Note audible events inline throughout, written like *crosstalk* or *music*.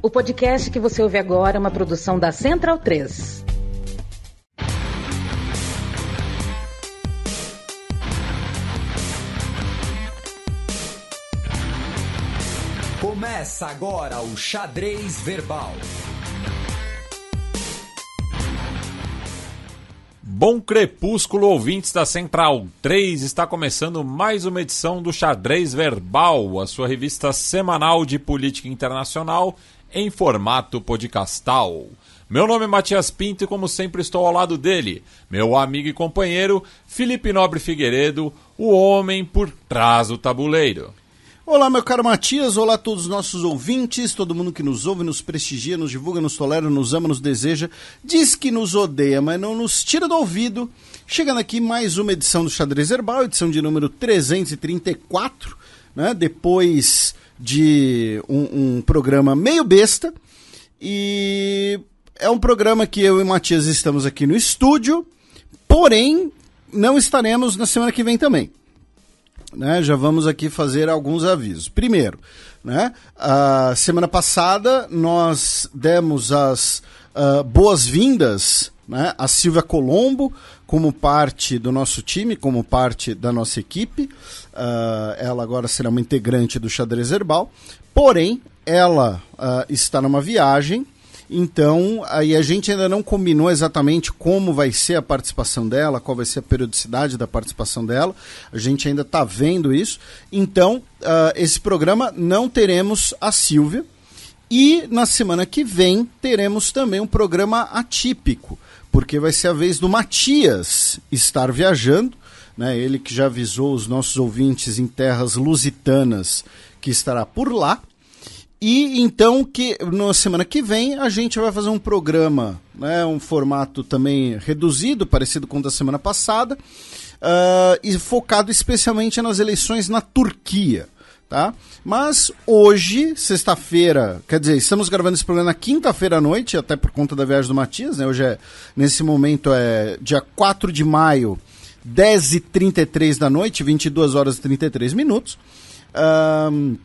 O podcast que você ouve agora é uma produção da Central 3. Começa agora o Xadrez Verbal. Bom crepúsculo, ouvintes da Central 3. Está começando mais uma edição do Xadrez Verbal, a sua revista semanal de política internacional em formato podcastal. Meu nome é Matias Pinto e, como sempre, estou ao lado dele, meu amigo e companheiro Felipe Nobre Figueiredo, o homem por trás do tabuleiro. Olá, meu caro Matias, olá a todos os nossos ouvintes, todo mundo que nos ouve, nos prestigia, nos divulga, nos tolera, nos ama, nos deseja, diz que nos odeia, mas não nos tira do ouvido. Chegando aqui mais uma edição do Xadrez Herbal, edição de número 334, né? Depois de um, um programa meio besta e é um programa que eu e Matias estamos aqui no estúdio, porém não estaremos na semana que vem também. Né, já vamos aqui fazer alguns avisos. Primeiro, né, a semana passada nós demos as uh, boas-vindas né, a Silvia Colombo como parte do nosso time, como parte da nossa equipe. Uh, ela agora será uma integrante do xadrez herbal, porém ela uh, está numa viagem, então aí a gente ainda não combinou exatamente como vai ser a participação dela, qual vai ser a periodicidade da participação dela, a gente ainda está vendo isso. Então uh, esse programa não teremos a Silvia e na semana que vem teremos também um programa atípico. Porque vai ser a vez do Matias estar viajando, né? Ele que já avisou os nossos ouvintes em terras lusitanas que estará por lá. E então que na semana que vem a gente vai fazer um programa, né, um formato também reduzido, parecido com o da semana passada, uh, e focado especialmente nas eleições na Turquia. Tá? Mas hoje, sexta-feira, quer dizer, estamos gravando esse programa na quinta-feira à noite, até por conta da viagem do Matias, né? Hoje é, nesse momento é dia 4 de maio 10h33 da noite, 22 horas e 33 minutos. Um,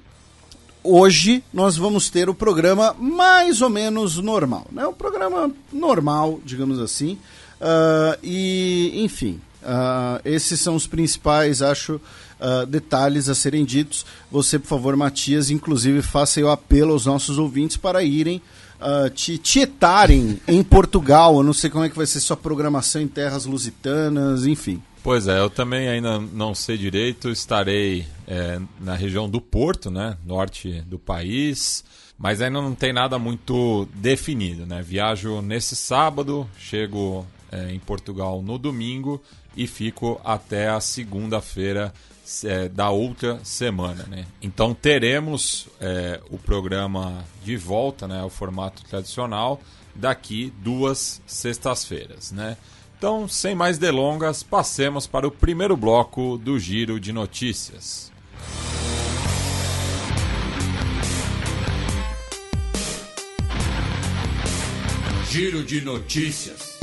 hoje nós vamos ter o programa mais ou menos normal, né? o programa normal, digamos assim. Uh, e, enfim, uh, esses são os principais, acho, uh, detalhes a serem ditos. Você, por favor, Matias, inclusive, faça o apelo aos nossos ouvintes para irem uh, te tietarem em Portugal. Eu não sei como é que vai ser sua programação em terras lusitanas, enfim. Pois é, eu também ainda não sei direito. Estarei é, na região do Porto, né? Norte do país. Mas ainda não tem nada muito definido, né? Viajo nesse sábado, chego é, em Portugal no domingo e fico até a segunda-feira é, da outra semana, né? Então teremos é, o programa de volta, né? O formato tradicional daqui duas sextas-feiras, né? Então, sem mais delongas, passemos para o primeiro bloco do Giro de Notícias. Giro de Notícias.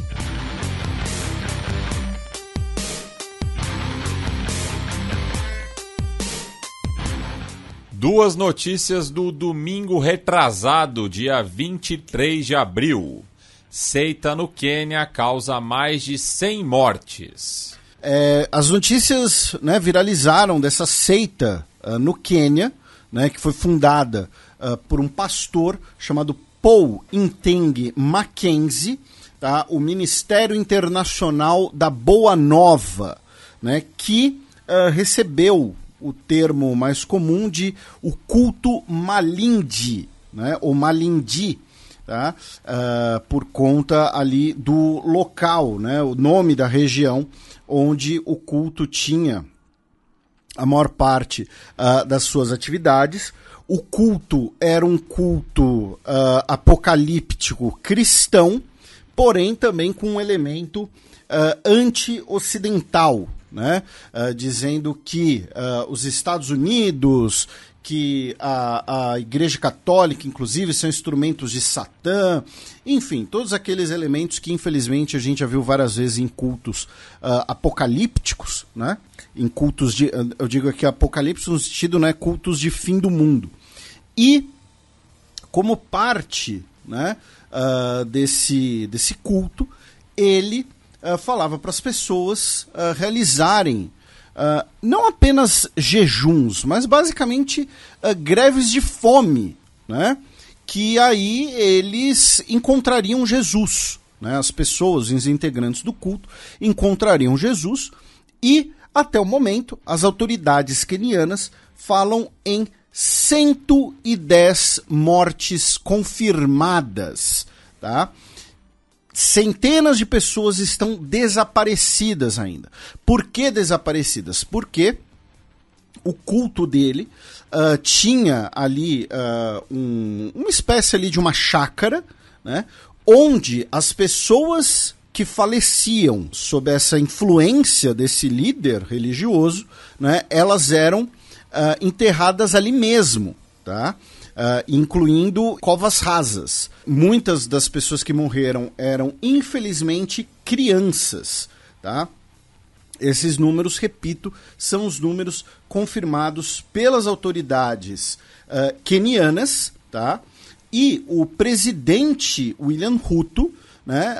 Duas notícias do domingo retrasado, dia 23 de abril. Seita no Quênia causa mais de 100 mortes. É, as notícias né, viralizaram dessa seita uh, no Quênia, né, que foi fundada uh, por um pastor chamado Paul Inteng Mackenzie, tá? o Ministério Internacional da Boa Nova, né, que uh, recebeu o termo mais comum de o culto Malindi, né, ou Malindi, tá? Uh, por conta ali do local, né? o nome da região onde o culto tinha a maior parte uh, das suas atividades. O culto era um culto uh, apocalíptico cristão, porém também com um elemento anti-ocidental, né? Uh, dizendo que uh, os Estados Unidos que a, a Igreja Católica, inclusive, são instrumentos de Satã, enfim, todos aqueles elementos que, infelizmente, a gente já viu várias vezes em cultos uh, apocalípticos, né? Em cultos de. Eu digo aqui apocalipse no sentido, né? Cultos de fim do mundo. E, como parte, né? Uh, desse, desse culto, ele uh, falava para as pessoas realizarem ah, não apenas jejuns, mas basicamente uh, greves de fome, né? que aí eles encontrariam Jesus. Né? As pessoas, os integrantes do culto, encontrariam Jesus e, até o momento, as autoridades quenianas falam em 110 mortes confirmadas. Tá? centenas de pessoas estão desaparecidas ainda. Por que desaparecidas? Porque o culto dele uh, tinha ali uh, um, uma espécie ali de uma chácara, né, onde as pessoas que faleciam sob essa influência desse líder religioso, né, elas eram uh, enterradas ali mesmo, tá? uh, incluindo covas rasas. Muitas das pessoas que morreram eram, infelizmente, crianças, tá? Esses números, repito, são os números confirmados pelas autoridades uh, kenianas, tá? E o presidente William Ruto né,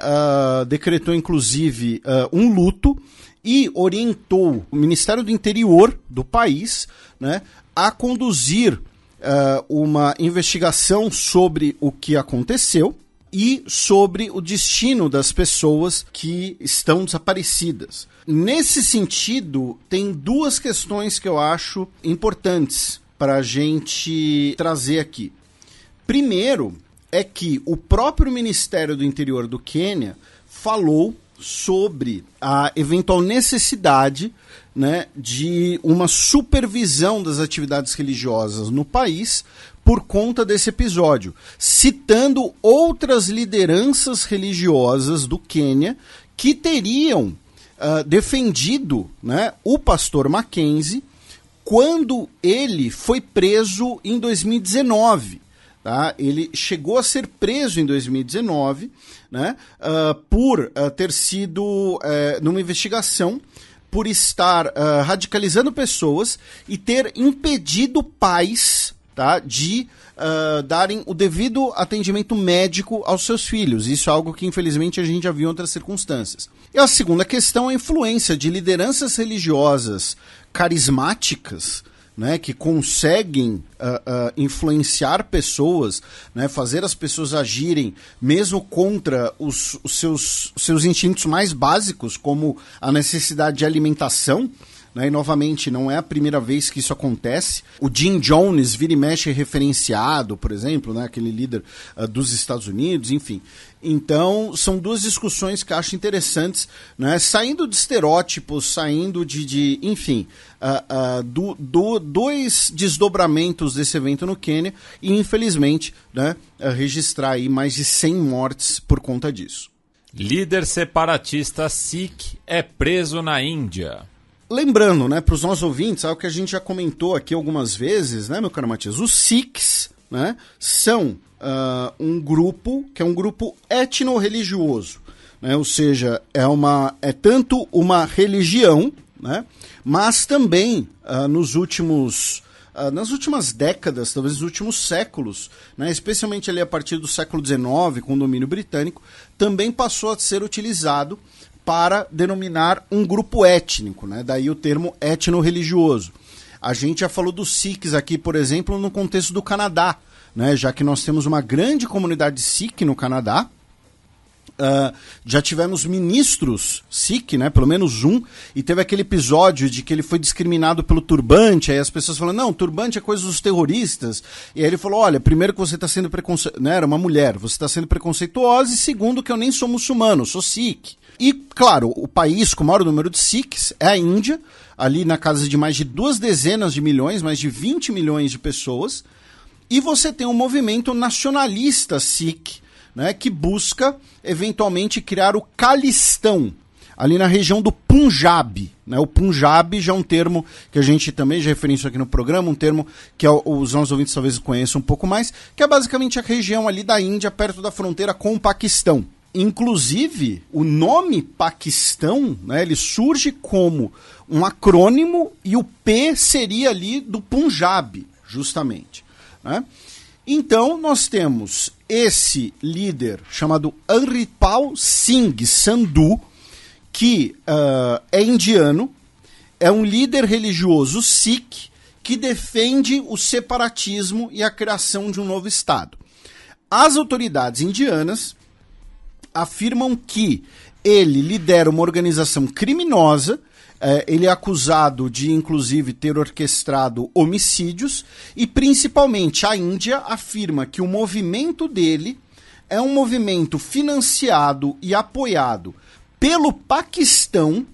uh, decretou, inclusive, uh, um luto e orientou o Ministério do Interior do país né, a conduzir uh, uma investigação sobre o que aconteceu e sobre o destino das pessoas que estão desaparecidas. Nesse sentido, tem duas questões que eu acho importantes para a gente trazer aqui. Primeiro, é que o próprio Ministério do Interior do Quênia falou sobre a eventual necessidade né, de uma supervisão das atividades religiosas no país por conta desse episódio, citando outras lideranças religiosas do Quênia que teriam uh, defendido né, o pastor Mackenzie quando ele foi preso em 2019. Tá? Ele chegou a ser preso em 2019 né, uh, por uh, ter sido, eh, numa investigação por estar uh, radicalizando pessoas e ter impedido pais tá, de uh, darem o devido atendimento médico aos seus filhos. Isso é algo que, infelizmente, a gente já viu em outras circunstâncias. E a segunda questão é a influência de lideranças religiosas carismáticas né, que conseguem uh, uh, influenciar pessoas, né, fazer as pessoas agirem mesmo contra os, os seus, os seus instintos mais básicos, como a necessidade de alimentação, né? E novamente, não é a primeira vez que isso acontece. O Jim Jones vira e mexe referenciado, por exemplo, né? aquele líder uh, dos Estados Unidos, enfim. Então, são duas discussões que acho interessantes, né? saindo de estereótipos, saindo de. de enfim, uh, uh, do, do, dois desdobramentos desse evento no Quênia e, infelizmente, né, uh, registrar aí mais de 100 mortes por conta disso. Líder separatista Sikh é preso na Índia. Lembrando, né, para os nossos ouvintes, algo que a gente já comentou aqui algumas vezes, né, meu caro Matias? Os Sikhs, né, são uh, um grupo que é um grupo etno-religioso, né, ou seja, é, uma, é tanto uma religião, né, mas também uh, nos últimos ah, nas últimas décadas, talvez nos últimos séculos, né, especialmente ali a partir do século XIX, com o domínio britânico, também passou a ser utilizado para denominar um grupo étnico, né? daí o termo etno-religioso. A gente já falou dos Sikhs aqui, por exemplo, no contexto do Canadá, né? já que nós temos uma grande comunidade Sikh no Canadá. Uh, já tivemos ministros Sikh, né? Pelo menos um, e teve aquele episódio de que ele foi discriminado pelo turbante, aí as pessoas falam, não, turbante é coisa dos terroristas. E aí ele falou: olha, primeiro que você está sendo preconceituoso. Né, era uma mulher, você está sendo preconceituosa, e segundo, que eu nem sou muçulmano, sou Sikh. E, claro, o país com o maior número de Sikhs é a Índia, ali na casa de mais de duas dezenas de milhões, mais de 20 milhões de pessoas. E você tem um movimento nacionalista Sikh, né, que busca eventualmente criar o Calistão, ali na região do Punjab. Né? O Punjab já é um termo que a gente também já referenciou aqui no programa, um termo que é os nossos ouvintes talvez conheçam um pouco mais, que é basicamente a região ali da Índia, perto da fronteira com o Paquistão. Inclusive, o nome Paquistão, né, ele surge como um acrônimo e o P seria ali do Punjab, justamente. Né? Então, nós temos esse líder chamado Anripal Singh Sandhu, que uh, é indiano, é um líder religioso sikh que defende o separatismo e a criação de um novo Estado. As autoridades indianas afirmam que ele lidera uma organização criminosa. É, ele é acusado de, inclusive, ter orquestrado homicídios e, principalmente, a Índia afirma que o movimento dele é um movimento financiado e apoiado pelo Paquistão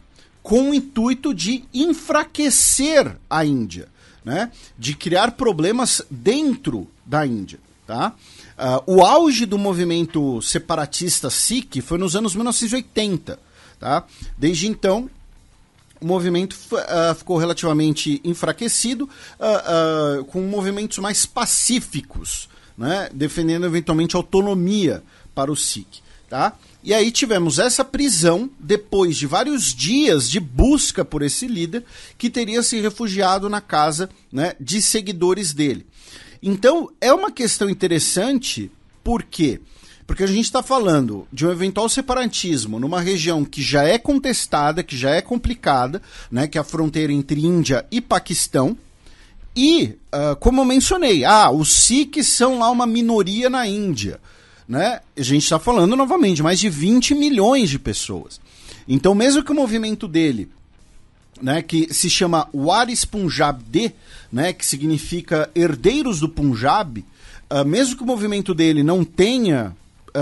com o intuito de enfraquecer a Índia, né? de criar problemas dentro da Índia. Tá? Uh, o auge do movimento separatista Sikh foi nos anos 1980. Tá? Desde então, o movimento uh, ficou relativamente enfraquecido, uh, com movimentos mais pacíficos, né? defendendo eventualmente autonomia para o Sikh. Tá? E aí tivemos essa prisão depois de vários dias de busca por esse líder que teria se refugiado na casa né, de seguidores dele. Então, é uma questão interessante, por quê? Porque a gente está falando de um eventual separatismo numa região que já é contestada, que já é complicada, né, que é a fronteira entre Índia e Paquistão. E, uh, como eu mencionei, ah, os Sikhs são lá uma minoria na Índia. Né? A gente está falando novamente de mais de 20 milhões de pessoas. Então, mesmo que o movimento dele, né, que se chama Waris Punjab D, né, que significa herdeiros do Punjab, uh, mesmo que o movimento dele não tenha uh,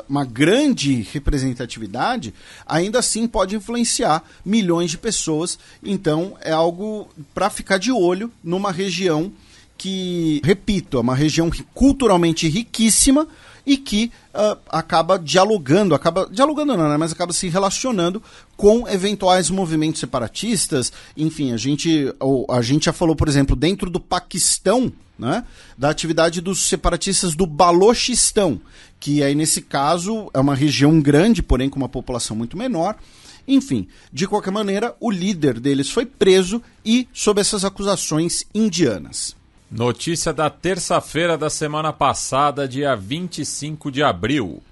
uh, uma grande representatividade, ainda assim pode influenciar milhões de pessoas. Então é algo para ficar de olho numa região que, repito, é uma região culturalmente riquíssima, e que uh, acaba dialogando, acaba dialogando não, né, mas acaba se relacionando com eventuais movimentos separatistas. Enfim, a gente, a gente já falou, por exemplo, dentro do Paquistão, né, da atividade dos separatistas do Balochistão, que aí nesse caso é uma região grande, porém com uma população muito menor. Enfim, de qualquer maneira, o líder deles foi preso e sob essas acusações indianas. Notícia da terça-feira da semana passada, dia 25 de abril.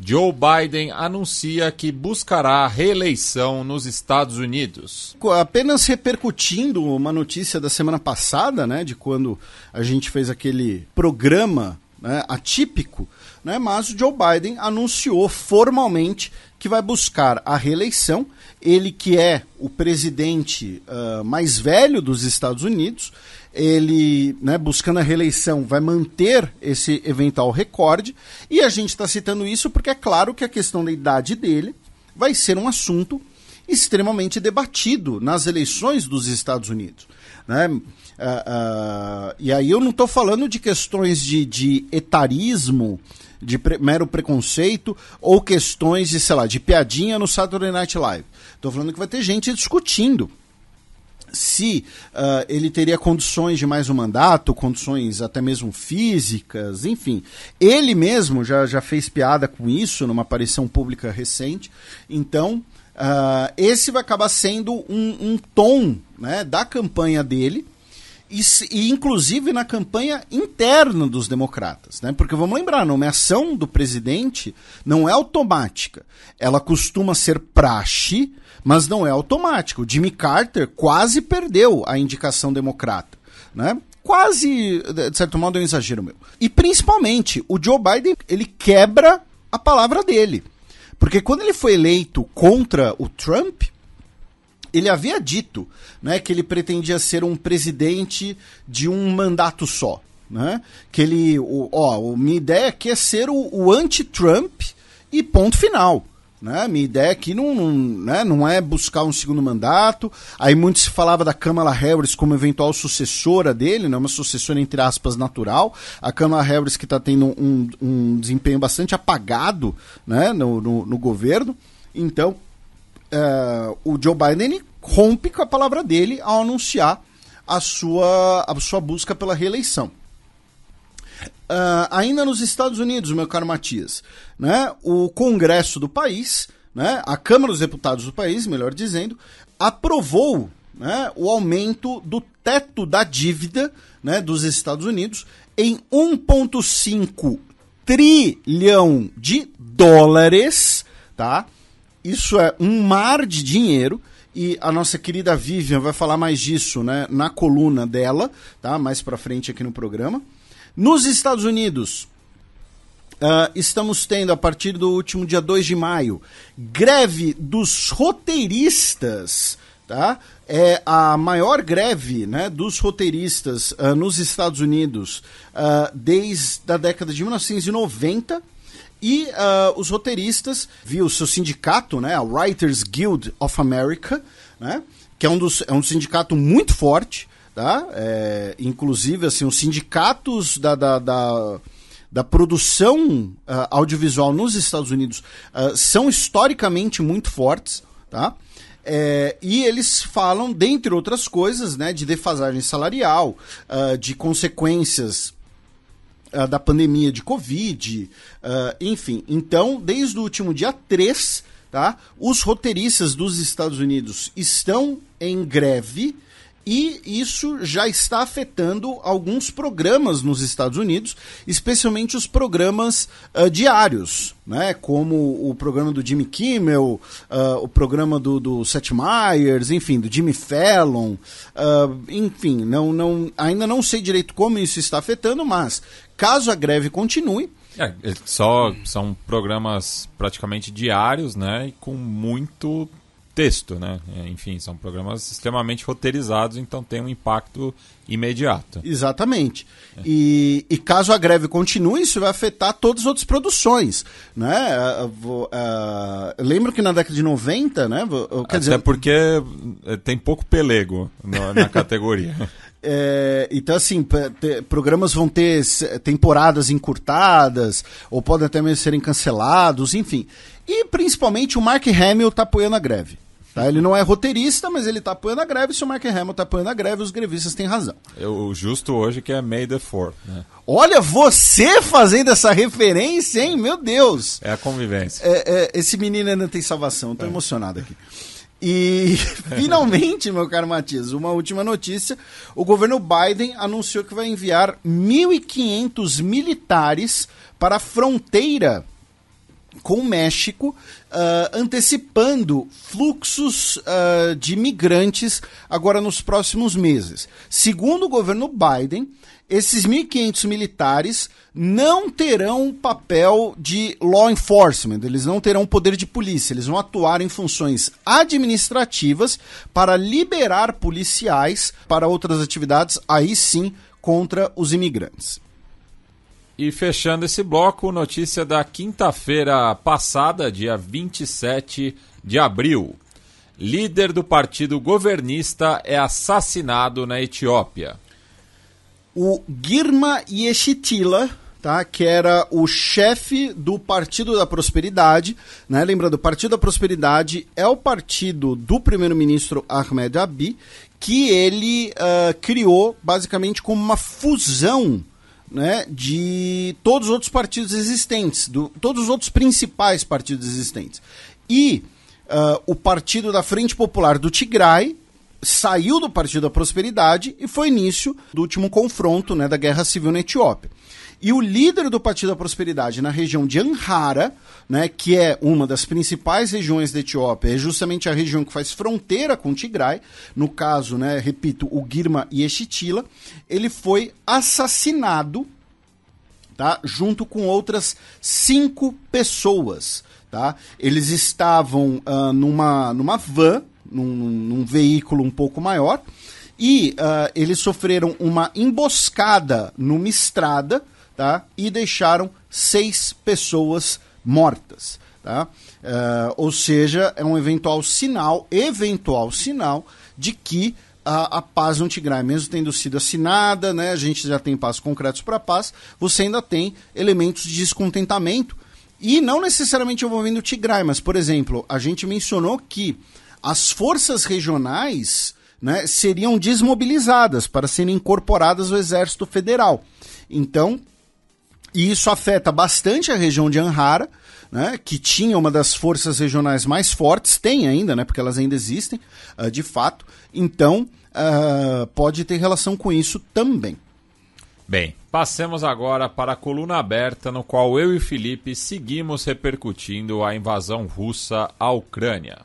Joe Biden anuncia que buscará reeleição nos Estados Unidos. Apenas repercutindo uma notícia da semana passada, né, de quando a gente fez aquele programa né, atípico, né, mas o Joe Biden anunciou formalmente que vai buscar a reeleição. Ele que é o presidente uh, mais velho dos Estados Unidos, ele, né, buscando a reeleição, vai manter esse eventual recorde. E a gente está citando isso porque é claro que a questão da idade dele vai ser um assunto extremamente debatido nas eleições dos Estados Unidos. Né? Uh, uh, e aí eu não estou falando de questões de, de etarismo, de pre mero preconceito, ou questões de, sei lá, de piadinha no Saturday Night Live. Estou falando que vai ter gente discutindo se uh, ele teria condições de mais um mandato, condições até mesmo físicas, enfim. Ele mesmo já, já fez piada com isso numa aparição pública recente. Então, uh, esse vai acabar sendo um, um tom né, da campanha dele. E, e, inclusive na campanha interna dos democratas, né? Porque vamos lembrar, a nomeação do presidente não é automática. Ela costuma ser praxe, mas não é automático. Jimmy Carter quase perdeu a indicação democrata. Né? Quase, de certo modo, é um exagero meu. E principalmente, o Joe Biden ele quebra a palavra dele. Porque quando ele foi eleito contra o Trump, ele havia dito né, que ele pretendia ser um presidente de um mandato só. Né? Que ele. Ó, minha ideia aqui é ser o, o anti-Trump e ponto final. Né? Minha ideia aqui é não, não, né? não é buscar um segundo mandato. Aí muito se falava da Kamala Harris como eventual sucessora dele, né? uma sucessora entre aspas natural. A Kamala Harris que está tendo um, um, desempenho bastante apagado né? no, no, no governo. Então, uh, o Joe Biden rompe com a palavra dele ao anunciar a sua, a sua busca pela reeleição. Uh, ainda nos Estados Unidos, meu caro Matias, né, o Congresso do país, né, a Câmara dos Deputados do país, melhor dizendo, aprovou né, o aumento do teto da dívida né, dos Estados Unidos em 1,5 trilhão de dólares, tá? Isso é um mar de dinheiro e a nossa querida Vivian vai falar mais disso, né, na coluna dela, tá? Mais para frente aqui no programa. Nos Estados Unidos, Uh, estamos tendo, a partir do último dia 2 de maio, greve dos roteiristas, tá? É a maior greve né, dos roteiristas uh, nos Estados Unidos uh, desde a década de 1990. E os roteiristas, via o seu sindicato, né, a Writers Guild of America, né, que é um, dos, é um sindicato muito forte, Tá? É, inclusive, assim, os sindicatos da, da, da da produção uh, audiovisual nos Estados Unidos uh, são historicamente muito fortes, tá? É, e eles falam, dentre outras coisas, né, de defasagem salarial, uh, de consequências da pandemia de Covid, enfim. Então, desde o último dia 3, tá, os roteiristas dos Estados Unidos estão em greve e isso já está afetando alguns programas nos Estados Unidos, especialmente os programas uh, diários, né? como o programa do Jimmy Kimmel, uh, o programa do, do Seth Meyers, enfim, do Jimmy Fallon, uh, enfim, não, não, ainda não sei direito como isso está afetando, mas caso a greve continue, é, é só são programas praticamente diários, né? E com muito texto, né? É, enfim, são programas extremamente roteirizados, então tem um impacto imediato. Exatamente. É. E, e, caso a greve continue, isso vai afetar todas as outras produções, né? É, eu, eu, eu, é, lembro que na década de 90, né? Até dizer... porque tem pouco pelego na, na *laughs* categoria. É, então, assim, programas vão ter temporadas encurtadas, ou podem até mesmo serem cancelados, enfim. E principalmente o Mark Hamill está apoiando a greve. Tá? Ele não é roteirista, mas ele está apoiando a greve. Se o Mark Hamill está apoiando a greve, os grevistas têm razão. É o justo hoje que é May the 4 né? Olha, você fazendo essa referência, hein? Meu Deus! É a convivência. É, é, esse menino ainda tem salvação, estou é. emocionado aqui. E *laughs* finalmente, meu caro Matias, uma última notícia: o governo Biden anunciou que vai enviar 1.500 militares para a fronteira com o México, uh, antecipando fluxos uh, de migrantes agora nos próximos meses. Segundo o governo Biden, esses 1.500 militares não terão papel de law enforcement, eles não terão poder de polícia, eles vão atuar em funções administrativas para liberar policiais para outras atividades, aí sim contra os imigrantes. E fechando esse bloco, notícia da quinta-feira passada, dia 27 de abril. Líder do partido governista é assassinado na Etiópia. O Girma Yeshitila, Tá, que era o chefe do Partido da Prosperidade. Né? Lembrando, o Partido da Prosperidade é o partido do primeiro-ministro Ahmed Abi, que ele uh, criou basicamente como uma fusão né, de todos os outros partidos existentes, do, todos os outros principais partidos existentes. E uh, o partido da Frente Popular do Tigray saiu do Partido da Prosperidade e foi início do último confronto né, da Guerra Civil na Etiópia. E o líder do Partido da Prosperidade na região de Anhara, né, que é uma das principais regiões da Etiópia, é justamente a região que faz fronteira com Tigray, no caso, né, repito, o Girma e Eshitila, ele foi assassinado tá, junto com outras cinco pessoas. Tá? Eles estavam uh, numa, numa van, num, num veículo um pouco maior, e uh, eles sofreram uma emboscada numa estrada tá? e deixaram seis pessoas mortas. Tá? Uh, ou seja, é um eventual sinal, eventual sinal, de que a, a, paz no Tigray, mesmo tendo sido assinada, né, a gente já tem passos concretos para a paz, você ainda tem elementos de descontentamento. E não necessariamente envolvendo o Tigray, mas, por exemplo, a gente mencionou que as forças regionais né, seriam desmobilizadas para serem incorporadas ao Exército Federal. Então, e isso afeta bastante a região de Anhara, né, que tinha uma das forças regionais mais fortes, tem ainda, né, porque elas ainda existem, uh, de fato. Então, uh, pode ter relação com isso também. Bem, passemos agora para a coluna aberta, no qual eu e o Felipe seguimos repercutindo a invasão russa à Ucrânia.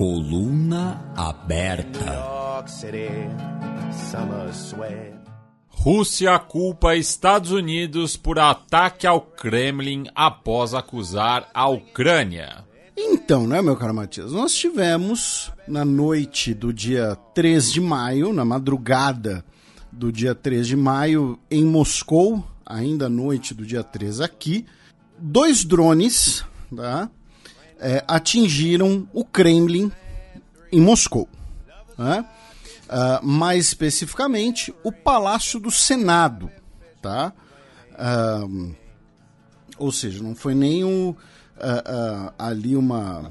Coluna aberta. Rússia culpa Estados Unidos por ataque ao Kremlin após acusar a Ucrânia. Então, né, meu caro Matias? Nós tivemos na noite do dia 3 de maio, na madrugada do dia 3 de maio, em Moscou, ainda à noite do dia 3 aqui, dois drones, tá? é, atingiram o Kremlin em Moscou. Né? Uh, mais especificamente, o Palácio do Senado. Tá? Uh, ou seja, não foi nem o, uh, ali uma.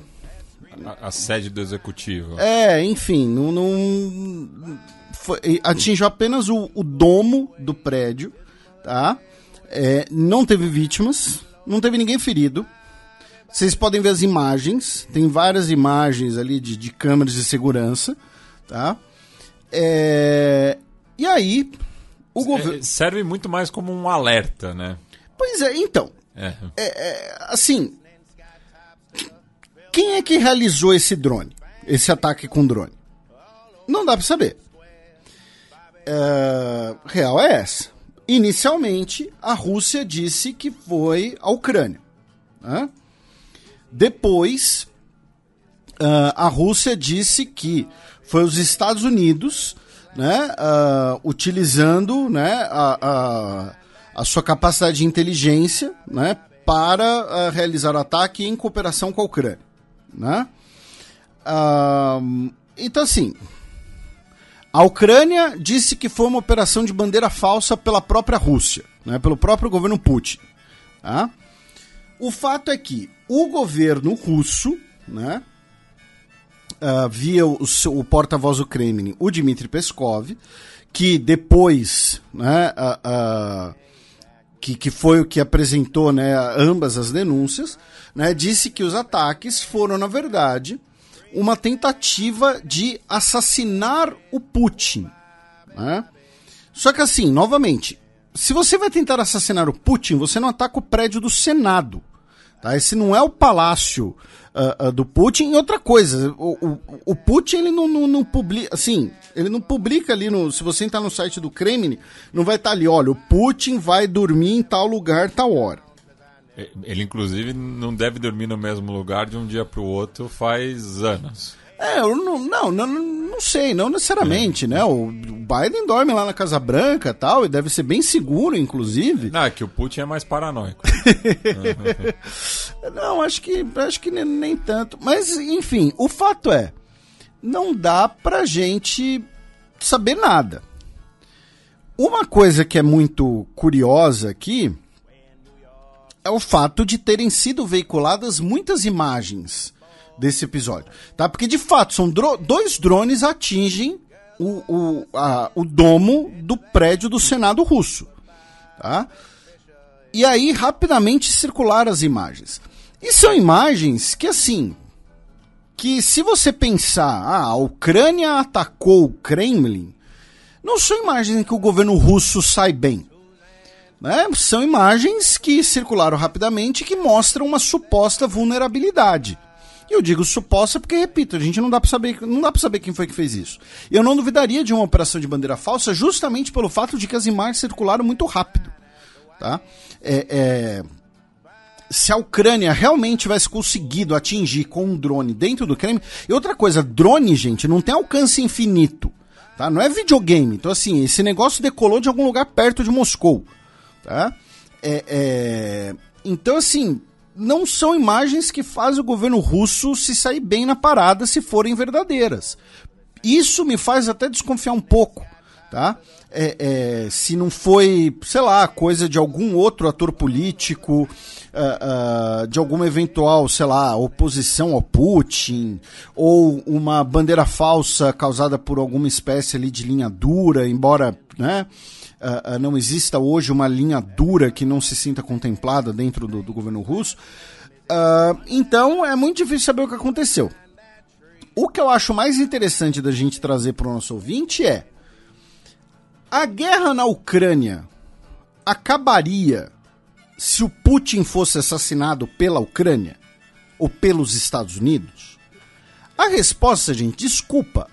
A, sede do executivo. É, enfim, não. não foi, atingiu apenas o, o, domo do prédio, tá? É, não teve vítimas, não teve ninguém ferido, vocês podem ver as imagens, tem várias imagens ali de, de câmeras de segurança, tá? É... E aí, o governo... Serve muito mais como um alerta, né? Pois é, então. É. é. É, assim, quem é que realizou esse drone? Esse ataque com drone? Não dá para saber. É, real é essa. Inicialmente, a Rússia disse que foi a Ucrânia. Né? Depois, uh, a Rússia disse que foi os Estados Unidos, né, uh, utilizando, né, a, a, a, sua capacidade de inteligência, né, para uh, realizar o ataque em cooperação com a Ucrânia, né? então assim, a Ucrânia disse que foi uma operação de bandeira falsa pela própria Rússia, né, pelo próprio governo Putin. Tá? O fato é que o governo russo, né, uh, via o, o porta-voz do Kremlin, o Dmitry Peskov, que depois, né, uh, uh, que, que foi o que apresentou né, ambas as denúncias, né, disse que os ataques foram, na verdade, uma tentativa de assassinar o Putin. Né? Só que assim, novamente, se você vai tentar assassinar o Putin, você não ataca o prédio do Senado. Tá? Esse não é o palácio uh, uh, do Putin. E outra coisa, o, o, o Putin ele não, não, não, publica, assim, ele não publica ali no. Se você entrar no site do Kremlin, não vai estar ali, olha, o Putin vai dormir em tal lugar, tal hora. É, ele, inclusive, não deve dormir no mesmo lugar de um dia para o outro faz anos. É, não, não, não, não sei, não necessariamente, é. né? O Biden dorme lá na Casa Branca tal, e deve ser bem seguro, inclusive. Não, é que o Putin é mais paranoico. *laughs* não, acho que, acho que nem, nem tanto. Mas, enfim, o fato é, não dá pra gente saber nada. Uma coisa que é muito curiosa aqui é o fato de terem sido veiculadas muitas imagens desse episódio, tá? Porque de fato são dro dois drones atingem o, o, a, o domo do prédio do Senado russo, tá? E aí rapidamente circularam as imagens. E são imagens que assim, que se você pensar, ah, a Ucrânia atacou o Kremlin, não são imagens que o governo russo sai bem. Né? São imagens que circularam rapidamente que mostram uma suposta vulnerabilidade. E eu digo suposta porque, repito, a gente não dá para saber, não dá para saber quem foi que fez isso. Eu não duvidaria de uma operação de bandeira falsa justamente pelo fato de que as imagens circularam muito rápido, tá? É, é... Se a Ucrânia realmente tivesse conseguido atingir com um drone dentro do Kremlin. E outra coisa, drone, gente, não tem alcance infinito. Tá? Não é videogame. Então, assim, esse negócio decolou de algum lugar perto de Moscou. Tá? É, é... Então, assim, não são imagens que fazem o governo russo se sair bem na parada se forem verdadeiras. Isso me faz até desconfiar um pouco, tá? É, é, se não foi, sei lá, coisa de algum outro ator político, uh, uh, de alguma eventual, sei lá, oposição ao Putin, ou uma bandeira falsa causada por alguma espécie ali de linha dura, embora, né? uh, não exista hoje uma linha dura que não se sinta contemplada dentro do, do governo russo. Uh, então é muito difícil saber o que aconteceu. O que eu acho mais interessante da gente trazer para o nosso ouvinte é a guerra na Ucrânia acabaria se o Putin fosse assassinado pela Ucrânia ou pelos Estados Unidos? A resposta, gente, desculpa,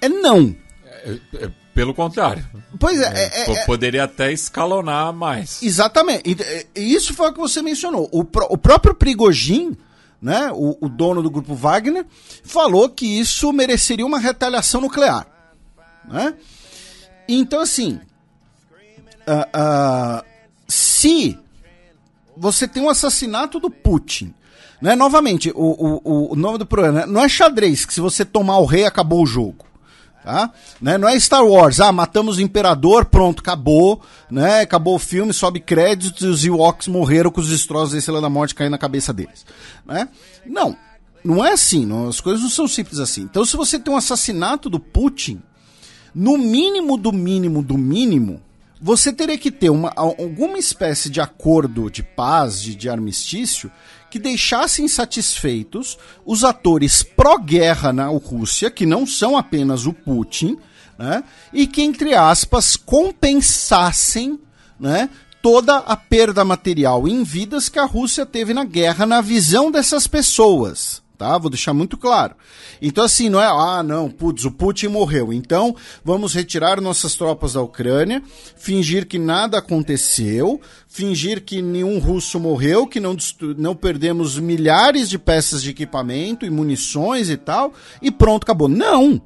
é não. É, é, é pelo contrário. Pois é. é, é, é, é poderia até escalonar mais. Exatamente. E, isso foi o que você mencionou. O, pro, o próprio Prigogine, né, o, o, dono do grupo Wagner, falou que isso mereceria uma retaliação nuclear. Né? Então, assim. Uh, uh, se você tem um assassinato do Putin. Né? Novamente, o, o, o nome do programa né? não é xadrez, que se você tomar o rei, acabou o jogo. Tá? Né? Não é Star Wars, ah, matamos o imperador, pronto, acabou, né? Acabou o filme, sobe créditos e os Ewoks morreram com os destroços da Estrela da Morte caindo na cabeça deles, né? Não, não é assim, não, as coisas não são simples assim. Então se você tem um assassinato do Putin, no mínimo do mínimo do mínimo, você teria que ter uma, alguma espécie de acordo de paz, de, de armistício, que deixassem satisfeitos os atores pró-guerra na Rússia, que não são apenas o Putin, né? e que, entre aspas, compensassem né? toda a perda material em vidas que a Rússia teve na guerra, na visão dessas pessoas tá? Vou deixar muito claro. Então, assim, não é, ah, não, putz, o Putin morreu. Então, vamos retirar nossas tropas da Ucrânia, fingir que nada aconteceu, fingir que nenhum russo morreu, que não, não perdemos milhares de peças de equipamento e munições e tal, e pronto, acabou. Não!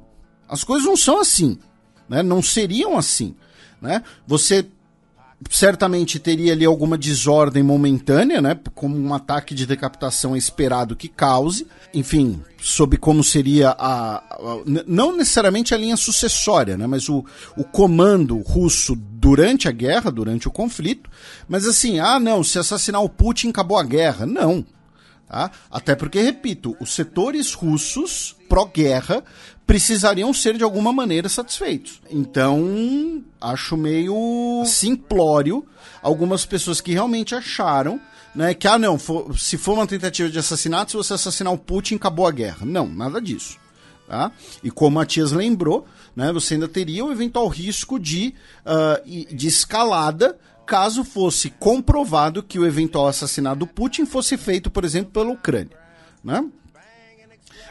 As coisas não são assim, né? Não seriam assim, né? Você certamente teria ali alguma desordem momentânea, né? Como um ataque de decapitação é esperado que cause. Enfim, sobre como seria a, a. não necessariamente a linha sucessória, né? Mas o, o comando russo durante a guerra, durante o conflito. Mas assim, ah, não, se assassinar o Putin acabou a guerra. Não. Tá? Até porque, repito, os setores russos pró-guerra precisariam ser de alguma maneira satisfeitos. Então, acho meio simplório algumas pessoas que realmente acharam né, que, ah, não, for, se for uma tentativa de assassinato, se você assassinar o Putin, acabou a guerra. Não, nada disso. Tá? E como a Tias lembrou, né, você ainda teria o eventual risco de, uh, de escalada caso fosse comprovado que o eventual assassinato do Putin fosse feito, por exemplo, pela Ucrânia. Né?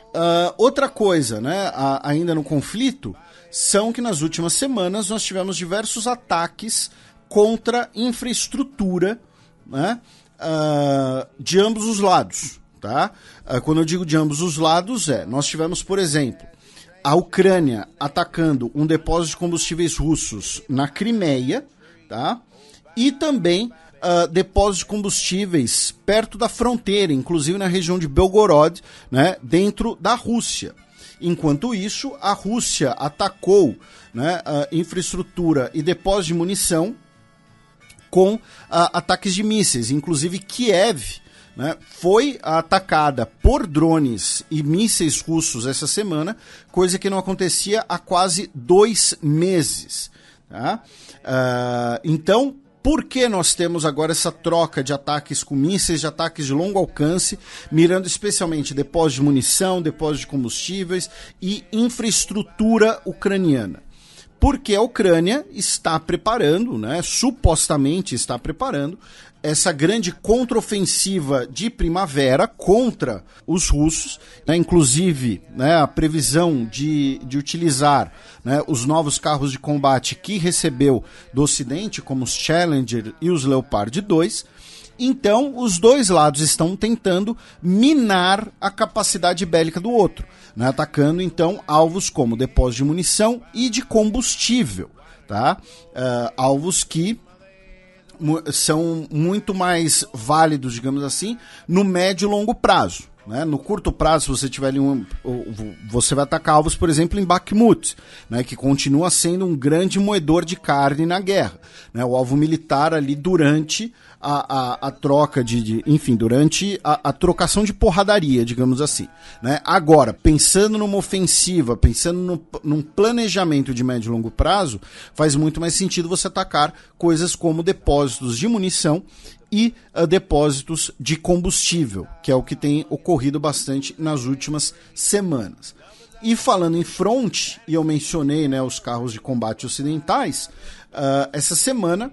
Uh, outra coisa, né, a, ainda no conflito, são que nas últimas semanas nós tivemos diversos ataques contra infraestrutura né, uh, de ambos os lados. Tá? Uh, quando eu digo de ambos os lados, é nós tivemos, por exemplo, a Ucrânia atacando um depósito de combustíveis russos na Crimeia, tá? e também uh, depósitos de combustíveis perto da fronteira, inclusive na região de Belgorod, né, dentro da Rússia. Enquanto isso, a Rússia atacou né, ah, infraestrutura e depósitos de munição com uh, ataques de mísseis. Inclusive, Kiev né, foi atacada por drones e mísseis russos essa semana, coisa que não acontecia há quase dois meses. Tá? Uh, então, por que nós temos agora essa troca de ataques com mísseis, de ataques de longo alcance, mirando especialmente depósitos de munição, depósitos de combustíveis e infraestrutura ucraniana? porque a Ucrânia está preparando, né, supostamente está preparando, essa grande contraofensiva de primavera contra os russos, né, inclusive né, a previsão de, de utilizar né, os novos carros de combate que recebeu do Ocidente, como os Challenger e os Leopard 2. Então, os dois lados estão tentando minar a capacidade bélica do outro, né, atacando então alvos como depósito de munição e de combustível. Tá? Uh, alvos que são muito mais válidos, digamos assim, no médio e longo prazo. Né? No curto prazo, se você tiver ali um, você vai atacar alvos, por exemplo, em Bakhmut, né? que continua sendo um grande moedor de carne na guerra. Né? O alvo militar ali durante a, a, a troca de, de, Enfim, durante a, a, trocação de porradaria, digamos assim. Né? Agora, pensando numa ofensiva, pensando no, num planejamento de médio e longo prazo, faz muito mais sentido você atacar coisas como depósitos de munição e uh, depósitos de combustível, que é o que tem ocorrido bastante nas últimas semanas. E falando em front, e eu mencionei né, os carros de combate ocidentais, uh, essa semana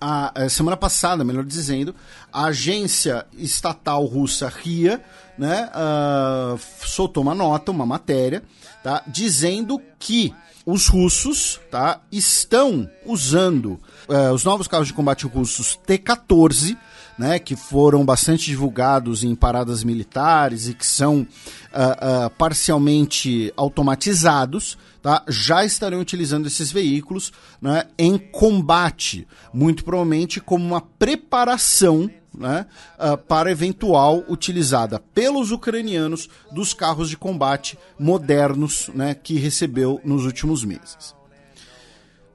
a, a, semana passada, melhor dizendo, a agência estatal russa RIA né, uh, soltou uma nota, uma matéria, tá, dizendo que os russos tá, estão usando uh, os novos carros de combate russos T-14 né, que foram bastante divulgados em paradas militares e que são uh, uh, parcialmente automatizados, tá, já estarão utilizando esses veículos né, em combate, muito provavelmente como uma preparação né, uh, para eventual utilizada pelos ucranianos dos carros de combate modernos né, que recebeu nos últimos meses.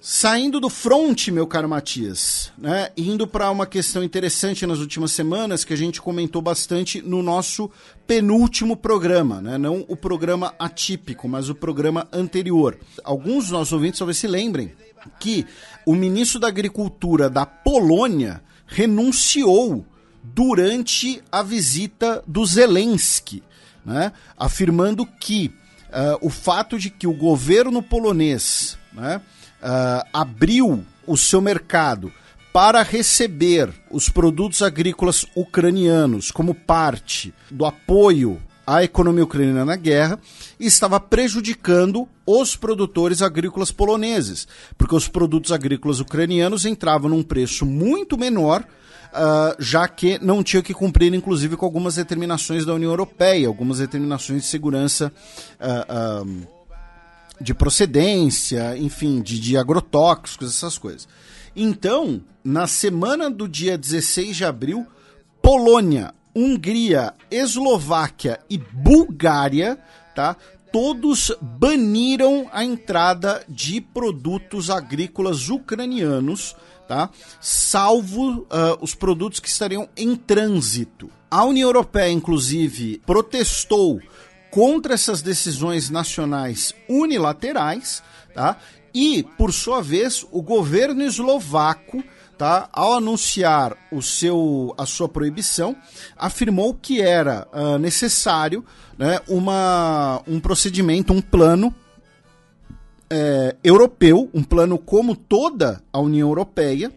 Saindo do front, meu caro Matias, né, indo para uma questão interessante nas últimas semanas que a gente comentou bastante no nosso penúltimo programa, né, não o programa atípico, mas o programa anterior. Alguns dos nossos ouvintes talvez se lembrem que o ministro da Agricultura da Polônia renunciou durante a visita do Zelensky, né, afirmando que uh, o fato de que o governo polonês né, uh, abriu o seu mercado para receber os produtos agrícolas ucranianos como parte do apoio à economia ucraniana na guerra, estava prejudicando os produtores agrícolas poloneses, porque os produtos agrícolas ucranianos entravam num preço muito menor Uh, já que não tinha que cumprir, inclusive, com algumas determinações da União Europeia, algumas determinações de segurança uh, de procedência, enfim, de, de agrotóxicos, essas coisas. Então, na semana do dia 16 de abril, Polônia, Hungria, Eslováquia e Bulgária, tá? Todos baniram a entrada de produtos agrícolas ucranianos, tá? Salvo uh, os produtos que estariam em trânsito. A União Europeia, inclusive, protestou contra essas decisões nacionais unilaterais, tá? E, por sua vez, o governo eslovaco, tá, ao anunciar o seu, a sua proibição, afirmou que era uh, necessário né, uma, um procedimento, um plano é, europeu, um plano como toda a União Europeia,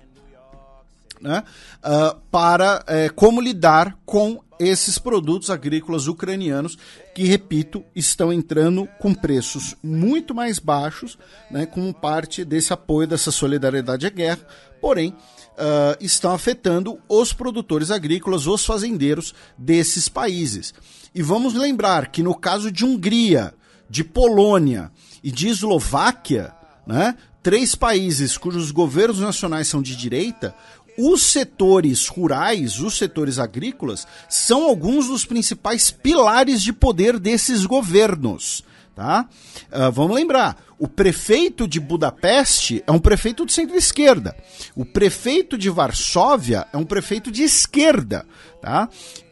né, uh, para é, como lidar com esses produtos agrícolas ucranianos que, repito, estão entrando com preços muito mais baixos, né, como parte desse apoio, dessa solidariedade à guerra, porém uh, estão afetando os produtores agrícolas, os fazendeiros desses países. E vamos lembrar que no caso de Hungria, de Polônia e de Eslováquia, né, três países cujos governos nacionais são de direita, os setores rurais, os setores agrícolas, são alguns dos principais pilares de poder desses governos. Tá? Uh, vamos lembrar, o prefeito de Budapeste é um prefeito de centro-esquerda. O prefeito de Varsóvia é um prefeito de esquerda. Tá?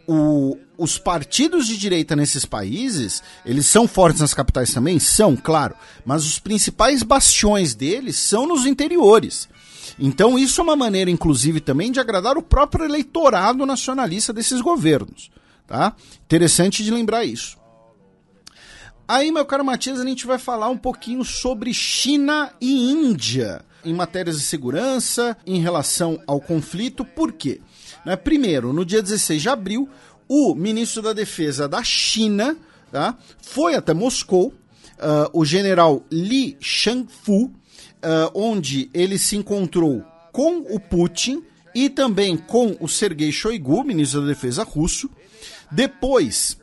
O, os partidos de direita nesses países, eles são fortes nas capitais também? São, claro. Mas os principais bastiões deles são nos interiores. Então, isso é uma maneira, inclusive, também de agradar o próprio eleitorado nacionalista desses governos. Tá? Interessante de lembrar isso. Aí, meu caro Matias, a gente vai falar um pouquinho sobre China e Índia em matérias de segurança, em relação ao conflito, por quê? Né, primeiro, no dia 16 de abril, o ministro da Defesa da China tá, foi até Moscou, uh, o general Li Shangfu, uh, onde ele se encontrou com o Putin e também com o Sergei Shoigu, ministro da Defesa russo. Depois,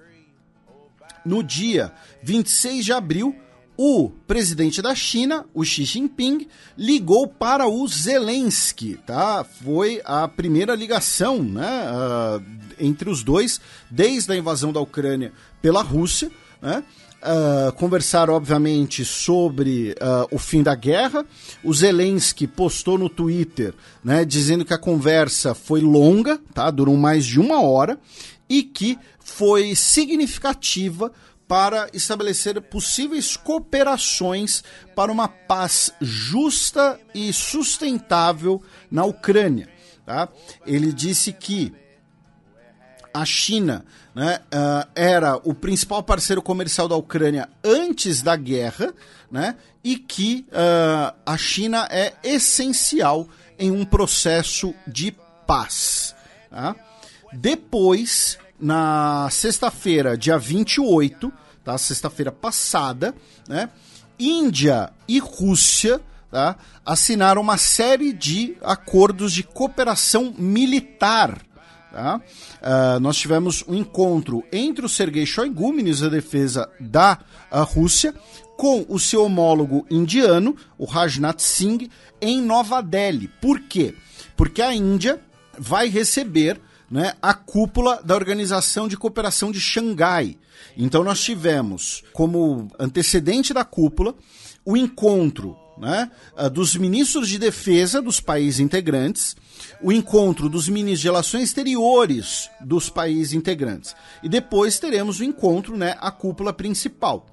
no dia 26 de abril, o presidente da China, o Xi Jinping, ligou para o Zelensky, tá? Foi a primeira ligação, né, uh, entre os dois desde a invasão da Ucrânia pela Rússia, né? uh, ah, conversaram, obviamente, sobre uh, o fim da guerra. O Zelensky postou no Twitter, né, dizendo que a conversa foi longa, tá? Durou mais de uma hora e que foi significativa para estabelecer possíveis cooperações para uma paz justa e sustentável na Ucrânia. Tá? Ele disse que a China né, uh, era o principal parceiro comercial da Ucrânia antes da guerra, né, e que uh, a China é essencial em um processo de paz. Tá? Depois, na sexta-feira, dia 28, tá? sexta-feira passada, né, Índia e Rússia tá? assinaram uma série de acordos de cooperação militar Tá? Uh, nós tivemos um encontro entre o Sergei Shoigu, ministro da Defesa da ah, Rússia, com o seu homólogo indiano, o Rajnath Singh, em Nova Delhi. Por quê? Porque a Índia vai receber né, a cúpula da Organização de Cooperação de Xangai. Então nós tivemos, como antecedente da cúpula, o encontro né, ah, dos ministros de defesa dos países integrantes, o encontro dos ministros de relações exteriores dos países integrantes. E depois teremos o encontro, né, a cúpula principal.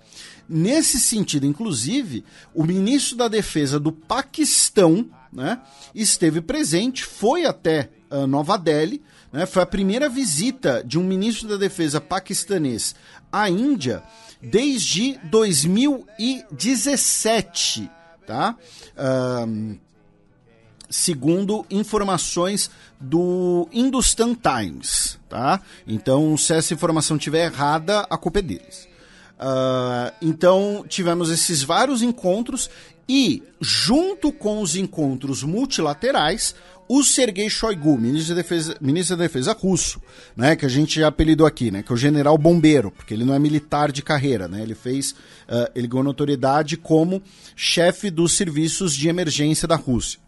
Nesse sentido, inclusive, o ministro da Defesa do Paquistão né, esteve presente, foi até uh, Nova Delhi, né, foi a primeira visita de um ministro da Defesa paquistanês à Índia desde 2017. Tá? Um, ah, segundo informações do Hindustan Times, tá? Então, se essa informação tiver errada, a culpa é deles. Uh, então, tivemos esses vários encontros e, junto com os encontros multilaterais, o Sergei Shoigu, ministro da Defesa, ministro de Defesa russo, né, que a gente já apelidou aqui, né, que é o general bombeiro, porque ele não é militar de carreira, né, ele fez, uh, ele ganhou notoriedade como chefe dos serviços de emergência da Rússia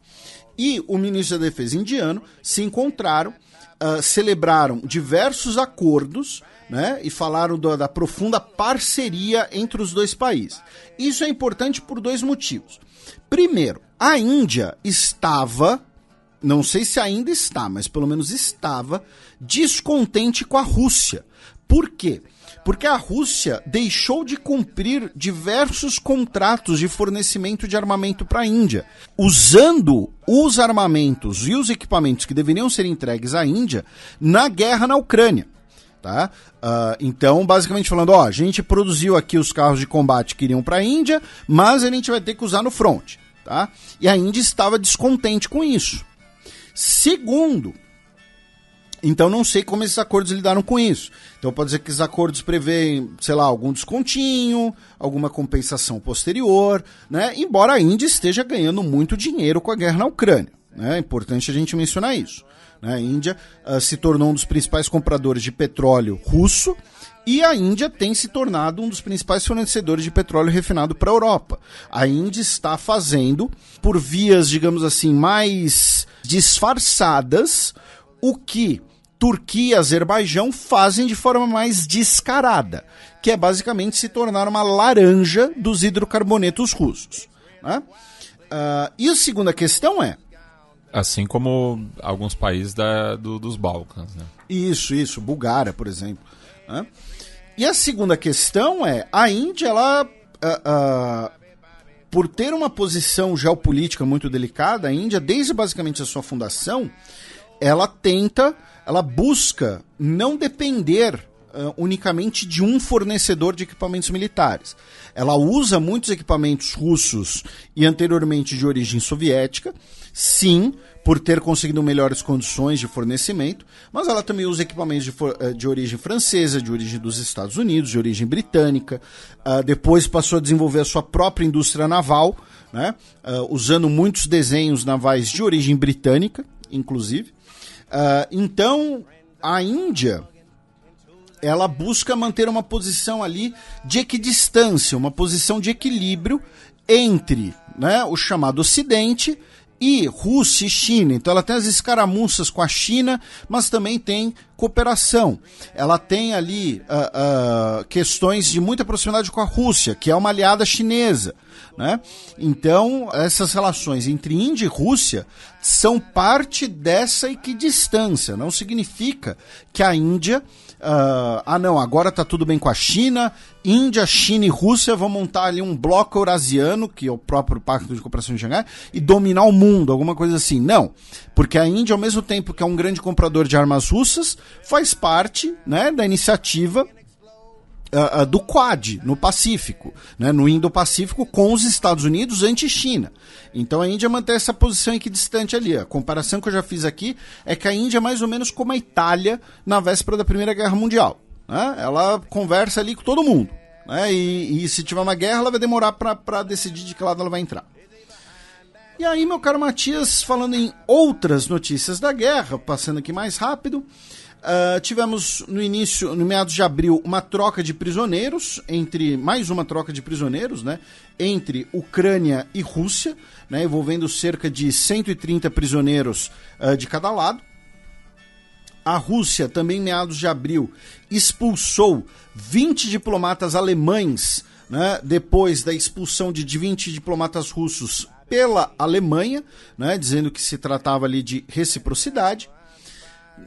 e o ministro da Defesa indiano se encontraram, uh, celebraram diversos acordos né, e falaram da profunda parceria entre os dois países. Isso é importante por dois motivos. Primeiro, a Índia estava, não sei se ainda está, mas pelo menos estava, descontente com a Rússia. Por quê? Porque a Rússia deixou de cumprir diversos contratos de fornecimento de armamento para a Índia, usando os armamentos e os equipamentos que deveriam ser entregues à Índia na guerra na Ucrânia. Tá? Uh, então, basicamente falando, ó, a gente produziu aqui os carros de combate que iriam para a Índia, mas a gente vai ter que usar no front. Tá? E a Índia estava descontente com isso. Segundo, então não sei como esses acordos lidaram com isso. Então pode dizer que os acordos prevêem, sei lá, algum descontinho, alguma compensação posterior, né? Embora a Índia esteja ganhando muito dinheiro com a guerra na Ucrânia. Né? É importante a gente mencionar isso. Né? A Índia uh, se tornou um dos principais compradores de petróleo russo e a Índia tem se tornado um dos principais fornecedores de petróleo refinado para a Europa. A Índia está fazendo, por vias, digamos assim, mais disfarçadas, o que Turquia e Azerbaijão fazem de forma mais descarada, que é basicamente se tornar uma laranja dos hidrocarbonetos russos. Né? Uh, e a segunda questão é. Assim como alguns países da, do, dos Balcãs. Né? Isso, isso. Bulgária, por exemplo. Né? E a segunda questão é: a Índia, ela. Uh, uh, por ter uma posição geopolítica muito delicada, a Índia, desde basicamente a sua fundação, ela tenta ela busca não depender Uh, unicamente de um fornecedor de equipamentos militares. Ela usa muitos equipamentos russos e anteriormente de origem soviética, sim, por ter conseguido melhores condições de fornecimento, mas ela também usa equipamentos de, uh, de origem francesa, de origem dos Estados Unidos, de origem britânica. Uh, depois passou a desenvolver a sua própria indústria naval, né? usando muitos desenhos navais de origem britânica, inclusive. Ah, então, a Índia ela busca manter uma posição ali de equidistância, uma posição de equilíbrio entre né, o chamado Ocidente e Rússia e China. Então ela tem as escaramuças com a China, mas também tem cooperação. Ela tem ali uh, uh, questões de muita proximidade com a Rússia, que é uma aliada chinesa. Né? Então, essas relações entre Índia e Rússia são parte dessa equidistância. Não significa que a Índia. Uh, ah, não, agora tá tudo bem com a China. Índia, China e Rússia vão montar ali um bloco eurasiano, que é o próprio Pacto de Cooperação de Xangai, e dominar o mundo, alguma coisa assim. Não, porque a Índia, ao mesmo tempo que é um grande comprador de armas russas, faz parte né, da iniciativa uh, do Quad, no Pacífico, né, no Indo-Pacífico, com os Estados Unidos anti-China. Então a Índia mantém essa posição equidistante ali. A comparação que eu já fiz aqui é que a Índia é mais ou menos como a Itália na véspera da Primeira Guerra Mundial. Né? Ela conversa ali com todo mundo. Né? E, e se tiver uma guerra, ela vai demorar para decidir de que lado ela vai entrar. E aí, meu caro Matias, falando em outras notícias da guerra, passando aqui mais rápido, Uh, tivemos no início, no meados de abril, uma troca de prisioneiros entre mais uma troca de prisioneiros, né, entre Ucrânia e Rússia, né, envolvendo cerca de 130 prisioneiros uh, de cada lado. A Rússia, também em meados de abril, expulsou 20 diplomatas alemães, né, depois da expulsão de 20 diplomatas russos pela Alemanha, né, dizendo que se tratava ali de reciprocidade.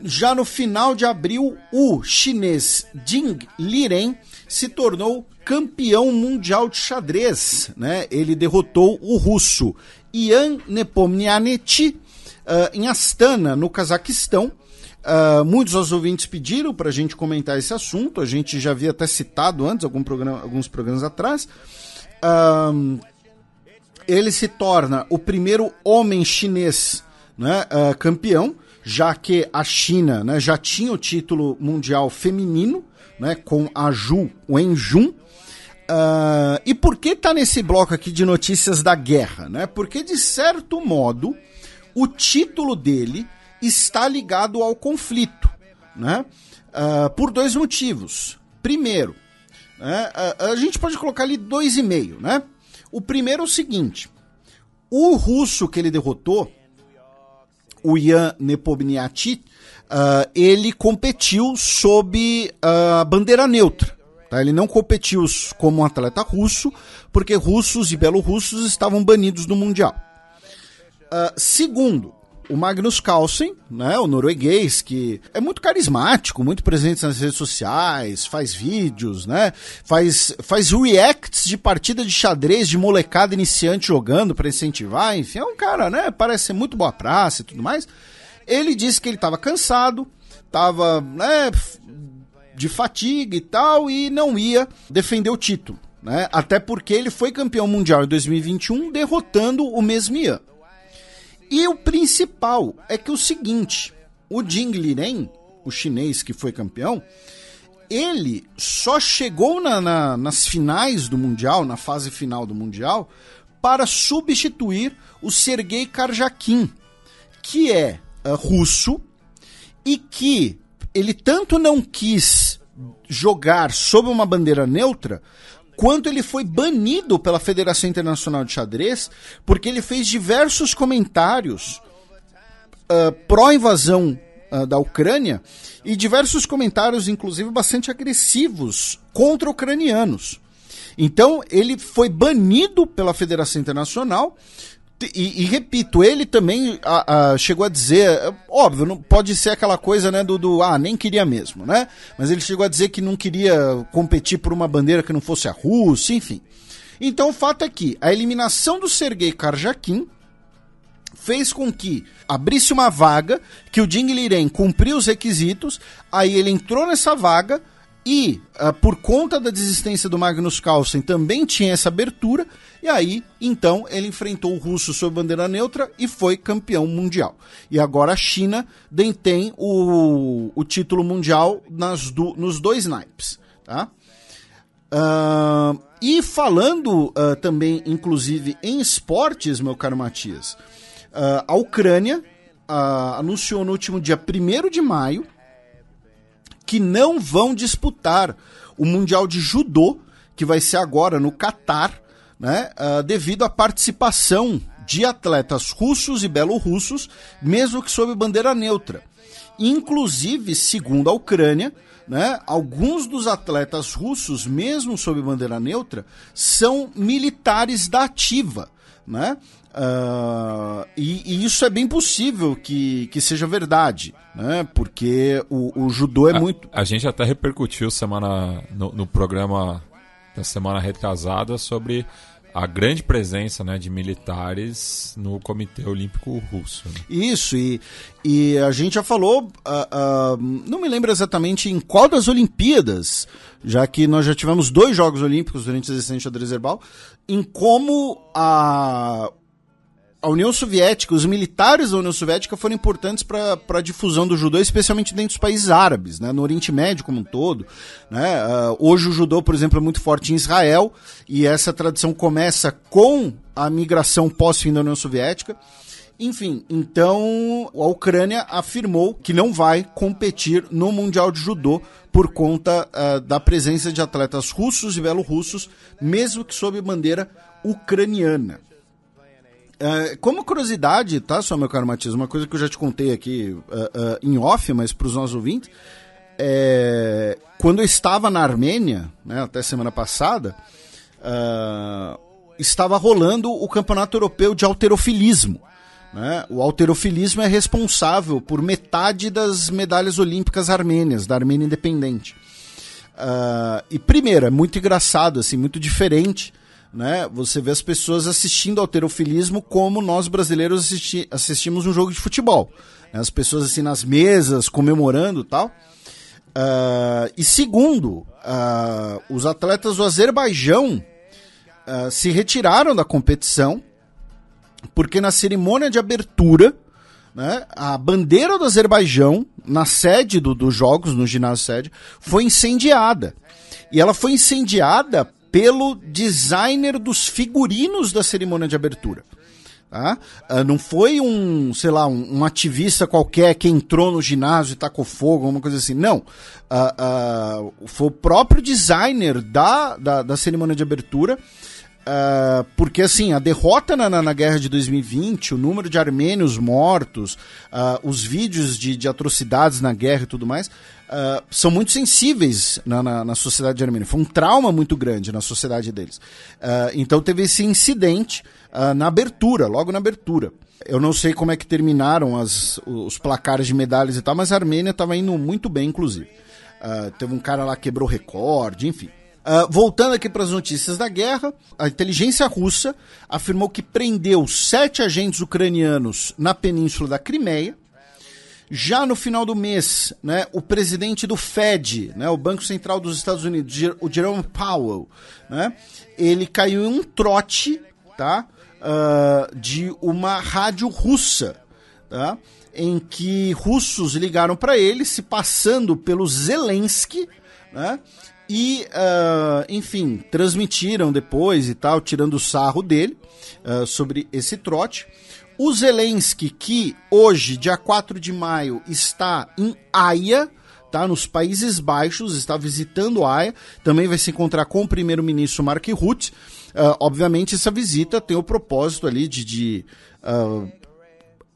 Já no final de abril, o chinês Ding Liren se tornou campeão mundial de xadrez. Né? Ele derrotou o russo Ian Nepomniachtchi uh, em Astana, no Cazaquistão. Uh, muitos dos ouvintes pediram para a gente comentar esse assunto. A gente já havia até citado antes, algum programa, alguns programas atrás. Uh, ele se torna o primeiro homem chinês né, uh, campeão já que a China né, já tinha o título mundial feminino, né, com a Ju Wenjun. Uh, e por que está nesse bloco aqui de notícias da guerra? Né? Porque, de certo modo, o título dele está ligado ao conflito, né? Uh, por dois motivos. Primeiro, né, a, a, gente pode colocar ali dois e meio, né? O primeiro é o seguinte: o russo que ele derrotou o Ian Nepomniachtchi, uh, ele competiu sob a uh, bandeira neutra. Tá? Ele não competiu como um atleta russo, porque russos e belorussos estavam banidos do Mundial. Uh, segundo, o Magnus Carlsen, né, o norueguês, que é muito carismático, muito presente nas redes sociais, faz vídeos, né, faz, faz reacts de partida de xadrez de molecada iniciante jogando para incentivar, enfim, é um cara, né, parece ser muito boa praça e tudo mais. Ele disse que ele estava cansado, estava né, de fatiga e tal, e não ia defender o título. Né? Até porque ele foi campeão mundial em 2021, derrotando o mesmo Ian. E o principal é que o seguinte, o Jing Liren, o chinês que foi campeão, ele só chegou na, na, nas finais do Mundial, na fase final do Mundial, para substituir o Sergei Karjakin, que é uh, russo e que ele tanto não quis jogar sob uma bandeira neutra, quanto ele foi banido pela Federação Internacional de Xadrez, porque ele fez diversos comentários uh, pró-invasão uh, da Ucrânia e diversos comentários, inclusive, bastante agressivos contra ucranianos. Então, ele foi banido pela Federação Internacional e, e, repito, ele também a, a, chegou a dizer, óbvio, não pode ser aquela coisa, né, do, do, ah, nem queria mesmo, né? Mas ele chegou a dizer que não queria competir por uma bandeira que não fosse a Rússia, enfim. Então o fato é que a eliminação do Sergei Karjakin fez com que abrisse uma vaga que o Ding Liren cumpriu os requisitos, aí ele entrou nessa vaga, e, uh, por conta da desistência do Magnus Carlsen, também tinha essa abertura. E aí, então, ele enfrentou o russo sob bandeira neutra e foi campeão mundial. E agora a China detém o, o título mundial nas do, nos dois naipes. Tá? Uh, e falando uh, também, inclusive, em esportes, meu caro Matias, a Ucrânia anunciou no último dia 1 de maio que não vão disputar o Mundial de Judô, que vai ser agora no Catar, né, uh, devido à participação de atletas russos e belorussos, mesmo que sob bandeira neutra. Inclusive, segundo a Ucrânia, né, alguns dos atletas russos, mesmo sob bandeira neutra, são militares da ativa. Né? Uh, e, e, isso é bem possível que, que seja verdade, né? Porque o, o judô é a, muito. A gente até repercutiu semana no, no programa da semana retrasada sobre a grande presença né, de militares no Comitê Olímpico Russo. Né? Isso, e, e a gente já falou, uh, uh, não me lembro exatamente em qual das Olimpíadas, já que nós já tivemos dois Jogos Olímpicos durante a existência do Reserval, em como a, a União Soviética, os militares da União Soviética foram importantes para a difusão do judô, especialmente dentro dos países árabes, né? no Oriente Médio como um todo. Né? Uh, hoje o judô, por exemplo, é muito forte em Israel e essa tradição começa com a migração pós-fim da União Soviética. Enfim, então a Ucrânia afirmou que não vai competir no Mundial de Judô por conta uh, da presença de atletas russos e belorussos, mesmo que sob bandeira ucraniana. Uh, como curiosidade, tá, só meu caro Matias, uma coisa que eu já te contei aqui é, é, em uh, uh, off, mas para os nossos ouvintes, é, quando eu estava na Armênia, né, até semana passada, estava rolando o Campeonato Europeu de Alterofilismo. Né? O alterofilismo é responsável por metade das medalhas olímpicas armênias, da Armênia Independente. Uh, e primeiro, é muito engraçado, assim, muito diferente né? Você vê as pessoas assistindo ao terofilismo como nós brasileiros assisti assistimos um jogo de futebol. Né? As pessoas assim nas mesas, comemorando tal. Uh, e segundo, uh, os atletas do Azerbaijão uh, se retiraram da competição porque na cerimônia de abertura, né, a bandeira do Azerbaijão, na sede do, dos Jogos, no ginásio sede, foi incendiada. E ela foi incendiada pelo designer dos figurinos da cerimônia de abertura. Tá? Ah, não foi um, sei lá, um, um, ativista qualquer que entrou no ginásio e tacou fogo, alguma coisa assim. Não. Uh, uh, foi o próprio designer da, da, da cerimônia de abertura. Uh, porque assim, a derrota na, na, na, guerra de 2020, o número de armênios mortos, os vídeos de, de atrocidades na guerra e tudo mais, ah, são muito sensíveis na, na, na, sociedade de Armênia. Foi um trauma muito grande na sociedade deles. Uh, então teve esse incidente uh, na abertura, logo na abertura. Eu não sei como é que terminaram as, os placares de medalhas e tal, mas a Armênia estava indo muito bem, inclusive. teve um cara lá que quebrou recorde, enfim. Uh, voltando aqui para as notícias da guerra, a inteligência russa afirmou que prendeu sete agentes ucranianos na península da Crimeia já no final do mês, né, o presidente do Fed, né, o Banco Central dos Estados Unidos, o Jerome Powell, né, ele caiu em um trote tá, uh, de uma rádio russa, tá, em que russos ligaram para ele, se passando pelo Zelensky, né, e, uh, enfim, transmitiram depois e tal, tirando sarro dele uh, sobre esse trote. O Zelensky, que hoje, dia 4 de maio, está em Haia, tá? Nos Países Baixos, está visitando Haia, também vai se encontrar com o primeiro-ministro Mark Rutte. Uh, obviamente, essa visita tem o propósito ali de, de uh,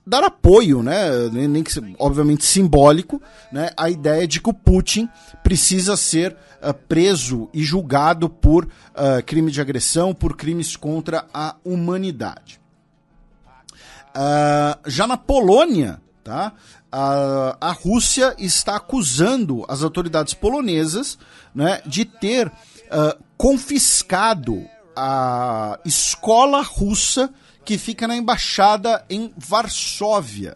dar apoio, né? Nem que, obviamente simbólico, né? A ideia de que o Putin precisa ser uh, preso e julgado por crime de agressão, por crimes contra a humanidade. Ah, já na Polônia, tá? A, a Rússia está acusando as autoridades polonesas né, de ter uh, confiscado a escola russa que fica na embaixada em Varsóvia.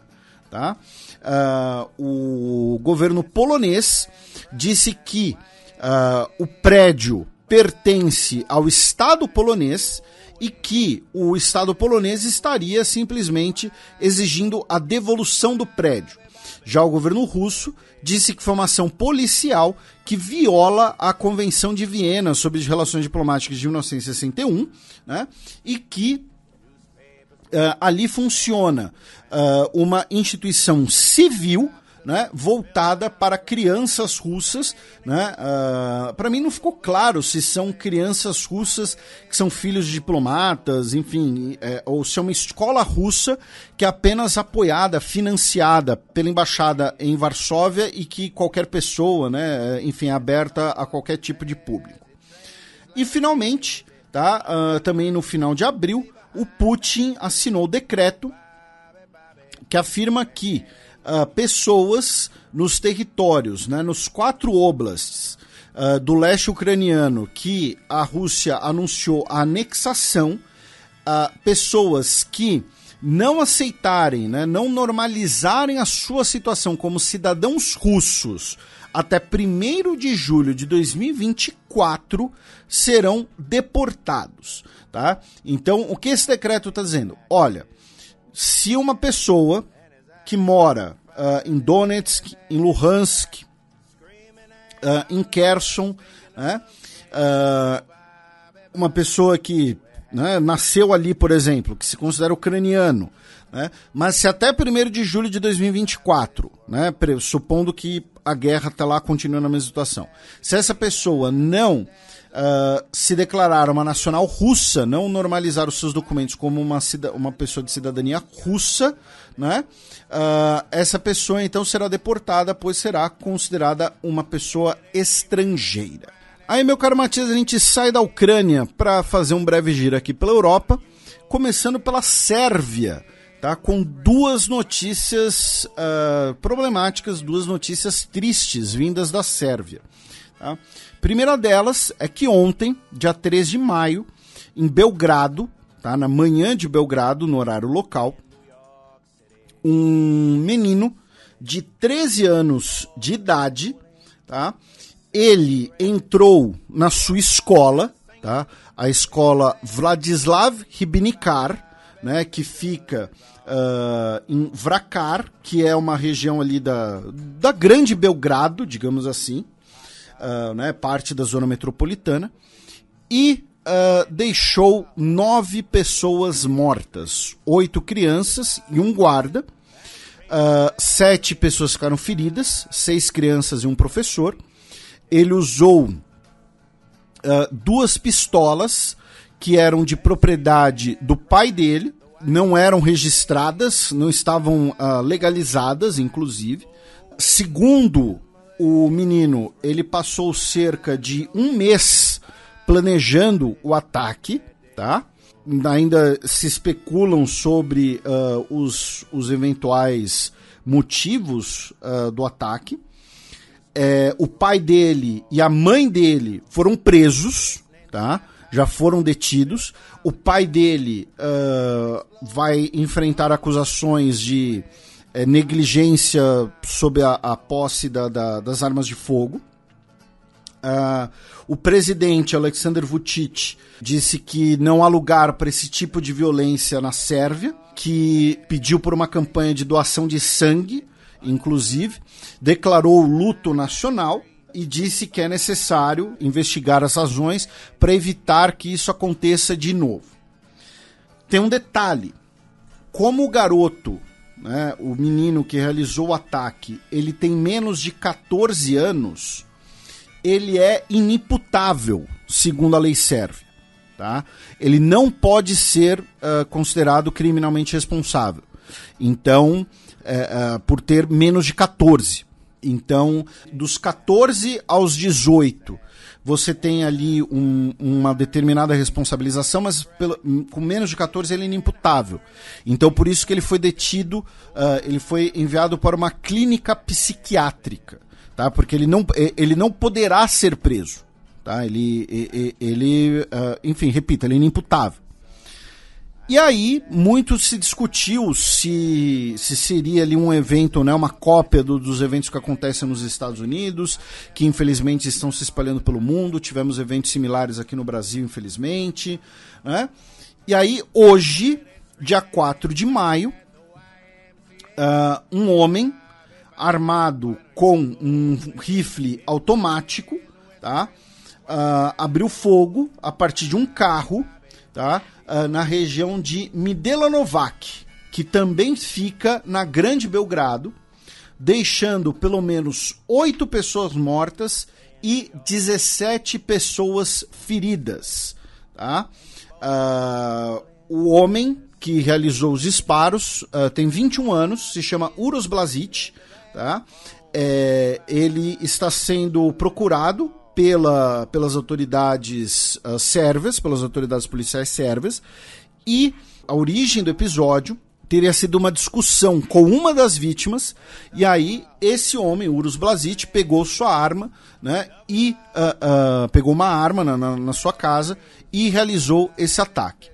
Tá? Uh, o governo polonês disse que uh, o prédio pertence ao Estado polonês e que o Estado polonês estaria simplesmente exigindo a devolução do prédio. Já o governo russo disse que foi uma ação policial que viola a Convenção de Viena sobre Relações Diplomáticas de 1961 né, e que uh, ali funciona uh, uma instituição civil né, voltada para crianças russas. Né, uh, ah, para mim não ficou claro se são crianças russas que são filhos de diplomatas, enfim, é, ou se é uma escola russa que é apenas apoiada, financiada pela embaixada em Varsóvia e que qualquer pessoa, né, é, enfim, é aberta a qualquer tipo de público. E finalmente, tá, uh, também no final de abril, o Putin assinou o decreto que afirma que uh, pessoas nos territórios, né, nos quatro oblasts uh, do leste ucraniano que a Rússia anunciou a anexação, uh, pessoas que não aceitarem, né, não normalizarem a sua situação como cidadãos russos até 1 de julho de 2024 serão deportados. Tá? Então, o que esse decreto está dizendo? Olha, se uma pessoa que mora uh, em Donetsk, em Luhansk, uh, em Kherson. Né? Uh, uma pessoa que né, nasceu ali, por exemplo, que se considera ucraniano, né, mas se até 1 de julho de 2024, né, supondo que a guerra está lá, continua na mesma situação, se essa pessoa não uh, se declarar uma nacional russa, não normalizar os seus documentos como uma, uma pessoa de cidadania russa, né? Uh, essa pessoa então será deportada, pois será considerada uma pessoa estrangeira. Aí, meu caro Matias, a gente sai da Ucrânia para fazer um breve giro aqui pela Europa, começando pela Sérvia, tá? Com duas notícias uh, problemáticas, duas notícias tristes vindas da Sérvia. Tá? Primeira delas é que ontem, dia 3 de maio, em Belgrado, tá? na manhã de Belgrado, no horário local, um menino de 13 anos de idade, tá? ele entrou na sua escola, tá? a escola Vladislav Ribnikar, né, que fica uh, em Vrakar, que é uma região ali da, da grande Belgrado, digamos assim, uh, né, parte da zona metropolitana, e uh, deixou nove pessoas mortas, oito crianças e um guarda. Uh, sete pessoas ficaram feridas, seis crianças e um professor. Ele usou duas pistolas que eram de propriedade do pai dele, não eram registradas, não estavam uh, legalizadas, inclusive. Segundo o menino ele passou cerca de um mês planejando o ataque, tá? Ainda se especulam sobre uh, os, os eventuais motivos uh, do ataque. É, o pai dele e a mãe dele foram presos, tá? Já foram detidos. O pai dele uh, vai enfrentar acusações de é, negligência sobre a, a posse da, da, das armas de fogo. Uh, o presidente Alexander Vučić disse que não há lugar para esse tipo de violência na Sérvia, que pediu por uma campanha de doação de sangue, inclusive, declarou luto nacional e disse que é necessário investigar as razões para evitar que isso aconteça de novo. Tem um detalhe: como o garoto né, o menino que realizou o ataque, ele tem menos de 14 anos, ele é inimputável, segundo a lei serve Tá? Ele não pode ser uh, considerado criminalmente responsável. Então, uh, por ter menos de 14. Então, dos 14 aos 18, você tem ali um, uma determinada responsabilização, mas pelo, com menos de 14 ele é inimputável. Então, por isso que ele foi detido, uh, ele foi enviado para uma clínica psiquiátrica, tá? Porque ele não, eh, ele não poderá ser preso, tá? Ele, ele, ele uh, ah, enfim, repito, ele é inimputável. E aí, muito se discutiu se, se seria ali um evento, né, uma cópia do, dos eventos que acontecem nos Estados Unidos, que infelizmente estão se espalhando pelo mundo. Tivemos eventos similares aqui no Brasil, infelizmente. Né? E aí, hoje, dia 4 de maio, uh, um homem armado com um rifle automático tá? Uh, abriu fogo a partir de um carro tá? Uh, na região de Midelanovac, que também fica na Grande Belgrado, deixando pelo menos oito pessoas mortas e 17 pessoas feridas. Tá? Uh, o homem que realizou os disparos uh, tem 21 anos, se chama Uros Blazic. Tá? É, ele está sendo procurado pela, pelas autoridades uh, sérvias, pelas autoridades policiais sérvias, e a origem do episódio teria sido uma discussão com uma das vítimas, e aí esse homem, Urus Blazic pegou sua arma, né, e uh, uh, pegou uma arma na, na, na sua casa e realizou esse ataque.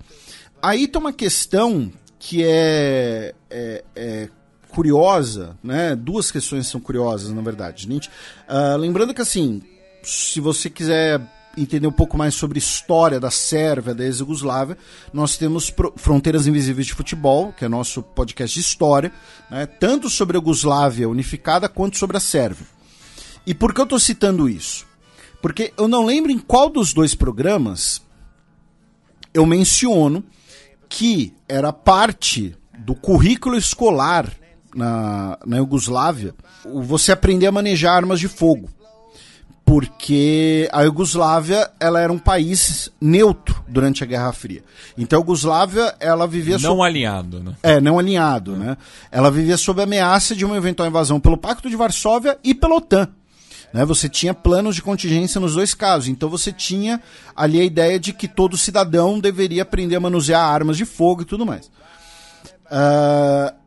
Aí tem uma questão que é, é, é, curiosa, né? Duas questões são curiosas, na verdade. Uh, lembrando que assim, se você quiser entender um pouco mais sobre história da Sérvia, da ex-Yugoslávia, nós temos Fronteiras Invisíveis de Futebol, que é nosso podcast de história, né, tanto sobre a Yugoslávia unificada quanto sobre a Sérvia. E por que eu estou citando isso? Porque eu não lembro em qual dos dois programas eu menciono que era parte do currículo escolar na, na Iugoslávia você aprender a manejar armas de fogo porque a Iugoslávia ela era um país neutro durante a Guerra Fria. Então a Iugoslávia ela vivia não so... alinhado, né? É, não alinhado, é. né? Ela vivia sob a ameaça de uma eventual invasão pelo Pacto de Varsóvia e pela OTAN. Né? Você tinha planos de contingência nos dois casos. Então você tinha ali a ideia de que todo cidadão deveria aprender a manusear armas de fogo e tudo mais. Uh...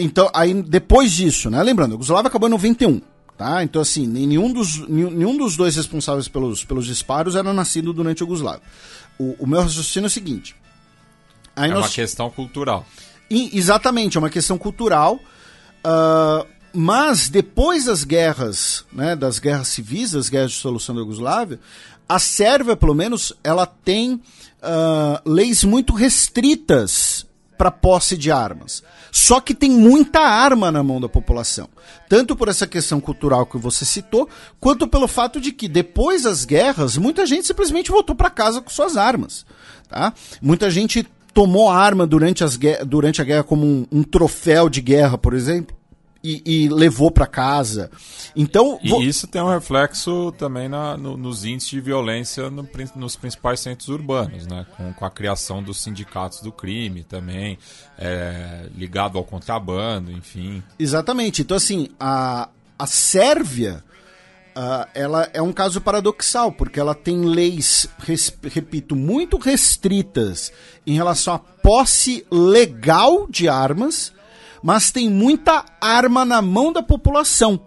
Então, aí depois disso, né? Lembrando, a Yugoslávia acabou em 91. Tá? Então, assim, nenhum dos, nenhum dos dois responsáveis pelos, pelos disparos era nascido durante a Yugoslávia. O, o meu raciocínio é o seguinte. é nós... uma questão cultural. E, exatamente, é uma questão cultural. Uh, mas depois das guerras, né, das guerras civis, das guerras de solução da Yugoslávia, a Sérvia, pelo menos, ela tem uh, leis muito restritas para posse de armas. Só que tem muita arma na mão da população, tanto por essa questão cultural que você citou, quanto pelo fato de que depois das guerras, muita gente simplesmente voltou para casa com suas armas, tá? Muita gente tomou arma durante, as, durante a guerra como um, um troféu de guerra, por exemplo e, e levou para casa. Então e isso tem um reflexo também na, no, nos índices de violência no, nos principais centros urbanos, né? Com, com, a criação dos sindicatos do crime também é, ligado ao contrabando, enfim. Exatamente. Então assim a a Sérvia Uh, ela é um caso paradoxal, porque ela tem leis, res, repito, muito restritas em relação à posse legal de armas mas tem muita arma na mão da população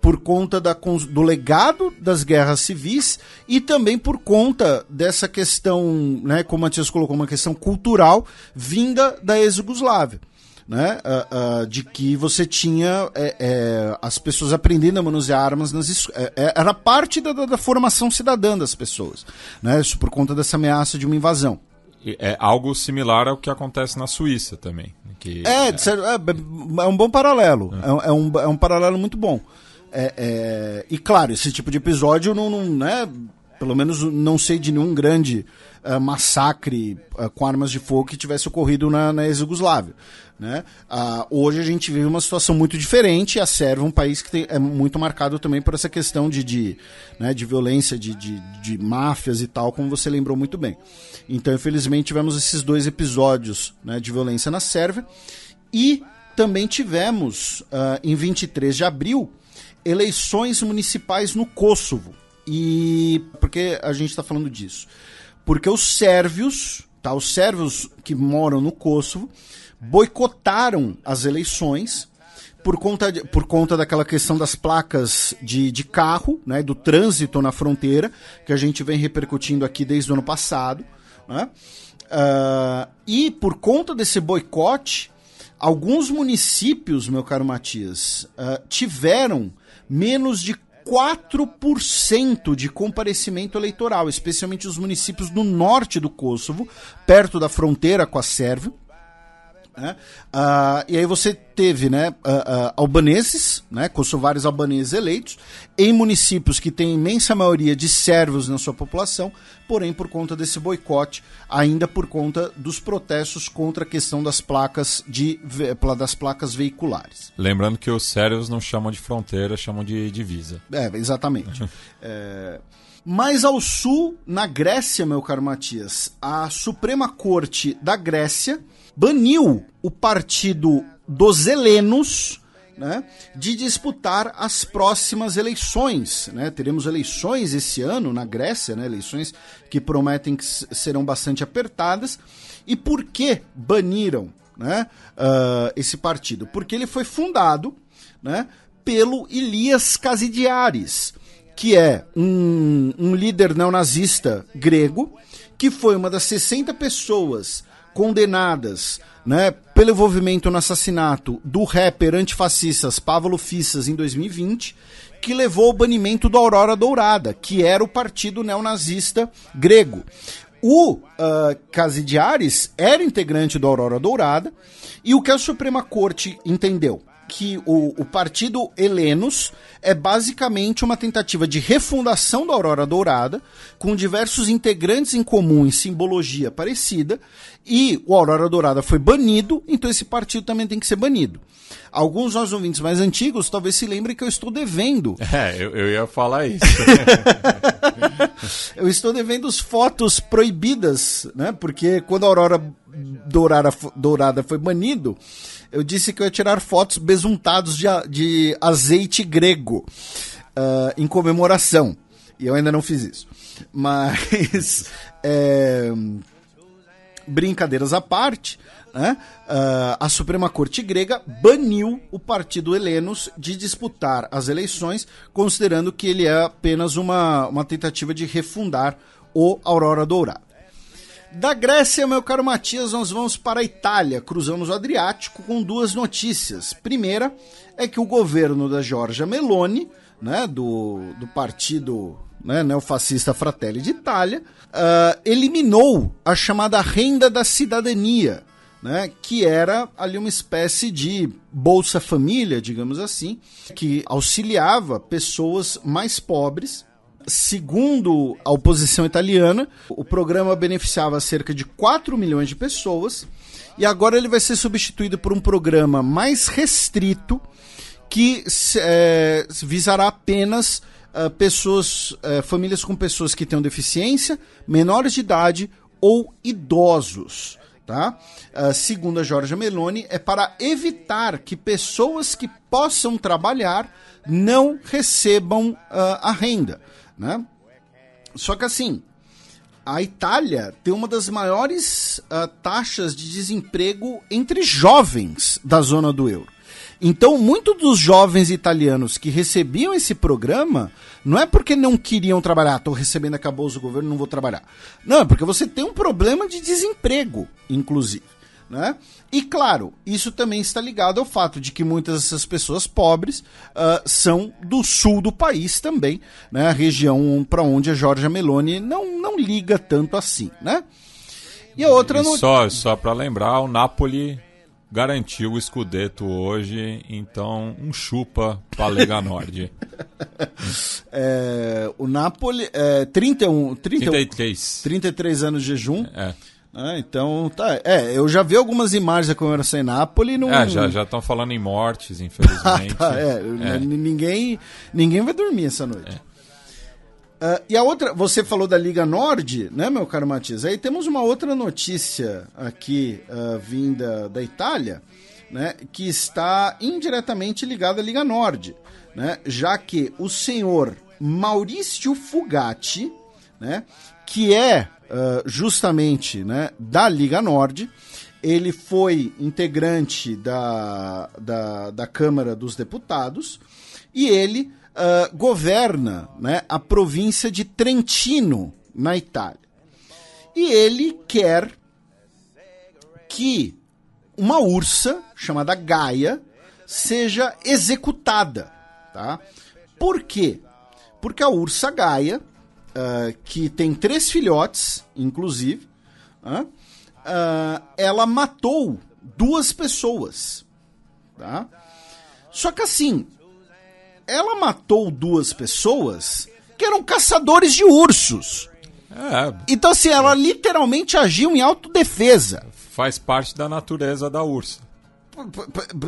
por conta da, do legado das guerras civis e também por conta dessa questão, né, como a Tias colocou, uma questão cultural vinda da ex-Yugoslávia. Né, uh, uh, de que você tinha é, é, as pessoas aprendendo a manusear armas nas é, é, era parte da, da, formação cidadã das pessoas, né, isso por conta dessa ameaça de uma invasão é algo similar ao que acontece na Suíça também. Que é, é... É, é, é um bom paralelo. É, é, um, é um é paralelo muito bom. É, e claro, esse tipo de episódio não, não né, pelo menos não sei de nenhum grande uh, massacre uh, com armas de fogo que tivesse ocorrido na, na ex-Yugoslávia. Né? Uh, hoje a gente vive uma situação muito diferente. A Sérvia é um país que tem, é muito marcado também por essa questão de, de, né, de violência, de, de, de, máfias e tal, como você lembrou muito bem. Então, infelizmente, tivemos esses dois episódios né, de violência na Sérvia. E também tivemos, uh, em 23 de abril, eleições municipais no Kosovo. E por que a gente está falando disso? porque os sérvios, tá, os sérvios que moram no Kosovo, boicotaram as eleições por conta, de, por conta daquela questão das placas de, de carro, né, do trânsito na fronteira, que a gente vem repercutindo aqui desde o ano passado. Né? Uh, e por conta desse boicote, alguns municípios, meu caro Matias, uh, tiveram menos de 4% de comparecimento eleitoral, especialmente os municípios do norte do Kosovo, perto da fronteira com a Sérvia. Né? Uh, e aí você teve né, uh, uh, albaneses, né, kosovares albaneses eleitos, em municípios que têm imensa maioria de sérvios na sua população, porém por conta desse boicote, ainda por conta dos protestos contra a questão das placas, de, das placas veiculares. Lembrando que os sérvios não chamam de fronteira, chamam de divisa. É, exatamente. *laughs* é... ao sul, na Grécia, meu caro Matias, a Suprema Corte da Grécia baniu o partido dos helenos né, de disputar as próximas eleições. Né? Teremos eleições esse ano na Grécia, né, eleições que prometem que serão bastante apertadas. E por que baniram né, uh, esse partido? Porque ele foi fundado né, pelo Elias Casidiares, que é um, um líder neonazista grego, que foi uma das 60 pessoas condenadas né, pelo envolvimento no assassinato do rapper antifascistas Pavlo Fissas em 2020, que levou ao banimento do Aurora Dourada, que era o partido neonazista grego. O uh, ah, Casidiares era integrante do Aurora Dourada, e o que a Suprema Corte entendeu? que o, o partido Helenos é basicamente uma tentativa de refundação da Aurora Dourada, com diversos integrantes em comum em simbologia parecida, e o Aurora Dourada foi banido, então esse partido também tem que ser banido. Alguns dos ouvintes mais antigos talvez se lembrem que eu estou devendo. *laughs* É, eu, eu ia falar isso. *laughs* eu estou devendo as fotos proibidas, né? Porque quando a Aurora Dourada, Dourada foi banido, eu disse que eu ia tirar fotos besuntados de, de azeite grego uh, em comemoração. E eu ainda não fiz isso. Mas. *laughs* É, brincadeiras à parte, né? Uh, a Suprema Corte grega baniu o partido Helenos de disputar as eleições, considerando que ele é apenas uma, uma tentativa de refundar o Aurora Dourada. Da Grécia, meu caro Matias, nós vamos para a Itália, cruzamos o Adriático com duas notícias. Primeira é que o governo da Giorgia Meloni, né, do, do partido né, neofascista Fratelli d'Italia, uh, eliminou a chamada renda da cidadania, né, que era ali uma espécie de Bolsa Família, digamos assim, que auxiliava pessoas mais pobres Segundo a oposição italiana, o programa beneficiava cerca de 4 milhões de pessoas e agora ele vai ser substituído por um programa mais restrito que é, visará apenas uh, pessoas, uh, famílias com pessoas que tenham deficiência, menores de idade ou idosos. Tá? Uh, segundo a Giorgia Meloni, é para evitar que pessoas que possam trabalhar não recebam a renda né? Só que assim, a Itália tem uma das maiores uh, taxas de desemprego entre jovens da zona do euro. Então, muitos dos jovens italianos que recebiam esse programa, não é porque não queriam trabalhar, estou recebendo, acabou o governo, não vou trabalhar. Não, é porque você tem um problema de desemprego, inclusive. Né? E claro, isso também está ligado ao fato de que muitas dessas pessoas pobres uh, são do sul do país também, né? a região para onde a Giorgia Meloni não, não liga tanto assim. Né? E a outra e Só, só para lembrar, o Napoli garantiu o escudeto hoje, então um chupa para a Lega Norte. *laughs* é, o Napoli, é, 31, 31, 33. 33 anos de jejum. É. Ah, então, tá. É, eu já vi algumas imagens da comemoração em Nápoles. Não... É, já estão falando em mortes, infelizmente. *laughs* Ah, tá, é, é. Ninguém, ninguém vai dormir essa noite. Uh, e a outra, você falou da Liga Nord, né, meu caro Matias? Aí temos uma outra notícia aqui uh, vinda da Itália, né, que está indiretamente ligada à Liga Nord, né, já que o senhor Maurício Fugatti, né, que é ah, justamente né, da Liga Norte. Ele foi integrante da, da, da Câmara dos Deputados e ele uh, governa né, a província de Trentino, na Itália. E ele quer que uma ursa chamada Gaia seja executada, tá? Por quê? Porque a ursa Gaia uh, que tem três filhotes, inclusive, uh, ela matou duas pessoas. Tá? Só que assim, ela matou duas pessoas que eram caçadores de ursos. É. Então, assim, ela literalmente agiu em autodefesa. Faz parte da natureza da ursa.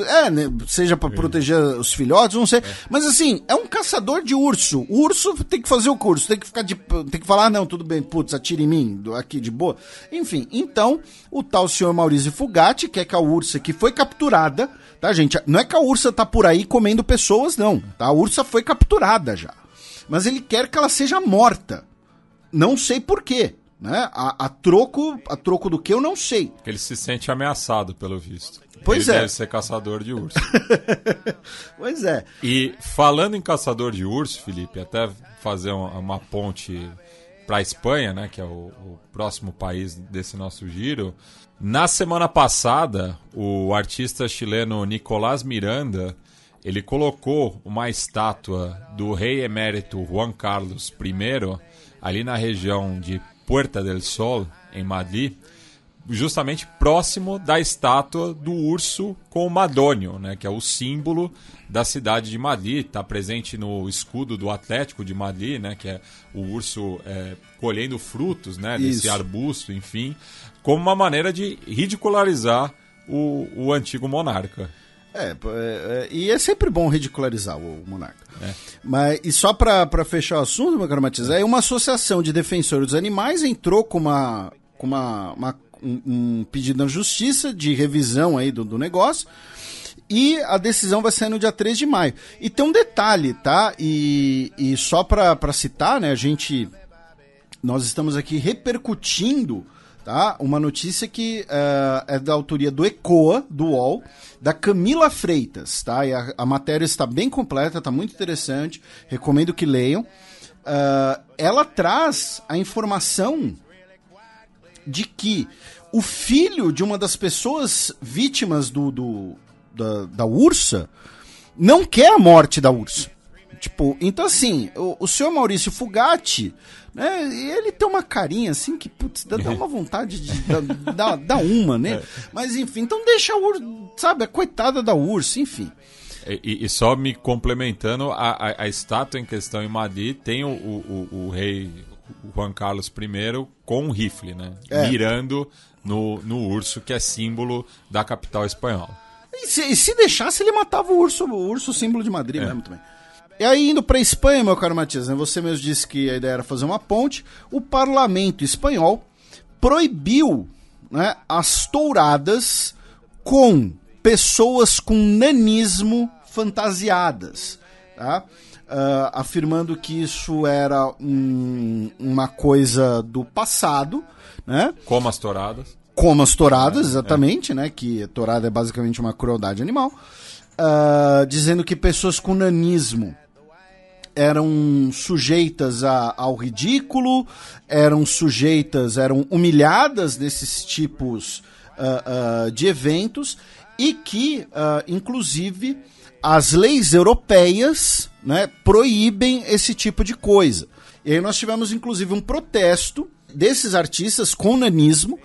É, né? seja para é. proteger os filhotes, não sei. É. Mas assim, é um caçador de urso. O urso tem que fazer o curso, tem que ficar de. Tem que falar, ah, não, tudo bem, putz, atira em mim, aqui de boa. Enfim, então, o tal senhor Maurício Fugatti, que é a ursa que foi capturada, tá, gente? Não é que a ursa tá por aí comendo pessoas, não. Tá? A ursa foi capturada já. Mas ele quer que ela seja morta. Não sei porquê. Né? A, a troco a troco do que eu não sei. Ele se sente ameaçado, pelo visto. Pois Ele é. deve ser caçador de urso. *laughs* pois é. E falando em caçador de urso, Felipe, até fazer uma ponte para a Espanha, né, que é o, o, próximo país desse nosso giro. Na semana passada, o artista chileno Nicolás Miranda ele colocou uma estátua do rei emérito Juan Carlos I ali na região de Puerta del Sol, em Madrid, justamente próximo da estátua do urso com o Madônio, né, que é o símbolo da cidade de Madrid, está presente no escudo do Atlético de Madrid, né, que é o urso é, colhendo frutos né, desse Isso. arbusto, enfim, como uma maneira de ridicularizar o, o antigo monarca. É, é, é e é sempre bom ridicularizar o, monarca. É. Mas, e só para fechar o assunto, meu caro uma associação de defensores dos animais entrou com uma, com uma, uma um, pedido na justiça de revisão aí do, do negócio e a decisão vai sair no dia 3 de maio. E tem um detalhe, tá? E, e só para citar, né? A gente. Nós estamos aqui repercutindo tá? uma notícia que uh, é da autoria do ECOA, do UOL, da Camila Freitas, tá? E a, a matéria está bem completa, está muito interessante, recomendo que leiam. Uh, ela traz a informação de que o filho de uma das pessoas vítimas do, do da, da ursa não quer a morte da ursa. Tipo, então assim, o, o senhor Maurício Fugatti, né, ele tem uma carinha assim que, putz, dá, dá uma *laughs* vontade de dar dá, uma, né? É. Mas enfim, então deixa a ursa, sabe, a coitada da ursa, enfim. E, e, só me complementando, a, a, a, estátua em questão em Madrid tem o, o, o, o rei Juan Carlos I com um rifle, né? É. Mirando no, no urso, que é símbolo da capital espanhola. E se, e se deixasse, ele matava o urso, o urso símbolo de Madrid é. mesmo também. E aí, indo para Espanha, meu caro Matias, né, você mesmo disse que a ideia era fazer uma ponte. O parlamento espanhol proibiu né, as touradas com pessoas com nanismo fantasiadas, tá? uh, afirmando que isso era um, uma coisa do passado, né? Como as touradas. Como as touradas, exatamente, né? Que tourada é basicamente uma crueldade animal. Uh, dizendo que pessoas com nanismo eram sujeitas a, ao ridículo, eram sujeitas, eram humilhadas nesses tipos uh, uh, de eventos e que, inclusive, as leis europeias né, proíbem esse tipo de coisa. E aí nós tivemos, inclusive, um protesto desses artistas com nanismo, uh,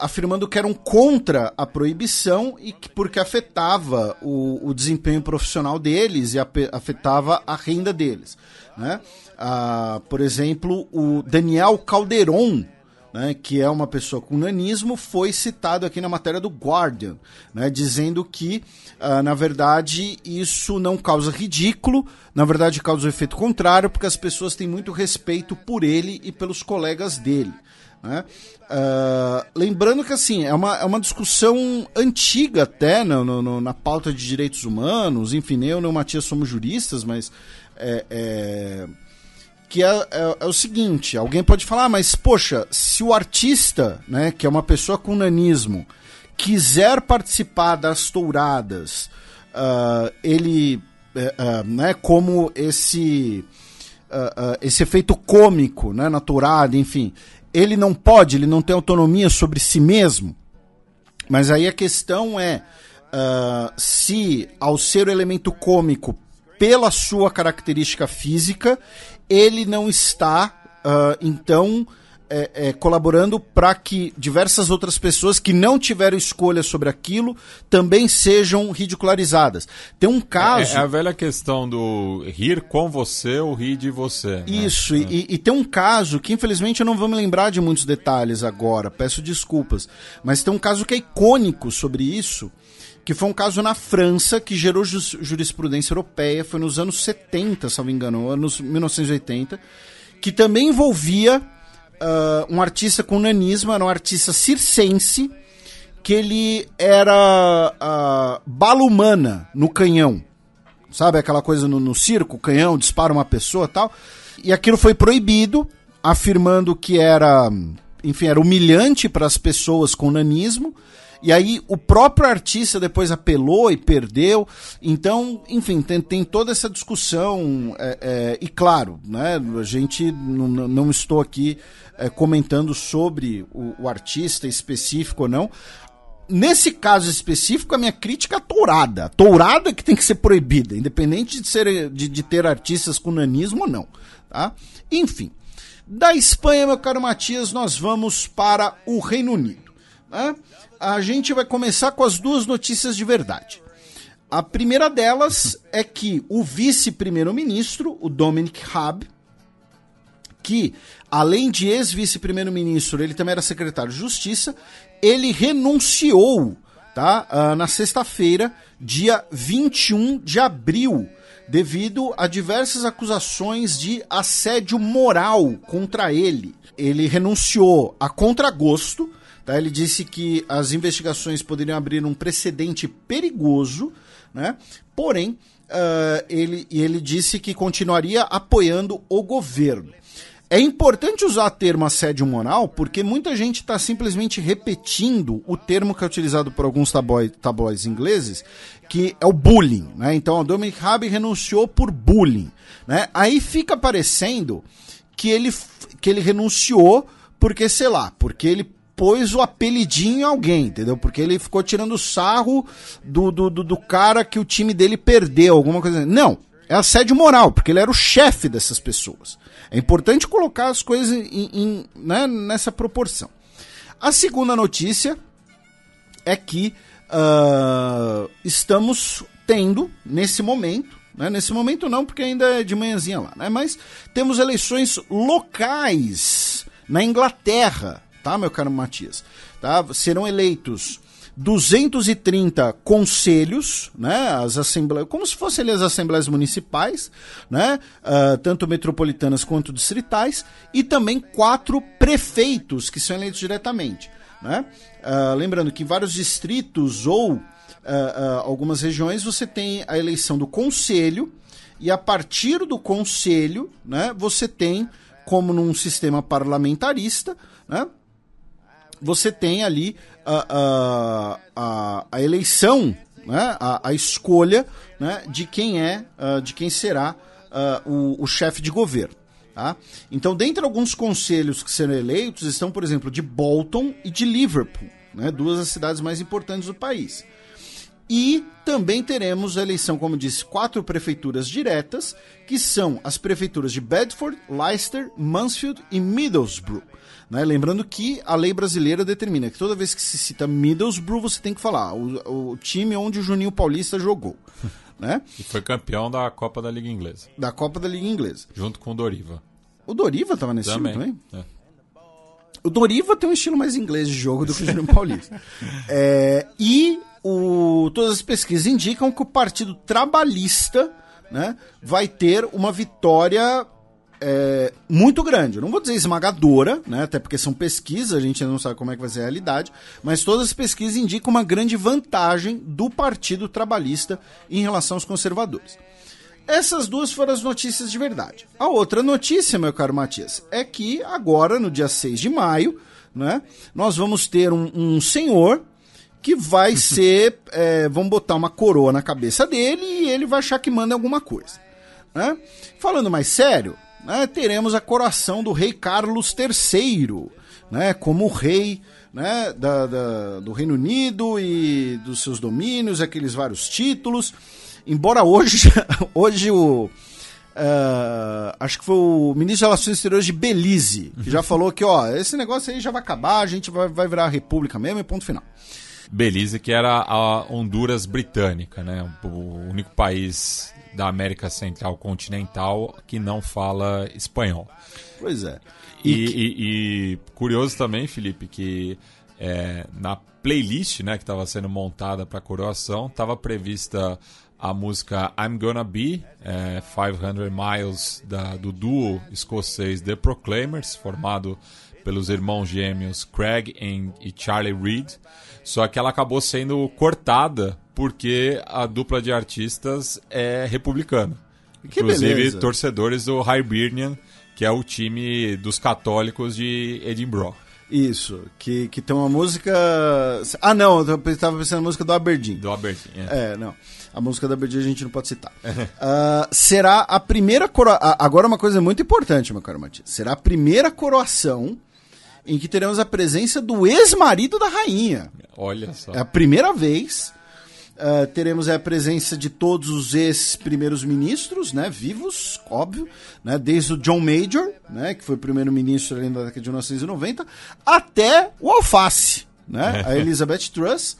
afirmando que eram contra a proibição e que porque afetava o, o desempenho profissional deles e afetava a renda deles. Né? Uh, por exemplo, o Daniel Calderon, né, que é uma pessoa com nanismo, foi citado aqui na matéria do Guardian, né, dizendo que, uh, na verdade, isso não causa ridículo, na verdade, causa o efeito contrário, porque as pessoas têm muito respeito por ele e pelos colegas dele. Né? Uh, lembrando que assim é uma, é uma discussão antiga até no, no, na pauta de direitos humanos, enfim, eu e o Matias somos juristas, mas é, é que é, é, é, o seguinte: alguém pode falar, ah, mas poxa, se o artista, né, que é uma pessoa com nanismo, quiser participar das touradas, uh, ele, uh, né, como esse uh, esse efeito cômico, né, na tourada, enfim, ele não pode, ele não tem autonomia sobre si mesmo. Mas aí a questão é se, ao ser o elemento cômico pela sua característica física, ele não está, uh, então, é, é, colaborando para que diversas outras pessoas que não tiveram escolha sobre aquilo também sejam ridicularizadas. Tem um caso. É, é a velha questão do rir com você ou rir de você. Né? Isso, é. e, e, tem um caso que infelizmente eu não vou me lembrar de muitos detalhes agora, peço desculpas, mas tem um caso que é icônico sobre isso que foi um caso na França que gerou ju jurisprudência europeia, foi nos anos 70, se não me engano, anos 1980, que também envolvia uh, um artista com nanismo, era um artista circense, que ele era uh, bala humana no canhão. Sabe aquela coisa no, no circo, canhão, dispara uma pessoa tal. E aquilo foi proibido, afirmando que era, enfim, era humilhante para as pessoas com nanismo. E aí o próprio artista depois apelou e perdeu. Então, enfim, tem, tem toda essa discussão. É, é, e claro, né, a gente não, não estou aqui é, comentando sobre o, o artista específico ou não. Nesse caso específico, a minha crítica é tourada. Tourada que tem que ser proibida, independente de, ser, de, de ter artistas com nanismo ou não. Tá? Enfim, da Espanha, meu caro Matias, nós vamos para o Reino Unido. Né? A gente vai começar com as duas notícias de verdade. A primeira delas é que o vice-primeiro-ministro, o Dominic Raab, que além de ex-vice-primeiro-ministro, ele também era secretário de Justiça, ele renunciou tá, uh, na sexta-feira, dia 21 de abril, devido a diversas acusações de assédio moral contra ele. Ele renunciou a contragosto Tá? Ele disse que as investigações poderiam abrir um precedente perigoso, né? porém, uh, ele, ele disse que continuaria apoiando o governo. É importante usar o termo assédio moral porque muita gente está simplesmente repetindo o termo que é utilizado por alguns tabloides, ingleses, que é o bullying. Né? Então, o Dominic Raab renunciou por bullying. Né? Aí fica parecendo que ele, que ele renunciou porque, sei lá, porque ele pôs o apelidinho alguém, entendeu? Porque ele ficou tirando sarro do, do, do, do cara que o time dele perdeu, alguma coisa. Assim. Não, é assédio moral, porque ele era o chefe dessas pessoas. É importante colocar as coisas em, em, né, nessa proporção. A segunda notícia é que uh, estamos tendo, nesse momento, né, nesse momento não, porque ainda é de manhãzinha lá, né, mas temos eleições locais na Inglaterra tá, meu caro Matias? Tá? Serão eleitos 230 conselhos, né, as assembleias, como se fossem as assembleias municipais, né, uh, tanto metropolitanas quanto distritais, e também quatro prefeitos que são eleitos diretamente. Né? Uh, lembrando que em vários distritos ou uh, algumas regiões você tem a eleição do conselho, e a partir do conselho né, você tem, como num sistema parlamentarista, né, você tem ali a, a, a, a eleição, né? a, a escolha né? de quem é, uh, de quem será uh, o, o chefe de governo. Tá? Então, dentre alguns conselhos que serão eleitos, estão, por exemplo, de Bolton e de Liverpool, né? duas das cidades mais importantes do país. E também teremos a eleição, como disse, quatro prefeituras diretas, que são as prefeituras de Bedford, Leicester, Mansfield e Middlesbrough. Né? Lembrando que a lei brasileira determina que toda vez que se cita Middlesbrough, você tem que falar o, o time onde o Juninho Paulista jogou. *laughs* né? E foi campeão da Copa da Liga Inglesa. Da Copa da Liga Inglesa. Junto com o Doriva. O Doriva estava nesse também. time também? É. O Doriva tem um estilo mais inglês de jogo do que o Juninho *laughs* Paulista. É, e o, todas as pesquisas indicam que o Partido Trabalhista né, vai ter uma vitória é, muito grande. Não vou dizer esmagadora, né? Até porque são pesquisas, a gente não sabe como é que vai ser a realidade, mas todas as pesquisas indicam uma grande vantagem do Partido Trabalhista em relação aos conservadores. Essas duas foram as notícias de verdade. A outra notícia, meu caro Matias, é que agora, no dia 6 de maio, né, nós vamos ter um, um senhor que vai *laughs* ser. É, botar uma coroa na cabeça dele e ele vai achar que manda alguma coisa. Né? Falando mais sério, né, teremos a coroação do rei Carlos III, né, como rei né, da, da, do Reino Unido e dos seus domínios, aqueles vários títulos. Embora hoje, *laughs* hoje o, Uh, acho que foi o ministro de Relações Exteriores de Belize, que já falou que, ó, esse negócio aí já vai acabar, a gente vai, vai virar república mesmo e ponto final. Belize, que era a Honduras britânica, né? O único país da América Central continental que não fala espanhol. Pois é. E, e, que... e, e curioso também, Felipe, que é, na playlist né, que estava sendo montada para a coroação, estava prevista a música I'm Gonna Be, é, 500 Miles, da, do duo escocês The Proclaimers, formado pelos irmãos gêmeos Craig e Charlie Reed. Só que ela acabou sendo cortada porque a dupla de artistas é republicana. Que Inclusive, beleza. torcedores do Hibernian, que é o time dos católicos de Edinburgh. Isso, que, que tem uma música. Ah, não, eu estava pensando na música do Aberdeen. Do Aberdeen, é. é não. A música da Aberdeen a gente não pode citar. uh, *laughs* será a primeira coroação. Agora, uma coisa muito importante, meu caro Matias. Será a primeira coroação em que teremos a presença do ex-marido da rainha. Olha só. É a primeira vez. Uh, teremos a presença de todos os ex-primeiros ministros, né, vivos, óbvio, né, desde o John Major, né, que foi primeiro-ministro ali na década de 1990, até o Alface, né, a *laughs* Elizabeth Truss.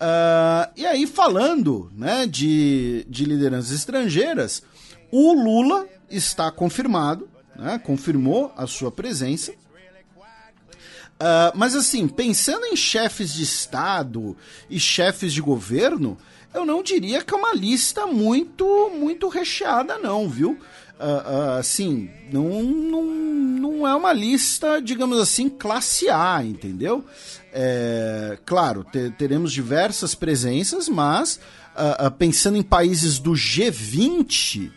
Uh, e aí, falando né, de, de lideranças estrangeiras, o Lula está confirmado, né, confirmou a sua presença. Uh, mas assim, pensando em chefes de Estado e chefes de governo, eu não diria que é uma lista muito, muito recheada, não, viu? Uh, uh, assim, não, não, não é uma lista, digamos assim, classe A, entendeu? É, claro, te, teremos diversas presenças, mas pensando em países do G20,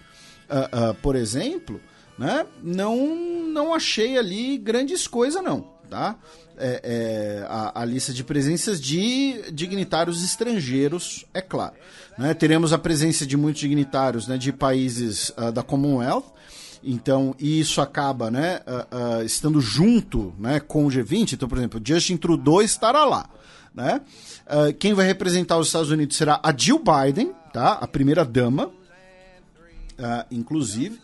por exemplo, né, não, não achei ali grandes coisas, não tá? É, é, a, a, lista de presenças de dignitários estrangeiros, é claro. Né? Teremos a presença de muitos dignitários né, de países uh, da Commonwealth, então, isso acaba né, uh, uh, estando junto né, com o G20. Então, por exemplo, Justin Trudeau estará lá. Né? Uh, quem vai representar os Estados Unidos será a Jill Biden, tá? a primeira dama, inclusive.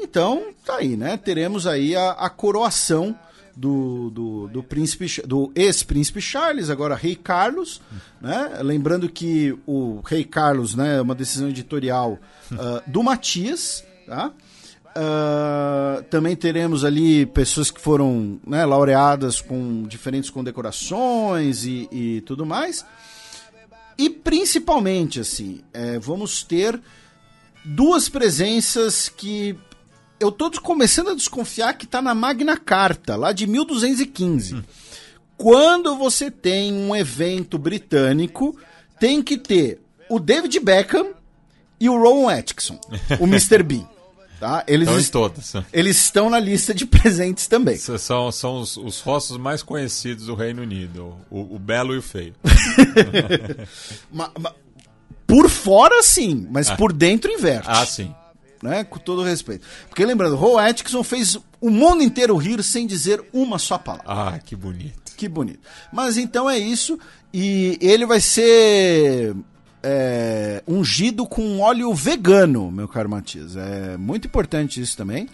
então, tá aí, né? Teremos aí a, a coroação do, do, do príncipe do ex-príncipe Charles, agora rei Carlos, né? Lembrando que o rei Carlos, né, é uma decisão editorial uh, do Matias, tá? Uh, também teremos ali pessoas que foram né, laureadas com diferentes condecorações e, e tudo mais. E principalmente, assim, é, vamos ter duas presenças que eu tô começando a desconfiar que tá na Magna Carta, lá de 1215. Hum. Quando você tem um evento britânico, tem que ter o David Beckham e o Rowan Atkinson, o Mr. Bean. Tá? Eles, estão né? eles estão na lista de *laughs* presentes também. São, são os, os rostos mais conhecidos do Reino Unido: o, o belo e o feio. *laughs* ma, ma, por fora, sim, mas ah. por dentro inverte. Ah, sim né? Com todo respeito. Porque lembrando, Roy Atkinson fez o mundo inteiro rir sem dizer uma só palavra. Ah, que bonito. Que bonito. Mas então é isso. E ele vai ser é, ungido com óleo vegano, meu caro Matias. É muito importante isso também.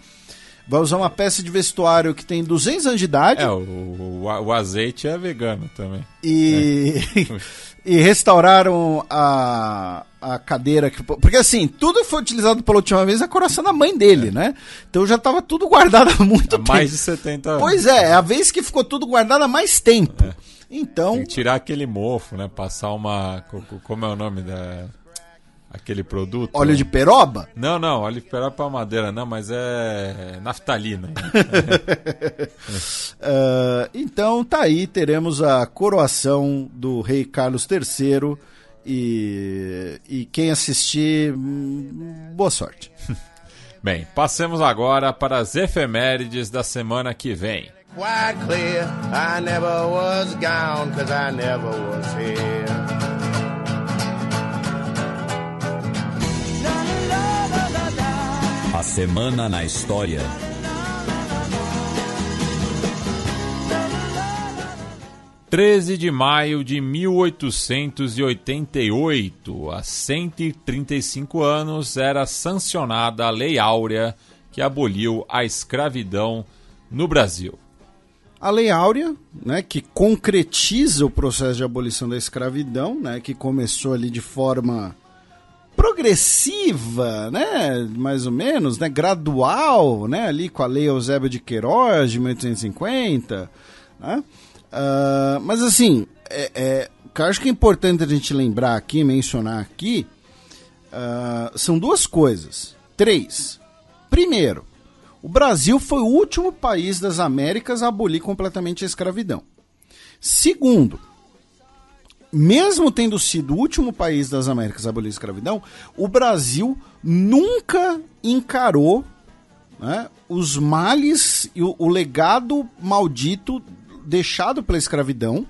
Vai usar uma peça de vestuário que tem 200 anos de idade. É, o, o, o azeite é vegano também. E, é. *laughs* e restauraram a, a cadeira que. Porque assim, tudo foi utilizado pela última vez a é coração da mãe dele, é. né? Então já tava tudo guardado há muito há tempo. Mais de 70 anos. Pois é, é a vez que ficou tudo guardado há mais tempo. É. Então. tirar aquele mofo, né? Passar uma. Como é o nome da. Aquele produto. Óleo né? de peroba? Não, não, óleo de peroba é para madeira, não, mas é naftalina. uh, *laughs* então tá aí, teremos a coroação do rei Carlos III e, e quem assistir, hum, boa sorte. *laughs* Bem, passemos agora para as efemérides da semana que vem. A Semana na História 13 de maio de 1888, há 135 anos, era sancionada a Lei Áurea que aboliu a escravidão no Brasil. A Lei Áurea, né, que concretiza o processo de abolição da escravidão, né, que começou ali de forma progressiva, né, mais ou menos, né, gradual, né, ali com a Lei Eusébio de Queiroz de 1850, né? Ah, mas assim, é, é, que eu acho que é importante a gente lembrar aqui, mencionar aqui, uh, são duas coisas. Três. Primeiro, o Brasil foi o último país das Américas a abolir completamente a escravidão. Segundo, mesmo tendo sido o último país das Américas a abolir a escravidão, o Brasil nunca encarou né, os males e o, o legado maldito deixado pela escravidão.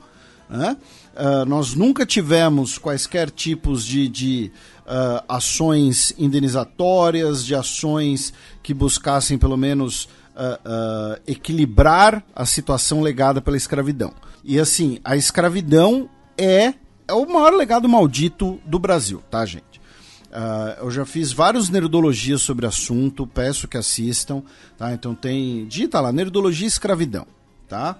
Né? Uh, nós nunca tivemos quaisquer tipos de, de uh, ações indenizatórias, de ações que buscassem pelo menos uh, equilibrar a situação legada pela escravidão. E assim, a escravidão é, é o maior legado maldito do Brasil, tá, gente? Uh, eu já fiz vários nerdologias sobre o assunto, peço que assistam, tá? Então tem. Digita lá, nerdologia e escravidão, tá?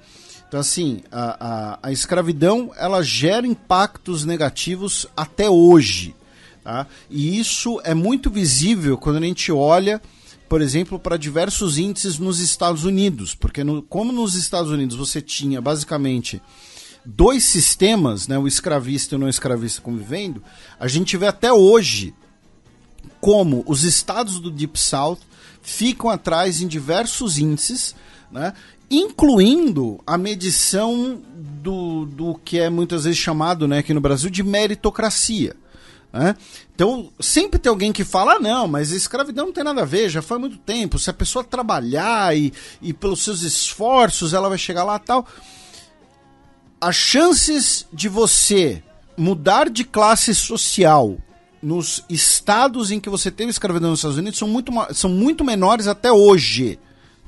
Então, assim, a, a, a escravidão ela gera impactos negativos até hoje. Tá? E isso é muito visível quando a gente olha por exemplo, para diversos índices nos Estados Unidos, porque no, como nos Estados Unidos você tinha basicamente dois sistemas, né, o escravista e o não escravista convivendo, a gente vê até hoje como os estados do Deep South ficam atrás em diversos índices, né, incluindo a medição do, do que é muitas vezes chamado né, aqui no Brasil de meritocracia. Né? Então, sempre tem alguém que fala: ah, não, mas escravidão não tem nada a ver, já foi muito tempo. Se a pessoa trabalhar e, e pelos seus esforços ela vai chegar lá tal. As chances de você mudar de classe social nos estados em que você teve escravidão nos Estados Unidos são muito, são muito menores até hoje.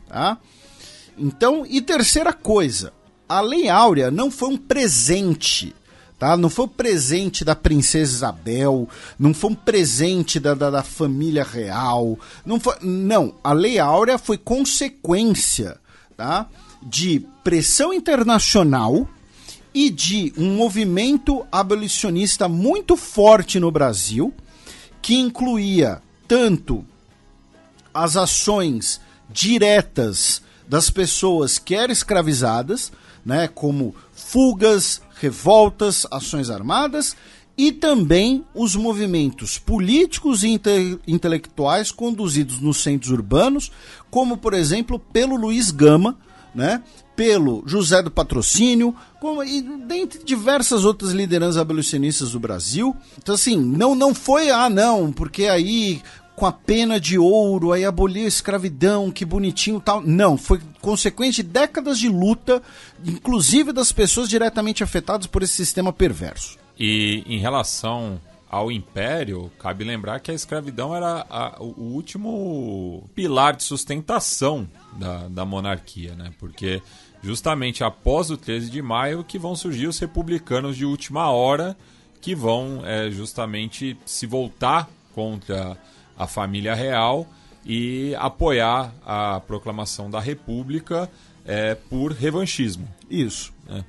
Tá? Então, e terceira coisa, a Lei Áurea não foi um presente tá? Não foi um presente da princesa Isabel, não foi um presente da, da, da, família real, não foi, não, a Lei Áurea foi consequência, tá? De pressão internacional e de um movimento abolicionista muito forte no Brasil, que incluía tanto as ações diretas das pessoas quer escravizadas, né, como fugas, revoltas, ações armadas, e também os movimentos políticos e inte intelectuais conduzidos nos centros urbanos, como por exemplo pelo Luiz Gama, né, pelo José do Patrocínio, como, e dentre diversas outras lideranças abolicionistas do Brasil. Então, assim, não, não foi, ah, não, porque aí com a pena de ouro, aí aboliu a escravidão, que bonitinho tal. Não, foi consequência de décadas de luta, inclusive das pessoas diretamente afetadas por esse sistema perverso. E em relação ao império, cabe lembrar que a escravidão era a, o último pilar de sustentação da, da monarquia, né? Porque justamente após o 13 de maio que vão surgir os republicanos de última hora que vão é, justamente se voltar contra a família real e apoiar a proclamação da República é, por revanchismo. Isso. É. Né?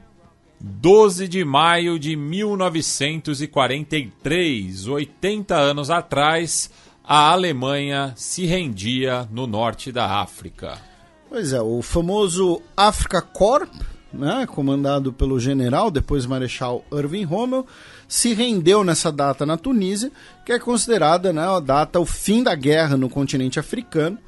12 de maio de 1943, 80 anos atrás, a Alemanha se rendia no norte da África. Pois é, o famoso Africa Corp, né, comandado pelo general, depois marechal Erwin Rommel, se rendeu nessa data na Tunísia que é considerada né, a data o fim da guerra no continente africano.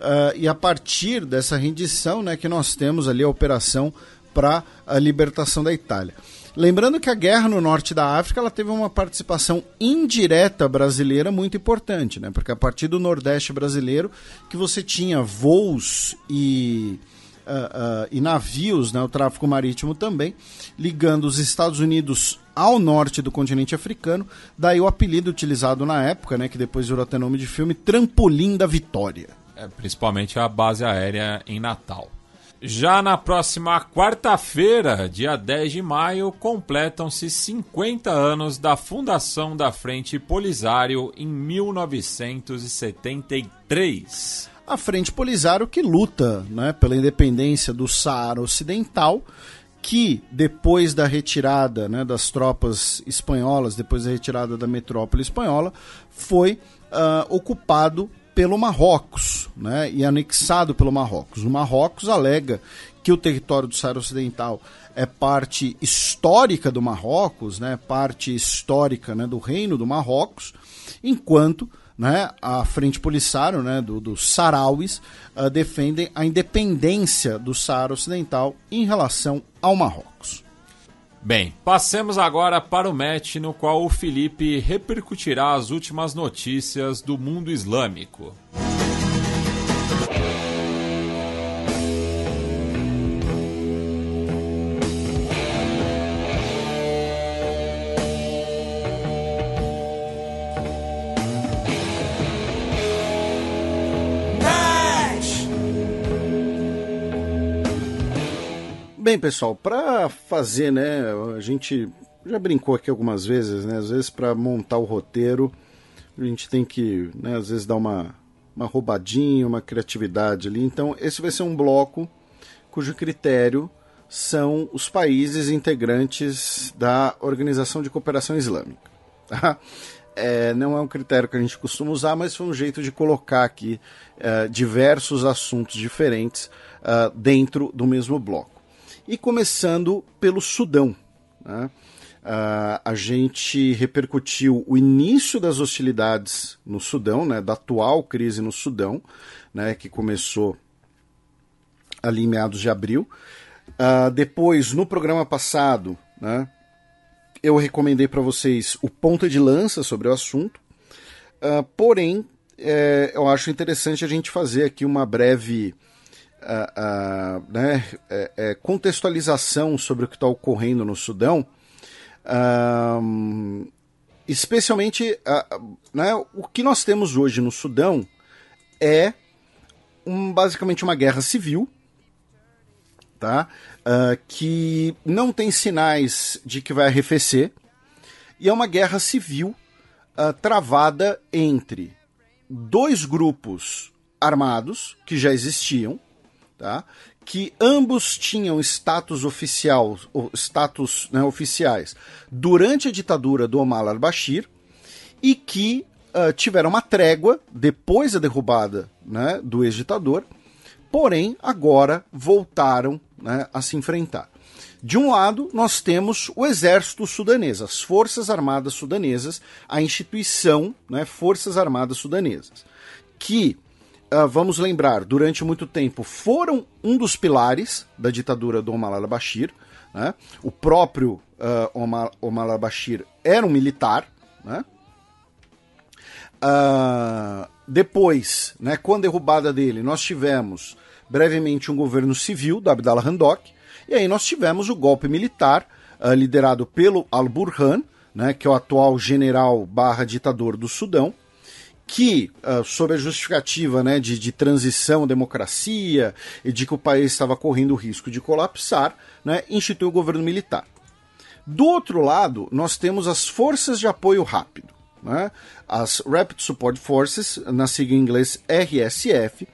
Uh, e a partir dessa rendição né, que nós temos ali a operação para a libertação da Itália. Lembrando que a guerra no norte da África ela teve uma participação indireta brasileira muito importante, né? porque a partir do Nordeste brasileiro que você tinha voos e uh, uh, e navios, né, o tráfico marítimo também, ligando os Estados Unidos ao norte do continente africano, daí o apelido utilizado na época, né, que depois virou até nome de filme, Trampolim da Vitória. É, principalmente a base aérea em Natal. Já na próxima quarta-feira, dia 10 de maio, completam-se 50 anos da fundação da Frente Polisário em 1973 a Frente Polisário que luta né, pela independência do Saara Ocidental, que depois da retirada né, das tropas espanholas, depois da retirada da metrópole espanhola, foi uh, ocupado pelo Marrocos né, e anexado pelo Marrocos. O Marrocos alega que o território do Saara Ocidental é parte histórica do Marrocos, né, parte histórica né, do reino do Marrocos, enquanto né, a Frente Polisário, né, do, dos sarauis, uh, defendem a independência do Saara Ocidental em relação ao Marrocos. Bem, passemos agora para o match no qual o Felipe repercutirá as últimas notícias do mundo islâmico. Bem, pessoal, para fazer, né, a gente já brincou aqui algumas vezes, né? Às vezes para montar o roteiro, a gente tem que, né, às vezes dar uma uma roubadinha, uma criatividade ali. Então, esse vai ser um bloco cujo critério são os países integrantes da Organização de Cooperação Islâmica. Tá? É, não é um critério que a gente costuma usar, mas foi um jeito de colocar aqui é, diversos assuntos diferentes ah, dentro do mesmo bloco. E começando pelo Sudão. Né? Uh, a gente repercutiu o início das hostilidades no Sudão, né, da atual crise no Sudão, né, que começou ali em meados de abril. Uh, depois, no programa passado, né, eu recomendei para vocês o ponta de lança sobre o assunto, uh, porém, é, eu acho interessante a gente fazer aqui uma breve uh, uh, né, é, é, contextualização sobre o que está ocorrendo no Sudão, especialmente né, o que nós temos hoje no Sudão é um, basicamente uma guerra civil, tá? Ah, que não tem sinais de que vai arrefecer e é uma guerra civil ah, travada entre dois grupos armados que já existiam, tá? que ambos tinham status oficial, status né, oficiais durante a ditadura do Omar al-Bashir e que uh, tiveram uma trégua depois da derrubada né, do ex-ditador, porém agora voltaram né, a se enfrentar. De um lado, nós temos o Exército Sudanês, as Forças Armadas Sudanesas, a instituição né, Forças Armadas Sudanesas, que uh, vamos lembrar, durante muito tempo foram um dos pilares da ditadura do Omar al-Bashir. Né? O próprio uh, Omar, Omar al-Bashir era um militar. Né? Uh, depois, né, com a derrubada dele, nós tivemos brevemente um governo civil do Abdallah Handok, e aí nós tivemos o golpe militar liderado pelo Al-Burhan, né, que é o atual general barra ditador do Sudão, que, uh, sob a justificativa né, de, de transição, democracia, e de que o país estava correndo o risco de colapsar, né, instituiu o governo militar. Do outro lado, nós temos as forças de apoio rápido, né, as Rapid Support Forces, na sigla em inglês RSF,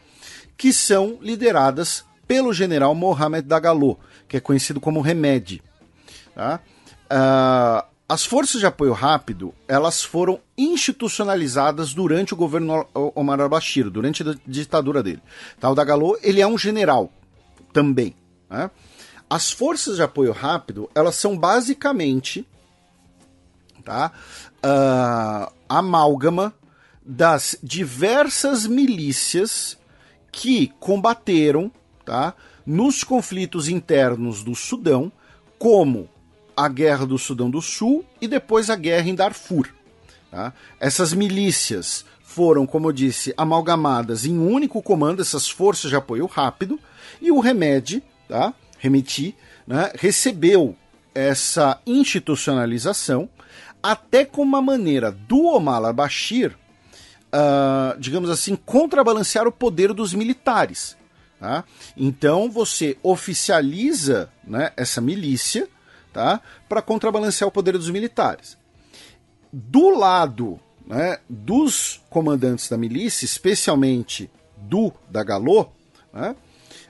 que são lideradas pelo general Mohamed Dagalo, que é conhecido como Remed. Tá? Uh, as forças de apoio rápido, elas foram institucionalizadas durante o governo Omar al-Bashir, durante a ditadura dele. Tal tá, o Dagalo, ele é um general também. Né? As forças de apoio rápido, elas são basicamente tá, uh, amálgama das diversas milícias que combateram tá, nos conflitos internos do Sudão, como a guerra do Sudão do Sul e depois a guerra em Darfur. Tá? Essas milícias foram, como eu disse, amalgamadas em um único comando, essas forças de apoio rápido, e o Remedi, tá? Remeti, né? recebeu essa institucionalização até com uma maneira do Omar al-Bashir, uh, digamos assim, contrabalancear o poder dos militares. Tá? Então você oficializa né, essa milícia, tá? para contrabalancear o poder dos militares. Do lado né, dos comandantes da milícia, especialmente do da Galô, né,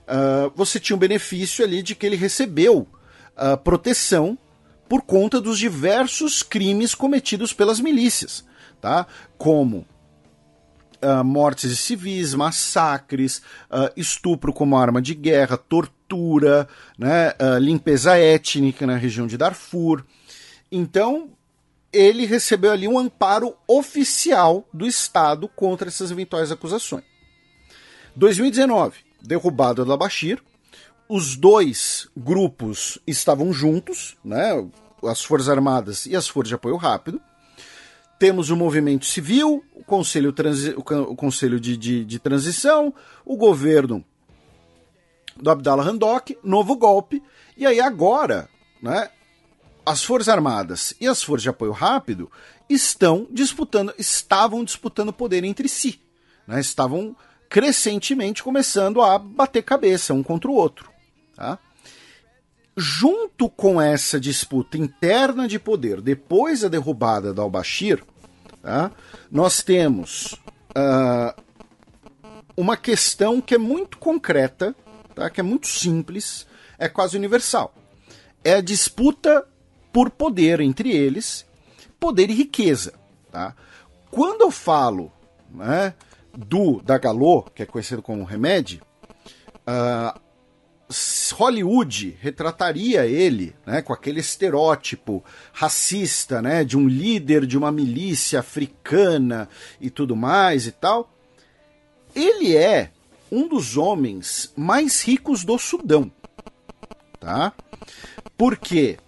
uh, você tinha um benefício ali de que ele recebeu uh, proteção por conta dos diversos crimes cometidos pelas milícias, tá? como uh, mortes de civis, massacres, uh, estupro como arma de guerra, tortura, né, uh, limpeza étnica na região de Darfur. Então, ele recebeu ali um amparo oficial do Estado contra essas eventuais acusações. 2019, derrubado da Bashir, os dois grupos estavam juntos, né, as Forças Armadas e as Forças de Apoio Rápido, temos o movimento civil, o Conselho, transi o conselho de, de, de, Transição, o governo do Abdallah Handok, novo golpe, e aí agora, né, as Forças Armadas e as Forças de Apoio Rápido estão disputando, estavam disputando poder entre si, né, estavam crescentemente começando a bater cabeça um contra o outro, tá? junto com essa disputa interna de poder depois da derrubada da Al-Bashir, Tá? Nós temos uh, uma questão que é muito concreta, tá? que é muito simples, é quase universal. É a disputa por poder entre eles, poder e riqueza. Tá? Quando eu falo né, do da Galô, que é conhecido como Remédio, uh, Hollywood retrataria ele, né, com aquele estereótipo racista, né, de um líder de uma milícia africana e tudo mais e tal. Ele é um dos homens mais ricos do Sudão, tá? Porque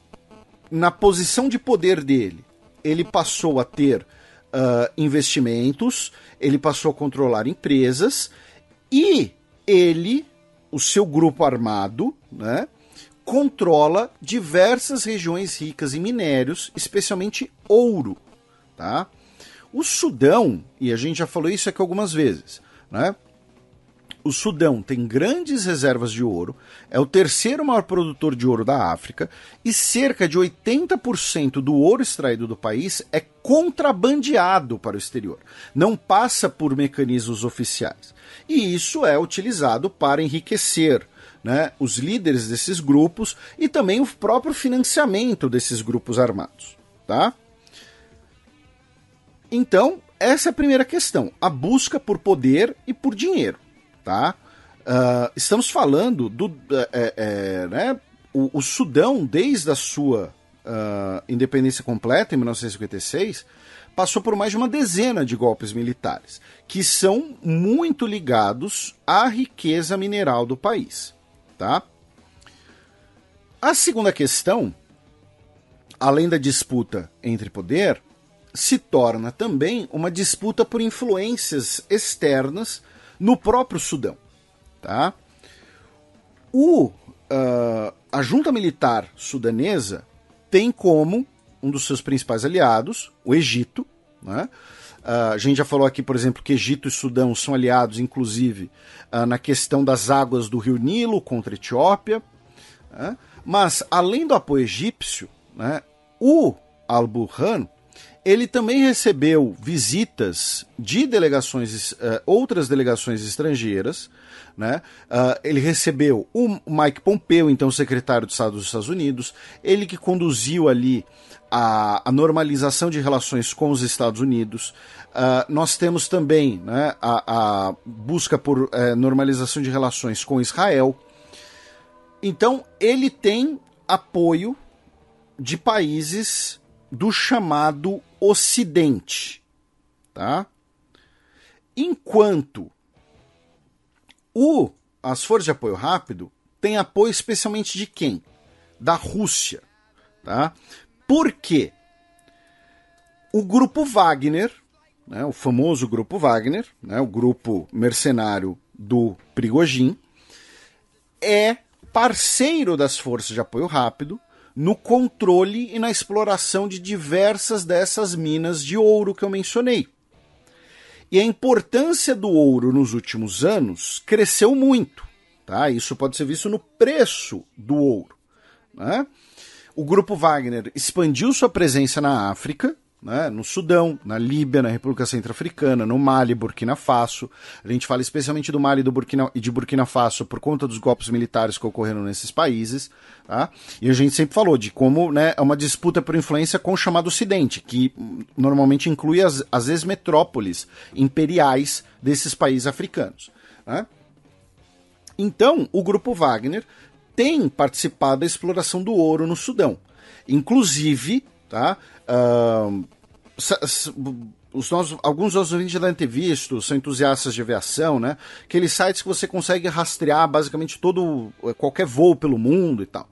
na posição de poder dele, ele passou a ter uh, investimentos, ele passou a controlar empresas e ele o seu grupo armado, né, controla diversas regiões ricas em minérios, especialmente ouro, tá? O Sudão, e a gente já falou isso aqui algumas vezes, né? o Sudão tem grandes reservas de ouro, é o terceiro maior produtor de ouro da África e cerca de 80% do ouro extraído do país é contrabandeado para o exterior, não passa por mecanismos oficiais. E isso é utilizado para enriquecer né, os líderes desses grupos e também o próprio financiamento desses grupos armados. Tá? Então, essa é a primeira questão: a busca por poder e por dinheiro tá? Uh, estamos falando do é, é, é, né? O, o, Sudão, desde a sua uh, independência completa, em 1956, passou por mais de uma dezena de golpes militares, que são muito ligados à riqueza mineral do país. Tá? A segunda questão, além da disputa entre poder, se torna também uma disputa por influências externas no próprio Sudão. Tá? O, uh, a junta militar sudanesa tem como um dos seus principais aliados o Egito. Né? Uh, a gente já falou aqui, por exemplo, que Egito e Sudão são aliados, inclusive, uh, na questão das águas do rio Nilo contra a Etiópia. Né? Mas, além do apoio egípcio, né, o Al-Burhan ele também recebeu visitas de delegações, uh, outras delegações estrangeiras. Né? Uh, ele recebeu o Mike Pompeo, então secretário de Estado dos Estados Unidos, ele que conduziu ali a, a normalização de relações com os Estados Unidos. Uh, nós temos também né, a, a, busca por normalização de relações com Israel. Então, ele tem apoio de países do chamado Ocidente, tá? Enquanto o as forças de apoio rápido têm apoio especialmente de quem? Da Rússia, tá? Por quê? O grupo Wagner, né, o famoso grupo Wagner, né, o grupo mercenário do Prigogine, é parceiro das forças de apoio rápido no controle e na exploração de diversas dessas minas de ouro que eu mencionei. E a importância do ouro nos últimos anos cresceu muito. Tá? Isso pode ser visto no preço do ouro. Né? O grupo Wagner expandiu sua presença na África, né? no Sudão, na Líbia, na República Centro-Africana, no Mali, Burkina Faso. A gente fala especialmente do Mali e, do Burkina, e de Burkina Faso por conta dos golpes militares que ocorreram nesses países. Tá? E a gente sempre falou de como né, é uma disputa por influência com o chamado Ocidente, que normalmente inclui as, as ex-metrópoles imperiais desses países africanos. Né? Então, o grupo Wagner tem participado da exploração do ouro no Sudão. Inclusive, tá? os nossos, alguns dos ouvintes da são entusiastas de aviação, né? Aqueles sites que você consegue rastrear basicamente todo eh, qualquer voo pelo mundo e tal.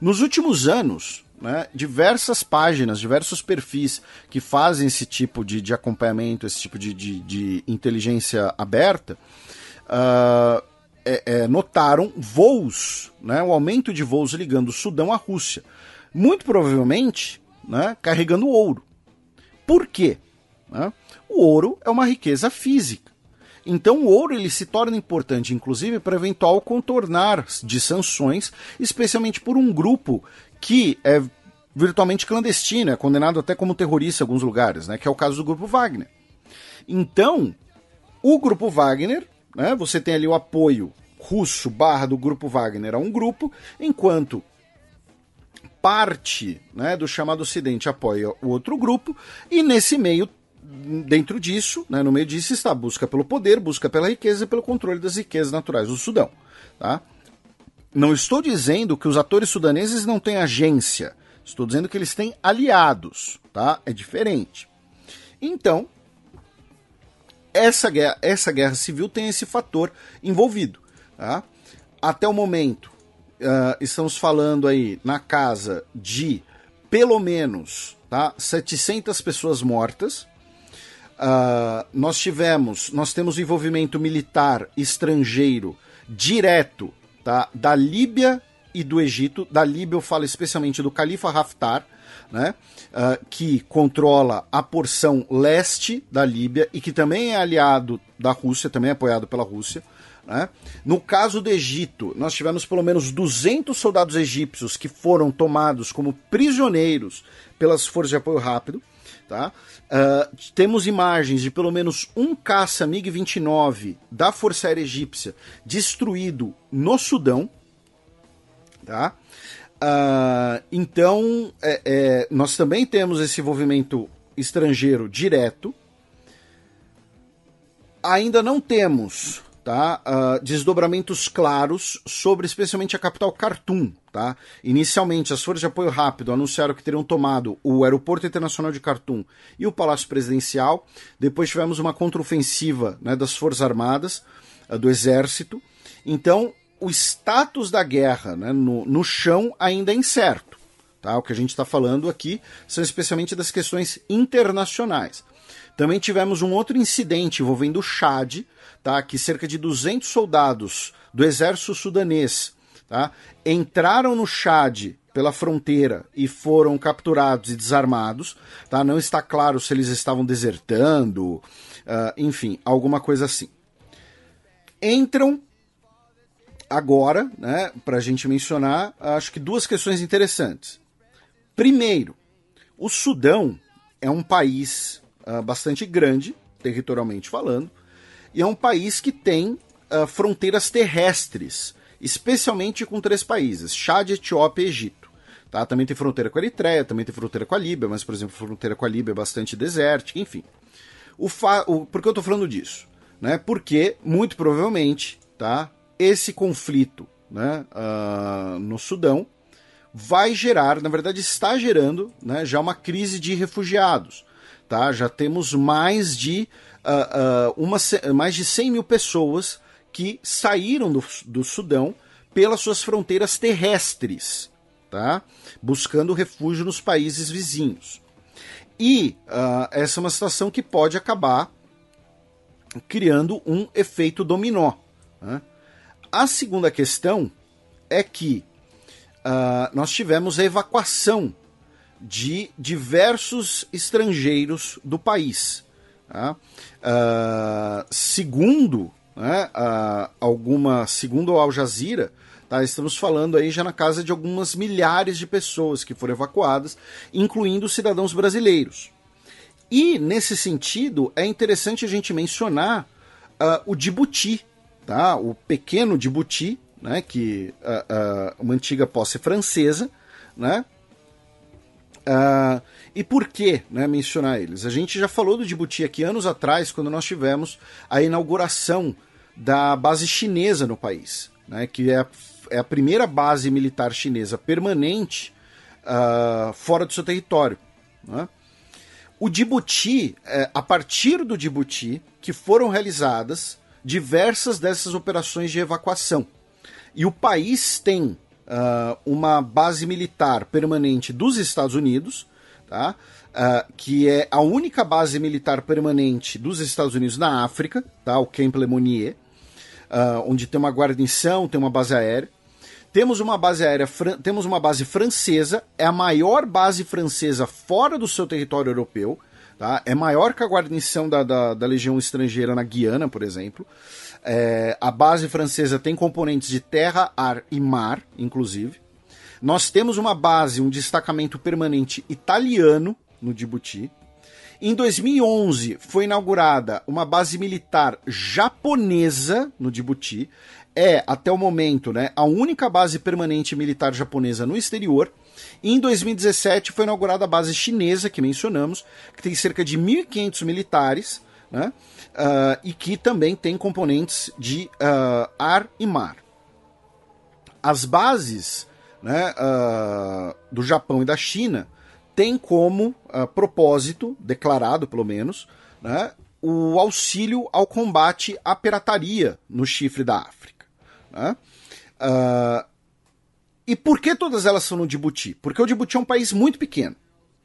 Nos últimos anos, né, diversas páginas, diversos perfis que fazem esse tipo de, de acompanhamento, esse tipo de, de, de inteligência aberta, uh, é, é, notaram voos, né, o aumento de voos ligando o Sudão à Rússia. Muito provavelmente né, carregando ouro. Por quê? Né? O ouro é uma riqueza física. Então o ouro ele se torna importante, inclusive, para eventual contornar de sanções, especialmente por um grupo que é virtualmente clandestino, é condenado até como terrorista em alguns lugares, né, que é o caso do grupo Wagner. Então, o grupo Wagner, né, você tem ali o apoio russo barra do grupo Wagner a um grupo, enquanto parte né, do chamado Ocidente apoia o outro grupo, e nesse meio dentro disso, né, no meio disso está a busca pelo poder, busca pela riqueza e pelo controle das riquezas naturais do Sudão. Tá? Não estou dizendo que os atores sudaneses não têm agência, estou dizendo que eles têm aliados, tá? É diferente. Então, essa guerra, essa guerra civil tem esse fator envolvido. Tá? Até o momento, uh, estamos falando aí na casa de pelo menos tá, 700 pessoas mortas. Uh, nós tivemos, nós temos envolvimento militar estrangeiro direto tá, da Líbia e do Egito. Da Líbia eu falo especialmente do Califa Haftar, né, uh, que controla a porção leste da Líbia e que também é aliado da Rússia, também é apoiado pela Rússia. Né? No caso do Egito, nós tivemos pelo menos 200 soldados egípcios que foram tomados como prisioneiros pelas forças de apoio rápido. Tá? Uh, temos imagens de pelo menos um caça MiG-29 da Força Aérea Egípcia destruído no Sudão. Tá? Uh, então, é, é, nós também temos esse envolvimento estrangeiro direto. Ainda não temos tá? Uh, desdobramentos claros sobre especialmente a capital Khartoum. Tá? Inicialmente, as forças de apoio rápido anunciaram que teriam tomado o Aeroporto Internacional de Khartoum e o Palácio Presidencial. Depois tivemos uma contraofensiva né, das Forças Armadas, uh, do Exército. Então, o status da guerra né, no, no chão ainda é incerto. Tá? O que a gente está falando aqui são especialmente das questões internacionais. Também tivemos um outro incidente envolvendo o Chad, tá? que cerca de 200 soldados do exército sudanês tá? entraram no Chad pela fronteira e foram capturados e desarmados, tá? Não está claro se eles estavam desertando, uh, enfim, alguma coisa assim. Entram agora, né? Para a gente mencionar, acho que duas questões interessantes. Primeiro, o Sudão é um país uh, bastante grande, territorialmente falando, e é um país que tem uh, fronteiras terrestres, especialmente com três países: Chad, Etiópia e Egito. Tá? Também tem fronteira com a Eritreia, também tem fronteira com a Líbia, mas, por exemplo, a fronteira com a Líbia é bastante desértica, enfim. O fa... o... Por que eu estou falando disso? Né? Porque, muito provavelmente, tá? esse conflito né? Uh, no Sudão vai gerar, na verdade está gerando, né, já uma crise de refugiados tá? Já temos mais de, uh, uh, uma, mais de 100 mil pessoas que saíram do, do Sudão pelas suas fronteiras terrestres, tá? Buscando refúgio nos países vizinhos. E uh, essa é uma situação que pode acabar criando um efeito dominó. Né? A segunda questão é que uh, nós tivemos a evacuação de diversos estrangeiros do país. Tá? Uh, segundo né, uh, alguma, segundo Al Jazeera, tá, estamos falando aí já na casa de algumas milhares de pessoas que foram evacuadas, incluindo cidadãos brasileiros. E nesse sentido é interessante a gente mencionar uh, o Djibouti, tá, o pequeno Djibouti, né, que uma antiga posse francesa, né, Uh, e por que né, mencionar eles? A gente já falou do Djibouti aqui anos atrás, quando nós tivemos a inauguração da base chinesa no país, né, que é a, é a primeira base militar chinesa permanente uh, fora do seu território. Né? O Djibouti, é, a partir do Djibouti, que foram realizadas diversas dessas operações de evacuação. E o país tem uh, uma base militar permanente dos Estados Unidos, tá? Uh, que é a única base militar permanente dos Estados Unidos na África, tá? o Camp Lemonnier, uh, ah, onde tem uma guarnição, tem uma base aérea. Temos uma base aérea, temos uma base francesa, é a maior base francesa fora do seu território europeu, tá? É maior que a guarnição da, da, da Legião Estrangeira na Guiana, por exemplo. É, a base francesa tem componentes de terra, ar e mar, inclusive. Nós temos uma base, um destacamento permanente italiano no Djibouti. Em 2011 foi inaugurada uma base militar japonesa no Djibouti. É, até o momento, né, a única base permanente militar japonesa no exterior. Em 2017 foi inaugurada a base chinesa, que mencionamos, que tem cerca de 1.500 militares. Né? uh, e que também tem componentes de uh, ar e mar. As bases né, uh, do Japão e da China têm como propósito, declarado pelo menos, né, o auxílio ao combate à pirataria no chifre da África. Né? e por que todas elas são no Djibouti? Porque o Djibouti é um país muito pequeno.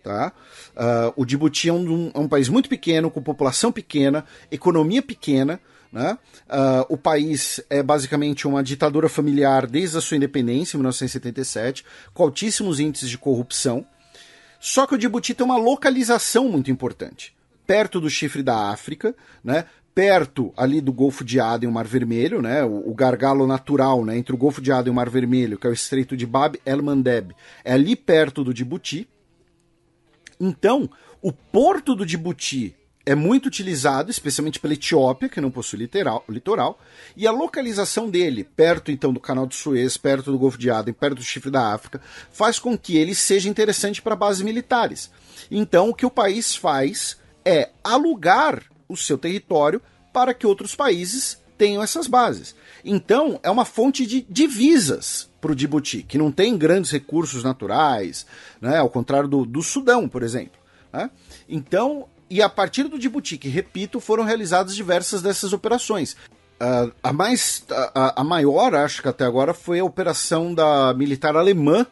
Tá? Uh, o Djibouti é um, é um país muito pequeno, com população pequena, economia pequena, né? Uh, o país é basicamente uma ditadura familiar desde a sua independência, em 1977, com altíssimos índices de corrupção. Só que o Djibouti tem uma localização muito importante, perto do chifre da África, né? perto ali do Golfo de Aden e o Mar Vermelho, né? o, o gargalo natural né? entre o Golfo de Aden e o Mar Vermelho, que é o Estreito de Bab el-Mandeb, é ali perto do Djibouti. Então, o porto do Djibouti é muito utilizado, especialmente pela Etiópia, que não possui literal, litoral, e a localização dele, perto então do Canal de Suez, perto do Golfo de Aden, perto do Chifre da África, faz com que ele seja interessante para bases militares. Então, o que o país faz é alugar o seu território para que outros países tenham essas bases. Então, é uma fonte de divisas para o Djibouti, que não tem grandes recursos naturais, né? ao contrário do, do Sudão, por exemplo. Né? Então, e a partir do Djibouti, que repito, foram realizadas diversas dessas operações. Uh, a, mais, a, a maior, acho que até agora, foi a operação da militar alemã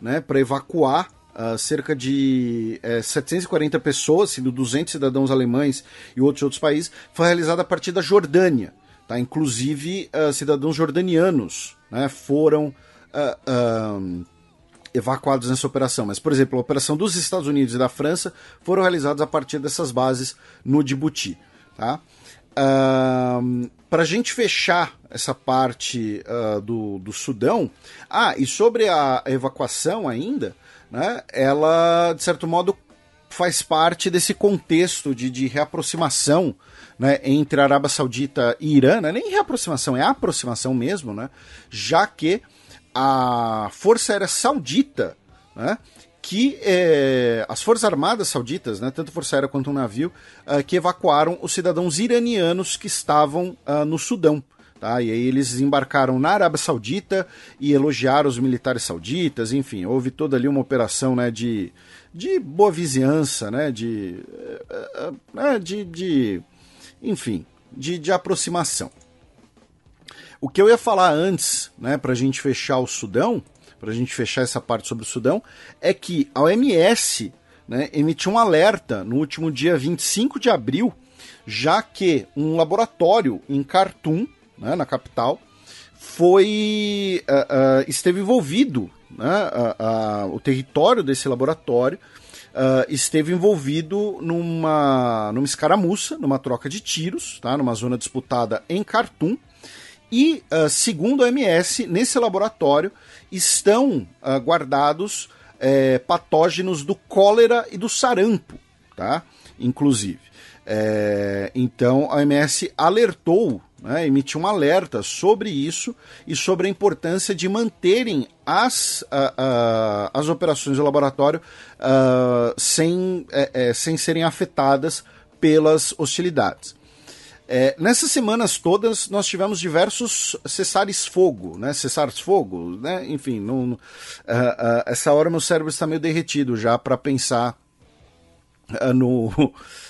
né, para evacuar Uh, cerca de é, uh, 740 pessoas, sendo 200 cidadãos alemães e outros outros países, foi realizada a partir da Jordânia. Tá? Inclusive, uh, cidadãos jordanianos né, foram uh, uh, evacuados nessa operação. Mas, por exemplo, a operação dos Estados Unidos e da França foram realizadas a partir dessas bases no Djibouti. Tá? Uh, para a gente fechar essa parte uh, do, do Sudão, ah, e sobre a evacuação ainda, né, ela de certo modo faz parte desse contexto de, de reaproximação né, entre Arábia Saudita e Irã, né, nem reaproximação, é aproximação mesmo, né, já que a Força Aérea Saudita, né, que eh, as Forças Armadas Sauditas, né, tanto Força Aérea quanto um navio, eh, que evacuaram os cidadãos iranianos que estavam ah, no Sudão. Tá? E aí eles embarcaram na Arábia Saudita e elogiaram os militares sauditas, enfim, houve toda ali uma operação né, de de boa vizinhança, né? De, eh, eh, eh, né, de, de enfim, de, de aproximação. O que eu ia falar antes, né, para a gente fechar o Sudão, para a gente fechar essa parte sobre o Sudão, é que a OMS né, emitiu um alerta no último dia 25 de abril, já que um laboratório em Khartoum, né, na capital, foi uh, uh, esteve envolvido né, a, a, o território desse laboratório, Uh, esteve envolvido numa, numa escaramuça, numa troca de tiros, tá? numa zona disputada em Khartoum. E, uh, segundo a MS, nesse laboratório estão uh, guardados eh, patógenos do cólera e do sarampo, tá? inclusive. É, então, a MS alertou né, um alerta sobre isso e sobre a importância de manterem as, uh, uh, as operações do laboratório uh, sem, é, é, sem serem afetadas pelas hostilidades. É, nessas semanas todas nós tivemos diversos cessares fogo, né? Cessares fogo, né? Enfim, não, uh, uh, essa hora meu cérebro está meio derretido já para pensar uh, no,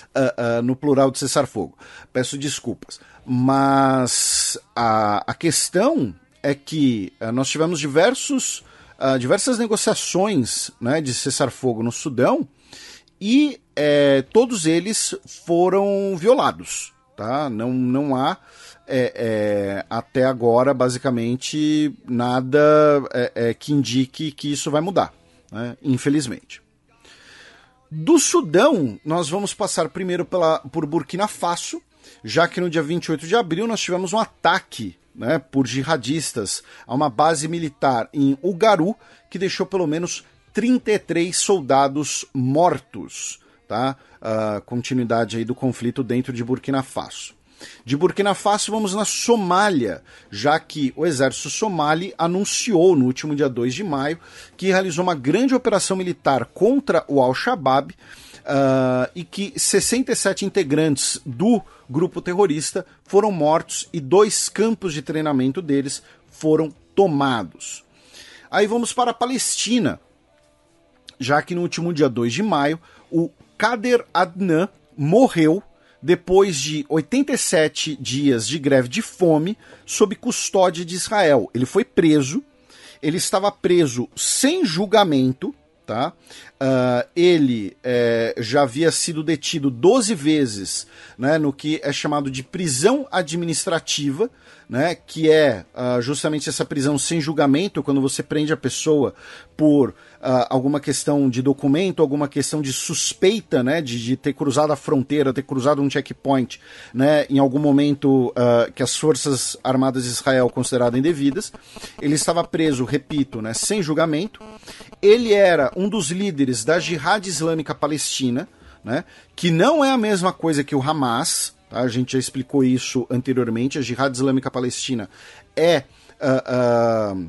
*laughs* no plural de cessar fogo. Peço desculpas. Mas a, a questão é que uh, nós tivemos diversos, uh, diversas negociações né, de cessar-fogo no Sudão e é, todos eles foram violados. Tá? Não, não há é, é, até agora basicamente nada que indique que isso vai mudar, né? infelizmente. Do Sudão, nós vamos passar primeiro pela, por Burkina Faso, já que no dia 28 de abril nós tivemos um ataque né, por jihadistas a uma base militar em Ugaru, que deixou pelo menos 33 soldados mortos, tá? Uh, continuidade aí do conflito dentro de Burkina Faso. De Burkina Faso vamos na Somália, já que o exército somali anunciou no último dia 2 de maio que realizou uma grande operação militar contra o Al-Shabaab, uh, e que 67 integrantes do grupo terrorista foram mortos e dois campos de treinamento deles foram tomados. Aí vamos para a Palestina, já que no último dia 2 de maio, o Kader Adnan morreu depois de 87 dias de greve de fome sob custódia de Israel. Ele foi preso, ele estava preso sem julgamento, tá? Uh, ele é, já havia sido detido 12 vezes né, no que é chamado de prisão administrativa, né, que é uh, justamente essa prisão sem julgamento, quando você prende a pessoa por uh, alguma questão de documento, alguma questão de suspeita, né, de, de, ter cruzado a fronteira, ter cruzado um checkpoint, né, em algum momento uh, que as forças armadas de Israel consideraram indevidas. Ele estava preso, repito, né, sem julgamento. Ele era um dos líderes da Jihad Islâmica Palestina, né, que não é a mesma coisa que o Hamas. Tá? A gente já explicou isso anteriormente. A Jihad Islâmica Palestina é uh,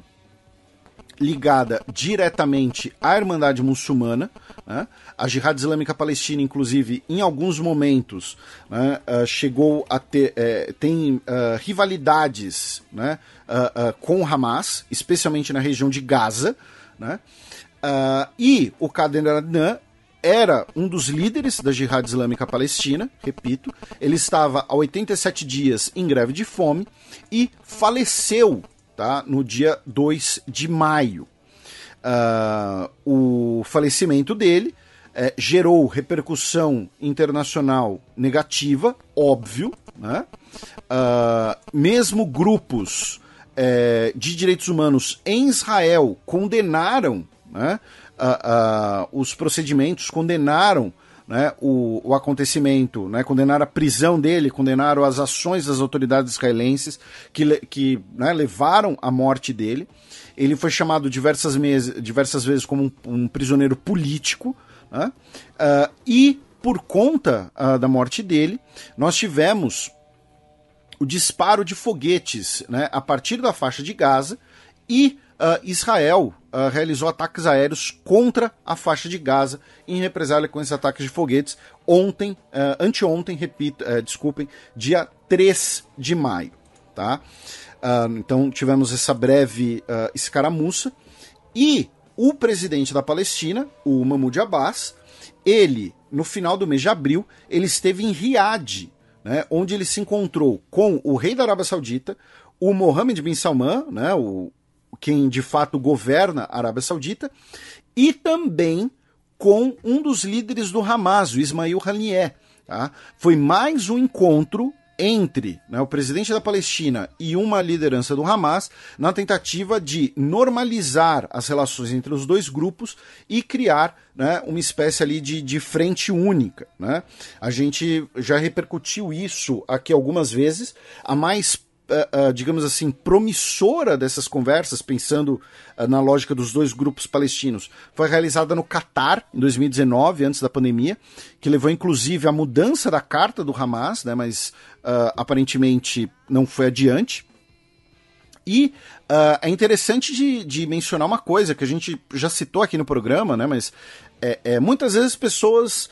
ligada diretamente à Irmandade Muçulmana. Né? A Jihad Islâmica Palestina, inclusive, em alguns momentos, né, uh, chegou a ter é, tem uh, rivalidades né, uh, com Hamas, especialmente na região de Gaza. Né? e o Kader Adnan era um dos líderes da Jihad Islâmica Palestina, repito, ele estava há 87 dias em greve de fome e faleceu tá? no dia 2 de maio. Uh, o falecimento dele é, gerou repercussão internacional negativa, óbvio. Né? Uh, mesmo grupos é, de direitos humanos em Israel condenaram né, uh, os procedimentos, condenaram né, o, o acontecimento, né, condenaram a prisão dele, condenaram as ações das autoridades israelenses que, que né, levaram à morte dele. Ele foi chamado diversas, diversas vezes como um, um prisioneiro político. Né, uh, e por conta uh, da morte dele, nós tivemos o disparo de foguetes né, a partir da faixa de Gaza e uh, Israel uh, realizou ataques aéreos contra a faixa de Gaza em represália com esses ataques de foguetes ontem, uh, anteontem, repito, uh, desculpem, dia 3 de maio. Tá? Ah, então tivemos essa breve escaramuça. E o presidente da Palestina, o Mahmoud Abbas, ele, no final do mês de abril, ele esteve em Riad, né, onde ele se encontrou com o rei da Arábia Saudita, o Mohammed bin Salman, né, o, quem de fato governa a Arábia Saudita, e também com um dos líderes do Hamas, o Ismail Haniyeh. Tá? Foi mais um encontro entre né, o presidente da Palestina e uma liderança do Hamas na tentativa de normalizar as relações entre os dois grupos e criar né, uma espécie ali de, de frente única. Né? A gente já repercutiu isso aqui algumas vezes. A mais Uh, digamos assim, promissora dessas conversas, pensando uh, na lógica dos dois grupos palestinos, foi realizada no Catar, em 2019, antes da pandemia, que levou inclusive à mudança da carta do Hamas, né, mas aparentemente não foi adiante. E é interessante de, de, mencionar uma coisa que a gente já citou aqui no programa, né, mas é, é muitas vezes pessoas.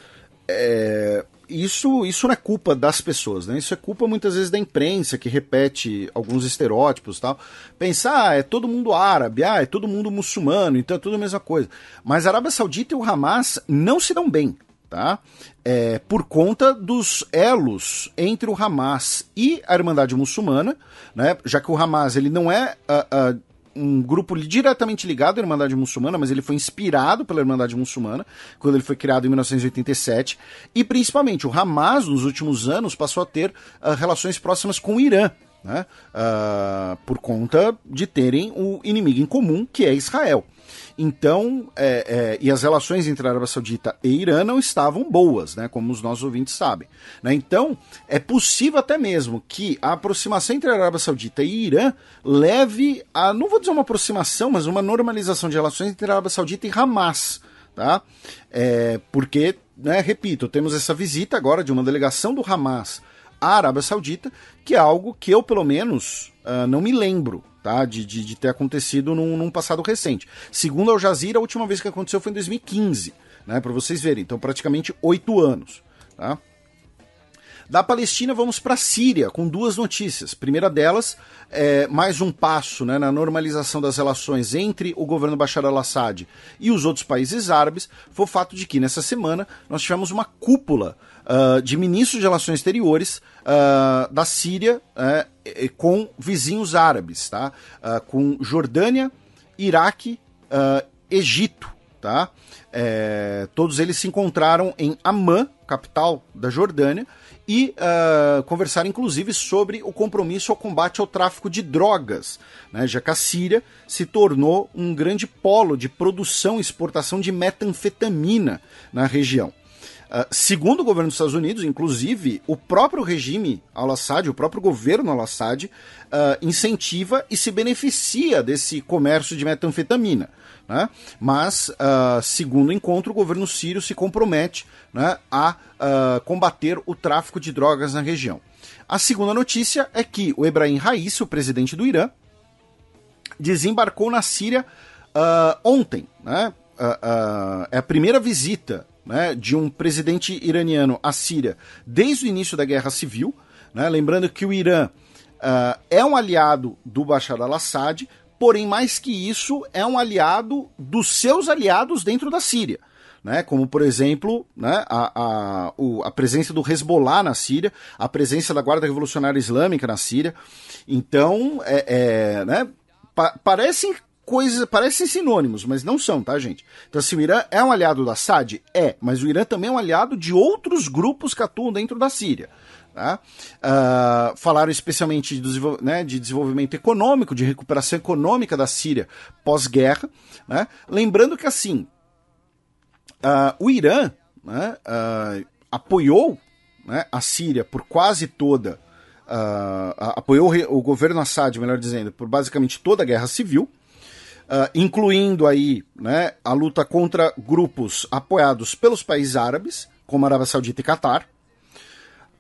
É, isso, isso não é culpa das pessoas, né? Isso é culpa muitas vezes da imprensa que repete alguns estereótipos tal. Pensar, ah, é todo mundo árabe, ah, é todo mundo muçulmano, então é tudo a mesma coisa. Mas a Arábia Saudita e o Hamas não se dão bem, tá? É, por conta dos elos entre o Hamas e a Irmandade Muçulmana, né? Já que o Hamas ele não é uh, uh, um grupo diretamente ligado à Irmandade Muçulmana, mas ele foi inspirado pela Irmandade Muçulmana quando ele foi criado em 1987. E principalmente o Hamas, nos últimos anos, passou a ter uh, relações próximas com o Irã né? Uh, por conta de terem o inimigo em comum, que é Israel. Então, é, é, e as relações entre a Arábia Saudita e Irã não estavam boas, né, como os nossos ouvintes sabem. Né? Então, é possível até mesmo que a aproximação entre a Arábia Saudita e Irã leve a, não vou dizer uma aproximação, mas uma normalização de relações entre a Arábia Saudita e Hamas. Tá? É, porque, né, repito, temos essa visita agora de uma delegação do Hamas a Arábia Saudita, que é algo que eu, pelo menos, uh, não me lembro. Tá, de, de, de ter acontecido num, num, passado recente. Segundo Al Jazeera, a última vez que aconteceu foi em 2015, né, para vocês verem. Então, praticamente oito anos. Tá? Da Palestina, vamos para a Síria, com duas notícias. Primeira delas, é, mais um passo né, na normalização das relações entre o governo Bashar al-Assad e os outros países árabes, foi o fato de que, nessa semana, nós tivemos uma cúpula uh, de ministros de relações exteriores uh, da Síria uh, com vizinhos árabes, tá? Ah, com Jordânia, Iraque, Egito, tá? É, todos eles se encontraram em Amã, capital da Jordânia, e uh, inclusive sobre o compromisso ao combate ao tráfico de drogas, né, já que a Síria se tornou um grande polo de produção e exportação de metanfetamina na região. Ah, segundo o governo dos Estados Unidos, inclusive, o próprio regime al-Assad, o próprio governo al-Assad, uh, ah, incentiva e se beneficia desse comércio de metanfetamina. Né? Mas, uh, segundo o encontro, o governo sírio se compromete né, a combater o tráfico de drogas na região. A segunda notícia é que o Ebrahim Raisi, o presidente do Irã, desembarcou na Síria ontem. Né? é a primeira visita né, de um presidente iraniano à Síria desde o início da guerra civil. Né? Lembrando que o Irã uh, é um aliado do Bashar al-Assad, porém, mais que isso, é um aliado dos seus aliados dentro da Síria. Né, como por exemplo né, a, a, o, a, presença do Hezbollah na Síria, a presença da Guarda Revolucionária Islâmica na Síria. Então, é, é, né, pa parecem coisas, parecem sinônimos, mas não são, tá, gente? Então, assim, o Irã é um aliado do Assad, é, mas o Irã também é um aliado de outros grupos que atuam dentro da Síria. Tá? Uh, falaram especialmente de, né, de, desenvolvimento econômico, de recuperação econômica da Síria pós-guerra. Né? Lembrando que, assim, uh, o Irã né, uh, apoiou né, a Síria por quase toda Uh, apoiou o governo Assad, melhor dizendo, por basicamente toda a guerra civil, uh, incluindo aí né, a luta contra grupos apoiados pelos países árabes, como a Arábia Saudita e Catar.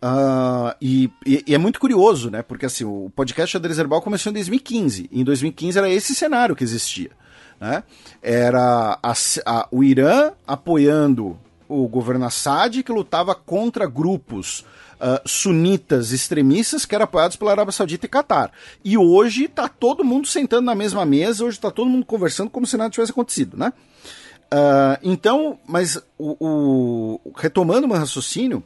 Uh, e, e, e, é muito curioso, né? Porque assim, o podcast Xadrez Herbal começou em 2015. em 2015 era esse cenário que existia. Né? Era a, a, o Irã apoiando o governo Assad, que lutava contra grupos uh, sunitas extremistas que eram apoiados pela Arábia Saudita e Catar. E hoje está todo mundo sentando na mesma mesa, hoje está todo mundo conversando como se nada tivesse acontecido, né? Uh, então, mas o, o, retomando meu raciocínio,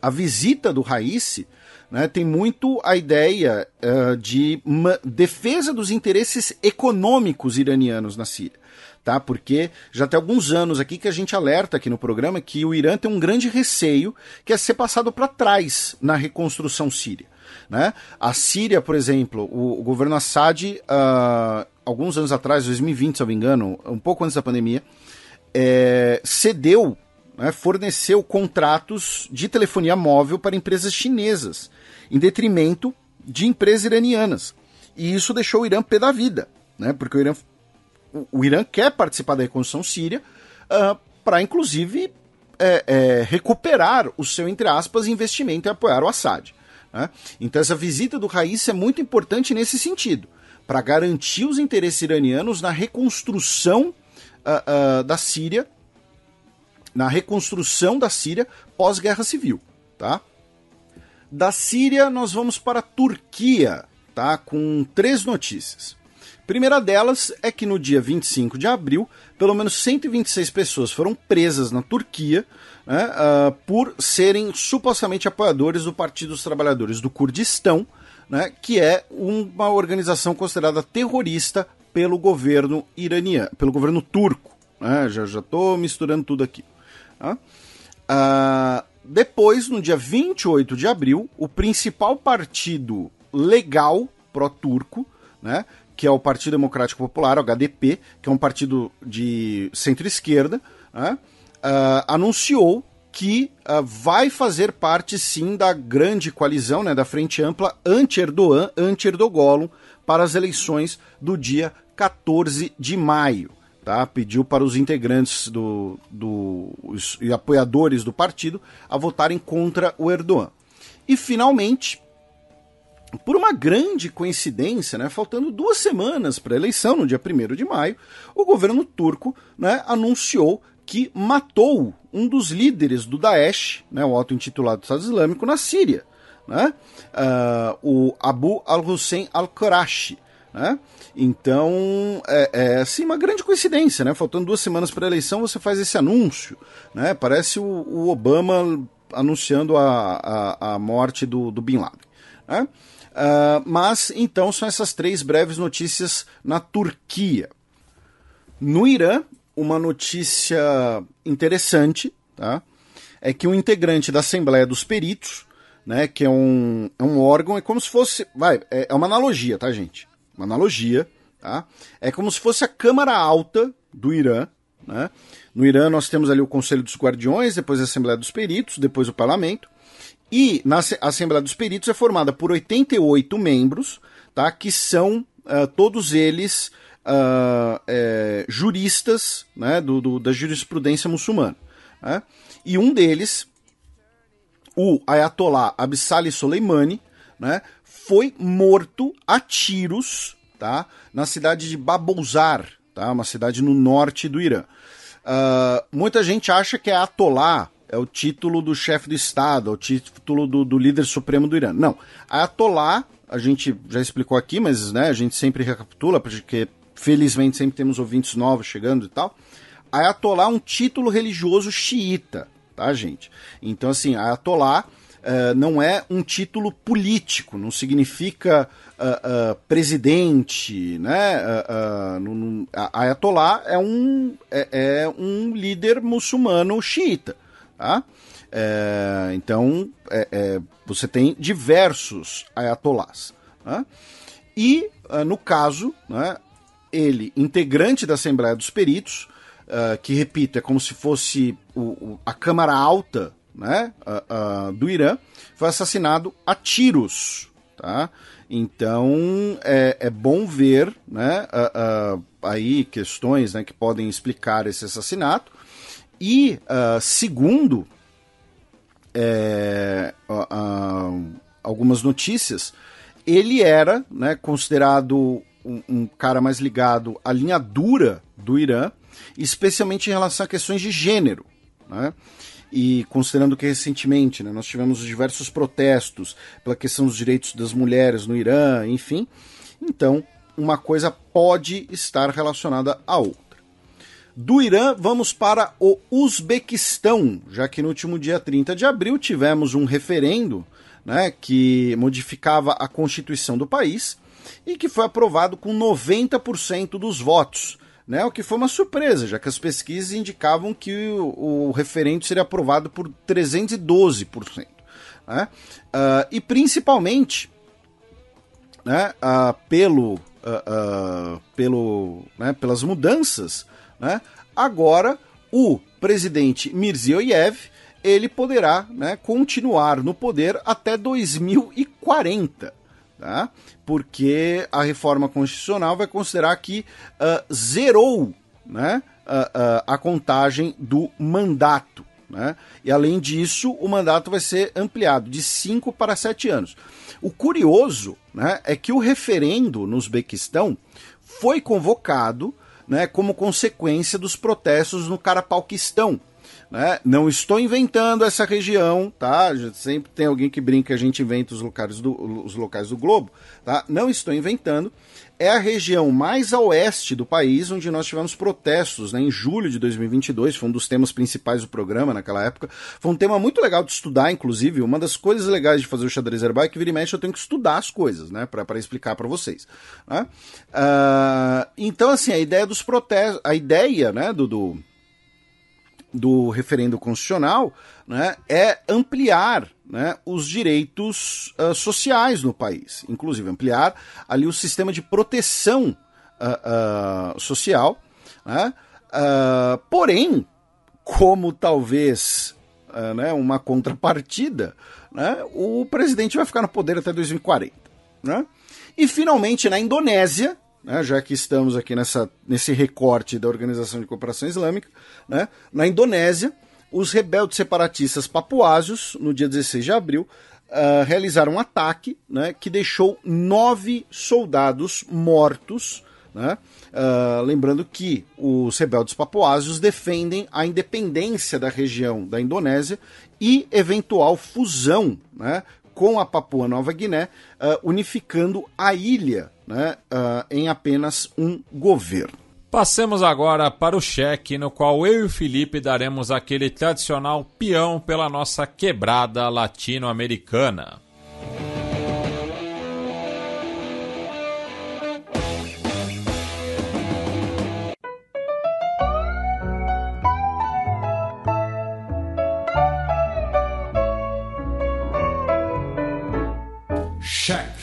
a visita do Raíssi né, tem muito a ideia uh, de defesa dos interesses econômicos iranianos na Síria tá? Porque já tem alguns anos aqui que a gente alerta aqui no programa que o Irã tem um grande receio que é ser passado para trás na reconstrução síria. Né? A Síria, por exemplo, o, o governo Assad, uh, alguns anos atrás, 2020, se eu não me engano, um pouco antes da pandemia, é, cedeu, né, forneceu contratos de telefonia móvel para empresas chinesas, em detrimento de empresas iranianas. E isso deixou o Irã pé da vida, né? Porque o Irã o Irã quer participar da reconstrução síria uh, ah, para, inclusive, é, é, recuperar o seu, entre aspas, investimento e apoiar o Assad. Né? Então, essa visita do Raiz é muito importante nesse sentido, para garantir os interesses iranianos na reconstrução uh, uh, da Síria, na reconstrução da Síria pós-guerra civil. Tá? Da Síria, nós vamos para a Turquia, tá? com três notícias. Primeira delas é que no dia 25 de abril, pelo menos 126 pessoas foram presas na Turquia né, uh, por serem supostamente apoiadores do Partido dos Trabalhadores do Kurdistão, né, que é uma organização considerada terrorista pelo governo iraniano, pelo governo turco. Né, já já estou misturando tudo aqui. Tá? Uh, depois, no dia 28 de abril, o principal partido legal pró-turco, né, que é o Partido Democrático Popular, HDP, que é um partido de centro-esquerda, né, uh, anunciou que uh, vai fazer parte sim da grande coalizão, né, da Frente Ampla anti-Erdogan, anti-Erdogolum, para as eleições do dia 14 de maio. Tá? Pediu para os integrantes do, do, os, e apoiadores do partido a votarem contra o Erdogan. E finalmente, por uma grande coincidência, né, faltando duas semanas para a eleição, no dia 1 de maio, o governo turco né, anunciou que matou um dos líderes do Daesh, né, o auto-intitulado Estado Islâmico, na Síria, né, uh, o Abu al-Hussein al-Qurashi. Né? Então, é, é assim, uma grande coincidência, né? Faltando duas semanas para a eleição, você faz esse anúncio, né? Parece o, o Obama anunciando a, a, a morte do, do Bin Laden, né? Ah, mas então são essas três breves notícias na Turquia. No Irã, uma notícia interessante tá? é que um integrante da Assembleia dos Peritos, né, que é um, é um órgão, é como se fosse. Vai, é, é uma analogia, tá, gente? Uma analogia. Tá? É como se fosse a Câmara Alta do Irã. Né? No Irã, nós temos ali o Conselho dos Guardiões, depois a Assembleia dos Peritos, depois o Parlamento. E na Assembleia dos Peritos é formada por 88 membros, tá? que são uh, todos eles uh, é, juristas né? do, do, da jurisprudência muçulmana. Né? E um deles, o Ayatollah Absali Soleimani, né? foi morto a tiros tá? na cidade de Babouzar, tá? uma cidade no norte do Irã. Uh, muita gente acha que é Atolá é o título do chefe do Estado, é o título do, do líder supremo do Irã. Não. A Atolá, a gente já explicou aqui, mas né, a gente sempre recapitula, porque felizmente sempre temos ouvintes novos chegando e tal. A Ayatollah é um título religioso xiita, tá, gente? Então, assim, a Ayatollah eh, uh, não é um título político, não significa uh, uh, presidente, né? Uh, a Ayatollah é um, é, é um líder muçulmano xiita. Tá? É, então, é, é, você tem diversos ayatolás. Né? E, é, no caso, né, ele, integrante da Assembleia dos Peritos, uh, que, repito, é como se fosse o, o, a Câmara Alta né, uh, uh, do Irã, foi assassinado a tiros. Tá? Então, é, é bom ver né, aí questões né, que podem explicar esse assassinato, e, uh, segundo é, uh, algumas notícias, ele era né, considerado um, um cara mais ligado à linha dura do Irã, especialmente em relação a questões de gênero. Né? e considerando que recentemente né, nós tivemos diversos protestos pela questão dos direitos das mulheres no Irã, enfim, então uma coisa pode estar relacionada à outra. Do Irã, vamos para o Uzbequistão, já que no último dia 30 de abril tivemos um referendo né, que modificava a constituição do país e que foi aprovado com 90% dos votos. Né, o que foi uma surpresa, já que as pesquisas indicavam que o, o referendo seria aprovado por 312%. Né? Uh, e principalmente né, uh, pelo, uh, pelo, né, pelas mudanças né? Agora, o presidente Mirziyoyev ele poderá né, continuar no poder até 2040. Tá? Porque a reforma constitucional vai considerar que uh, zerou né, a, ah, ah, a contagem do mandato. Né? E além disso, o mandato vai ser ampliado de 5 para 7 anos. O curioso né, é que o referendo no Uzbequistão foi convocado né, como consequência dos protestos no Carapaquistão, né? Não estou inventando essa região, tá? Sempre tem alguém que brinca, a gente inventa os locais do, os locais do globo, tá? Não estou inventando. É a região mais a oeste do país onde nós tivemos protestos, né? Em julho de 2022, foi um dos temas principais do programa naquela época. Foi um tema muito legal de estudar, inclusive. Uma das coisas legais de fazer o xadrez herbal é que vira e mexe eu tenho que estudar as coisas, né? Para explicar para vocês. Né? Uh, então, assim, a ideia dos protestos, a ideia, né, do, do do referendo constitucional né, é ampliar né, os direitos uh, sociais no país, inclusive ampliar ali o sistema de proteção uh, uh, social. Né? porém, como talvez né, uma contrapartida, né, o presidente vai ficar no poder até 2040. Né? E finalmente, na Indonésia, né, já que estamos aqui nessa, nesse recorte da Organização de Cooperação Islâmica, né, na Indonésia, os rebeldes separatistas papuásios, no dia 16 de abril, uh, realizaram um ataque né, que deixou nove soldados mortos. Né, uh, lembrando que os rebeldes papuásios defendem a independência da região da Indonésia e eventual fusão né, com a Papua Nova Guiné, uh, unificando a ilha né, uh, em apenas um governo. Passemos agora para o cheque, no qual eu e o Felipe daremos aquele tradicional peão pela nossa quebrada latino-americana. Cheque.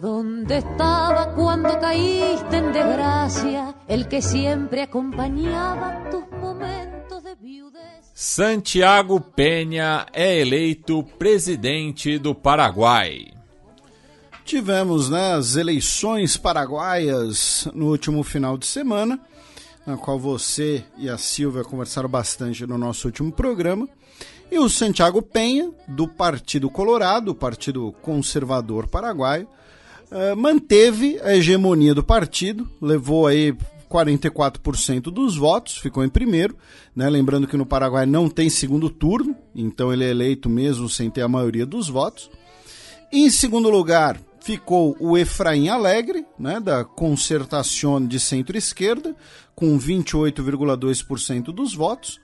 ¿dónde estaba cuando caíste en desgracia? El que siempre acompañaba tus momentos de viudez. Santiago Penha é eleito presidente do Paraguai. Tivemos né, as eleições paraguaias no último final de semana, na qual você e a Silvia conversaram bastante no nosso último programa. E o Santiago Penha, do Partido Colorado, Partido Conservador Paraguaio, eh, manteve a hegemonia do partido, levou aí 44% dos votos, ficou em primeiro. Né? Lembrando que no Paraguai não tem segundo turno, então ele é eleito mesmo sem ter a maioria dos votos. Em segundo lugar ficou o Efraim Alegre, né? da Concertação de Centro-Esquerda, com 28,2% dos votos.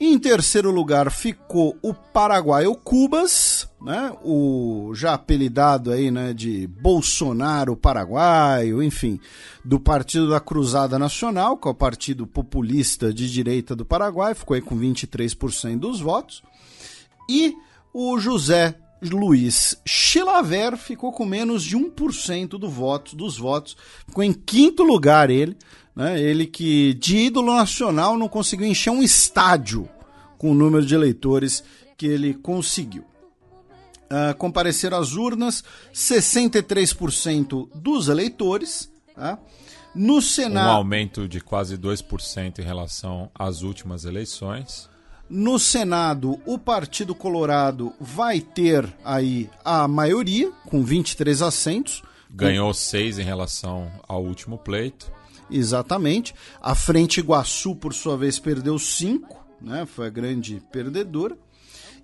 Em terceiro lugar ficou o paraguaio Cubas, né? O já apelidado aí, né, de Bolsonaro paraguaio, enfim, do Partido da Cruzada Nacional, que é o partido populista de direita do Paraguai, ficou aí com 23% dos votos. E o José Luiz Chilaver ficou com menos de 1% do voto, dos votos, ficou em quinto lugar ele, né? Ele que de ídolo nacional não conseguiu encher um estádio com o número de eleitores que ele conseguiu. Uh, compareceram às urnas 63% dos eleitores. Tá? No Senado. Um aumento de quase 2% em relação às últimas eleições. No Senado, o Partido Colorado vai ter aí a maioria, com 23 assentos. Ganhou 6 em relação ao último pleito. Exatamente. A frente Iguaçu, por sua vez, perdeu cinco, né? Foi a grande perdedora.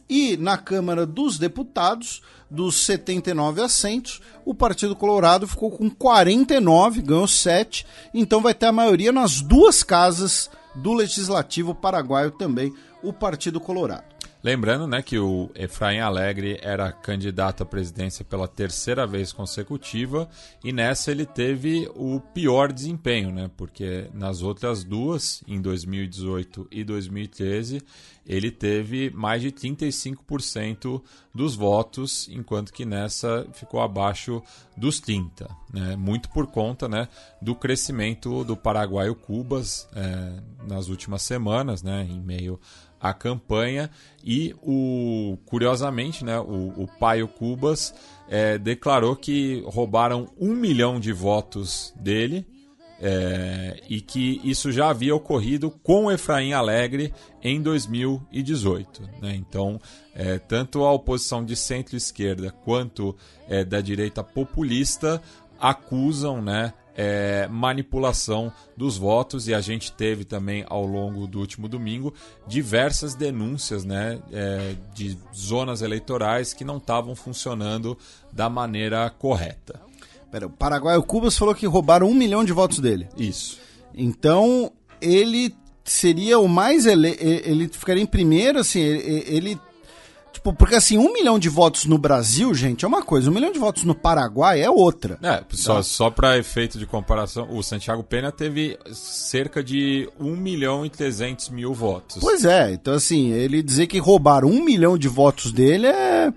E na Câmara dos Deputados, dos 79 assentos, o Partido Colorado ficou com 49, ganhou 7, então vai ter a maioria nas duas casas do Legislativo Paraguaio também, o Partido Colorado. Lembrando né, que o Efraim Alegre era candidato à presidência pela terceira vez consecutiva e nessa ele teve o pior desempenho, né, porque nas outras duas, em 2018 e 2013, ele teve mais de 35% dos votos, enquanto que nessa ficou abaixo dos 30%. Né? Muito por conta né, do crescimento do Paraguai Cubas é, eh, nas últimas semanas, né, em meio a campanha e o curiosamente, né, o, o Paio Cubas é, declarou que roubaram um milhão de votos dele é, e que isso já havia ocorrido com Efraim Alegre em 2018. Né? Então, é, tanto a oposição de centro-esquerda quanto é, da direita populista acusam né, é, manipulação dos votos e a gente teve também ao longo do último domingo diversas denúncias né, é, de zonas eleitorais que não estavam funcionando da maneira correta. Pera, o Paraguai, o Cubas falou que roubaram um milhão de votos dele. Isso. Então ele seria o mais ele, ele ficaria em primeiro assim ele, ele Tipo, porque assim, um milhão de votos no Brasil, gente, é uma coisa. Um milhão de votos no Paraguai é outra. É, só, tá? só para efeito de comparação, o Santiago Pena teve cerca de 1 milhão e 300 mil votos. Pois é, então assim, ele dizer que roubaram um milhão de votos dele é.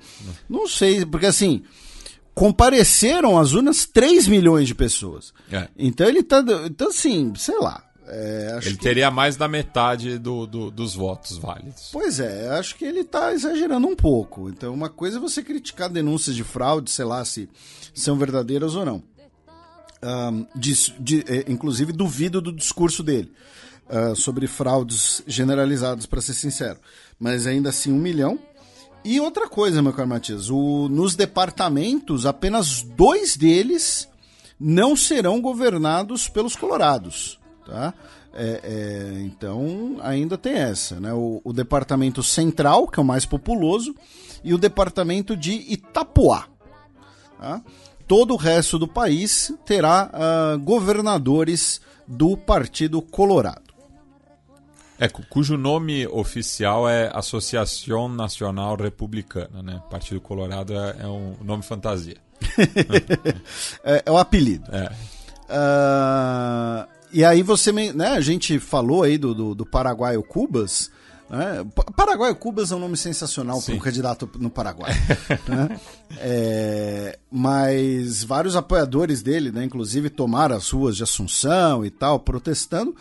Não sei, porque assim compareceram às urnas 3 milhões de pessoas. É. Então ele tá. Então, assim, sei lá. É, ele que... teria mais da metade do, do, dos votos válidos. Pois é, acho que ele está exagerando um pouco. Então, uma coisa é você criticar denúncias de fraude, sei lá se são verdadeiras ou não. Um, de, é, inclusive, duvido do discurso dele uh, sobre fraudes generalizadas, para ser sincero. Mas ainda assim, um milhão. E outra coisa, meu caro Matias, o, nos departamentos, apenas dois deles não serão governados pelos colorados. Tá? É, é, então, ainda tem essa, né? O, o, departamento central, que é o mais populoso, e o departamento de Itapuá. Tá? Todo o resto do país terá uh, governadores do Partido Colorado. É, cujo nome oficial é Associação Nacional Republicana, né? Partido Colorado é, é um nome fantasia. *laughs* É, é, o é apelido. É. Uh, e aí você, né, a gente falou aí do, do, do ou Cubas, né? Paraguai Cubas é um nome sensacional para um candidato no Paraguai. *laughs* né? é, mas vários apoiadores dele, né, inclusive, tomaram as ruas de Assunção e tal, protestando.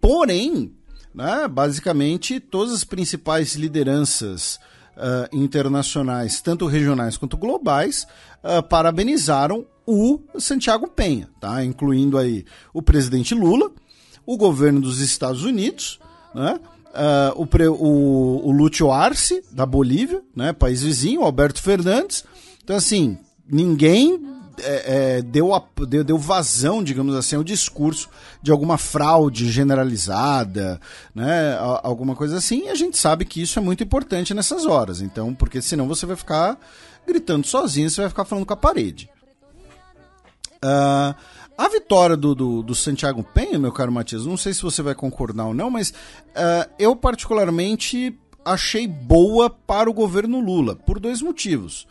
Porém, né, basicamente, todas as principais lideranças uh, internacionais, tanto regionais quanto globais, uh, parabenizaram o Santiago Penha, tá? Incluindo aí o presidente Lula, o governo dos Estados Unidos, né? Uh, o, pre, o, o Lúcio Arce, da Bolívia, né, país vizinho, Alberto Fernandes. Então, assim, ninguém é, é, deu, a, deu, deu, vazão, digamos assim, ao discurso de alguma fraude generalizada, né, a, alguma coisa assim. E a gente sabe que isso é muito importante nessas horas. Então, porque senão você vai ficar gritando sozinho, você vai ficar falando com a parede. Uh, a vitória do, do, do, Santiago Penha, meu caro Matias, não sei se você vai concordar ou não, mas uh, eu particularmente achei boa para o governo Lula, por dois motivos.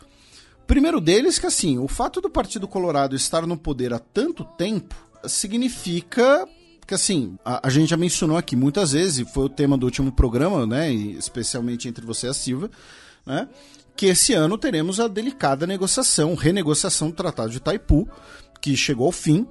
Primeiro deles que assim, o fato do Partido Colorado estar no poder há tanto tempo significa que assim, a, a gente já mencionou aqui muitas vezes, e foi o tema do último programa, né, especialmente entre você e a Silva, né, que esse ano teremos a delicada negociação, renegociação do Tratado de Taipu, que chegou ao fim.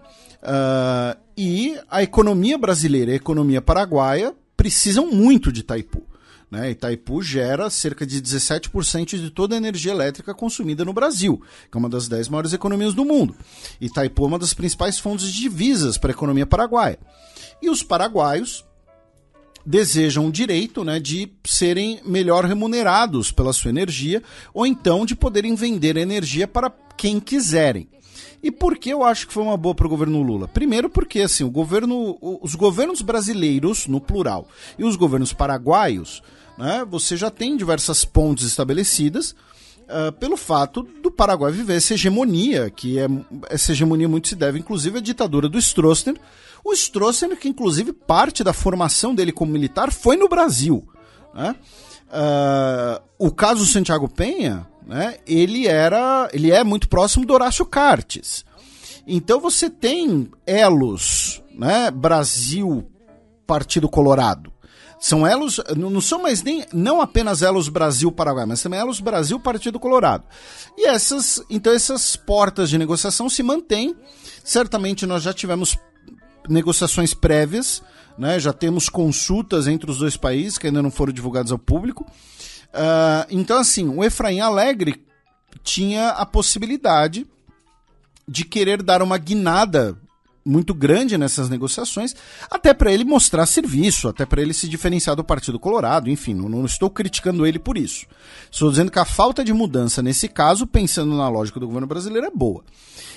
Uh, e a economia brasileira e a economia paraguaia precisam muito de Itaipu. Né? Itaipu gera cerca de 17% de toda a energia elétrica consumida no Brasil, que é uma das 10 maiores economias do mundo. Itaipu é uma das principais fontes de divisas para a economia paraguaia. E os paraguaios desejam o direito né, de serem melhor remunerados pela sua energia, ou então de poderem vender energia para quem quiserem. E por que eu acho que foi uma boa para o governo Lula? Primeiro porque assim, o governo, os governos brasileiros, no plural, e os governos paraguaios, né, você já tem diversas pontes estabelecidas uh, pelo fato do Paraguai viver essa hegemonia, que é essa hegemonia muito se deve, inclusive, à ditadura do Stroessner. O Stroessner, que inclusive parte da formação dele como militar foi no Brasil. Né? Uh, o caso Santiago Penha né, ele era, ele é muito próximo do Horácio Cartes. Então você tem elos, né, Brasil, Partido Colorado. São elos, não são mais nem, não apenas elos Brasil-Paraguai, mas também elos Brasil-Partido Colorado. E essas, então essas portas de negociação se mantêm. Certamente nós já tivemos negociações prévias, né, já temos consultas entre os dois países que ainda não foram divulgadas ao público. Uh, então, assim, o Efraim Alegre tinha a possibilidade de querer dar uma guinada muito grande nessas negociações, até para ele mostrar serviço, até para ele se diferenciar do Partido Colorado, enfim, não, não, estou criticando ele por isso. Estou dizendo que a falta de mudança nesse caso, pensando na lógica do governo brasileiro, é boa.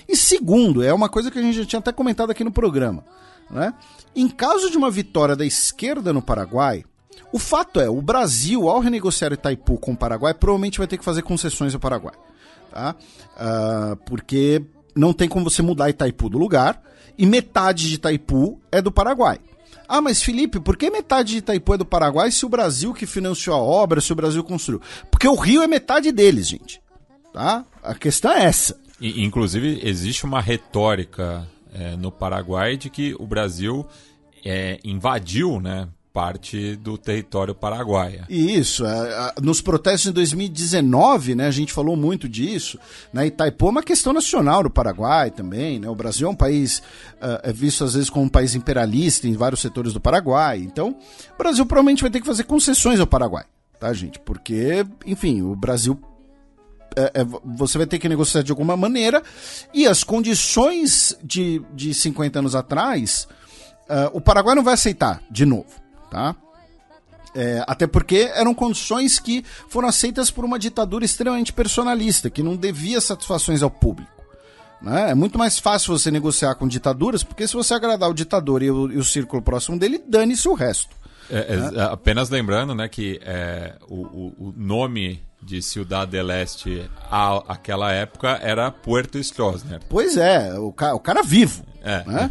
E segundo, é uma coisa que a gente já tinha até comentado aqui no programa, né? Em caso de uma vitória da esquerda no Paraguai, o fato é, o Brasil, ao renegociar Itaipu com o Paraguai, provavelmente vai ter que fazer concessões ao Paraguai. Tá? Uh, porque não tem como você mudar Itaipu do lugar, e metade de Itaipu é do Paraguai. Ah, mas Felipe, por que metade de Itaipu é do Paraguai se o Brasil que financiou a obra, se o Brasil construiu? Porque o Rio é metade deles, gente. Tá? A questão é essa. E, inclusive, existe uma retórica é, no Paraguai de que o Brasil é, invadiu, né, parte do território paraguaia. E isso, é, nos protestos em 2019, né, a gente falou muito disso, né, Itaipu é uma questão nacional do Paraguai também, né, o Brasil é um país, ah, é visto às vezes como um país imperialista em vários setores do Paraguai, então o Brasil provavelmente vai ter que fazer concessões ao Paraguai, tá gente, porque, enfim, o Brasil é, é, você vai ter que negociar de alguma maneira, e as condições de, de 50 anos atrás, uh, o Paraguai não vai aceitar de novo tá? É, até porque eram condições que foram aceitas por uma ditadura extremamente personalista, que não devia satisfações ao público. Né? É muito mais fácil você negociar com ditaduras, porque se você agradar o ditador e o, e o círculo próximo dele, dane-se o resto. É, é né? É, apenas lembrando né, que é, o, o, nome de Ciudad del Este à, àquela época era Puerto Stroessner. Pois é, o, ca, o cara vivo. É. Né?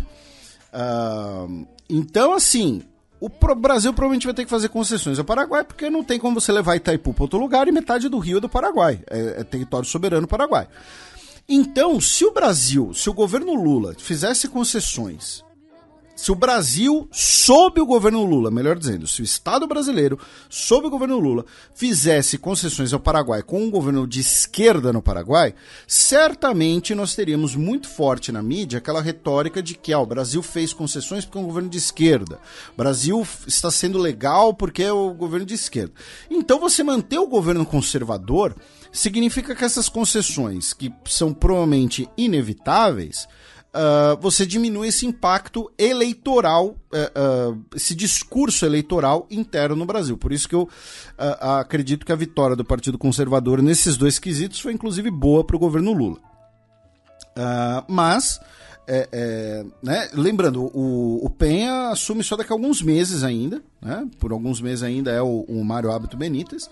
Uh, então, assim, o Brasil provavelmente vai ter que fazer concessões ao Paraguai, porque não tem como você levar Itaipu para outro lugar e metade do Rio é do Paraguai. É, é território soberano paraguai. Então, se o Brasil, se o governo Lula fizesse concessões se o Brasil, sob o governo Lula, melhor dizendo, se o Estado brasileiro, sob o governo Lula, fizesse concessões ao Paraguai com um governo de esquerda no Paraguai, certamente nós teríamos muito forte na mídia aquela retórica de que ah, o Brasil fez concessões porque é um governo de esquerda. O Brasil está sendo legal porque é o governo de esquerda. Então você manter o governo conservador significa que essas concessões, que são provavelmente inevitáveis, uh, você diminui esse impacto eleitoral, uh, uh, esse discurso eleitoral interno no Brasil. Por isso que eu ah, acredito que a vitória do Partido Conservador nesses dois quesitos foi inclusive boa para o governo Lula. mas é, é, né? lembrando, o, o, Penha assume só daqui a alguns meses ainda, né? por alguns meses ainda é o, o Mário Hábito Benítez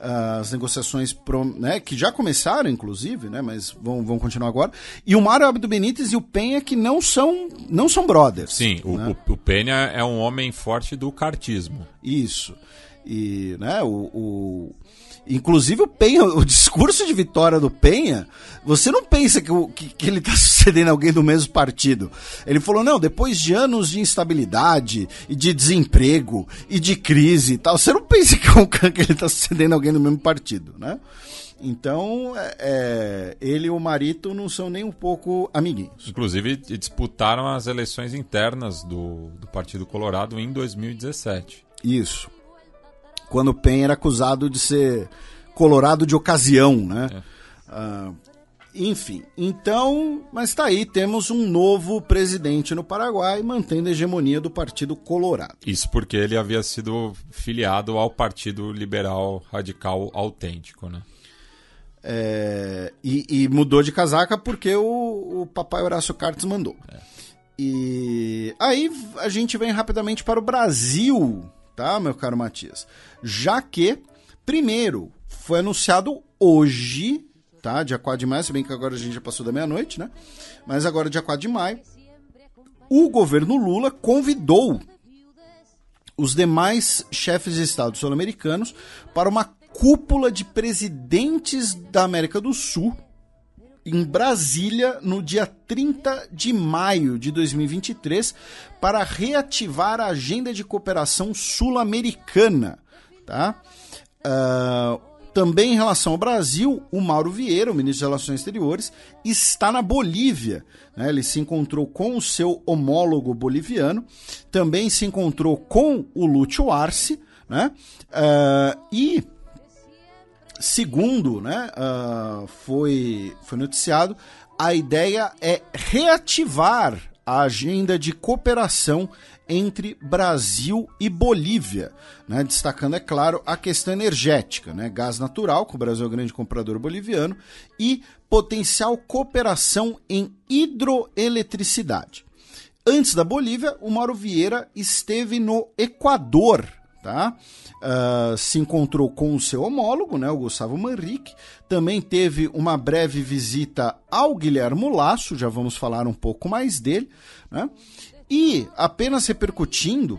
as negociações pro, né, que já começaram, inclusive, né, mas vão, vão continuar agora. E o Mário Abdo Benítez e o Penha que não são, não são brothers. Sim, né? o, o, Penha é um homem forte do cartismo. Isso. E né, o, o Inclusive o Penha, o discurso de vitória do Penha, você não pensa que, que, que ele está *laughs* sucedendo alguém do mesmo partido. Ele falou, não, depois de anos de instabilidade e de desemprego e de crise e tal, você não pensa que, é que ele está sucedendo alguém do mesmo partido, né? Então, é, é ele e o marido não são nem um pouco amiguinhos. Inclusive, disputaram as eleições internas do, do Partido Colorado em 2017. Isso quando o Penha era acusado de ser colorado de ocasião, né? É. Ah, enfim, então, mas está aí, temos um novo presidente no Paraguai, mantendo a hegemonia do Partido Colorado. Isso porque ele havia sido filiado ao Partido Liberal Radical Autêntico, né? É, e, e, mudou de casaca porque o, o papai Horácio Cartes mandou. É. E aí a gente vem rapidamente para o Brasil, tá, meu caro Matias? Já que, primeiro, foi anunciado hoje, tá? Dia 4 de maio, se bem que agora a gente já passou da meia-noite, né? Mas agora, dia 4 de maio, o governo Lula convidou os demais chefes de Estado sul-americanos para uma cúpula de presidentes da América do Sul em Brasília no dia 30 de maio de 2023 para reativar a agenda de cooperação sul-americana. Tá? Uh, também em relação ao Brasil, o Mauro Vieira, o ministro de Relações Exteriores, está na Bolívia. Né? Ele se encontrou com o seu homólogo boliviano, também se encontrou com o Lúcio Arce, né? Uh, e segundo né, uh, foi, foi noticiado, a ideia é reativar a agenda de cooperação entre Brasil e Bolívia, né? destacando, é claro, a questão energética, né? gás natural, que o Brasil é o grande comprador boliviano, e potencial cooperação em hidroeletricidade. Antes da Bolívia, o Mauro Vieira esteve no Equador tá? Uh, se encontrou com o seu homólogo, né, o Gustavo Manrique, também teve uma breve visita ao Guilherme Lasso, já vamos falar um pouco mais dele, né? E apenas repercutindo,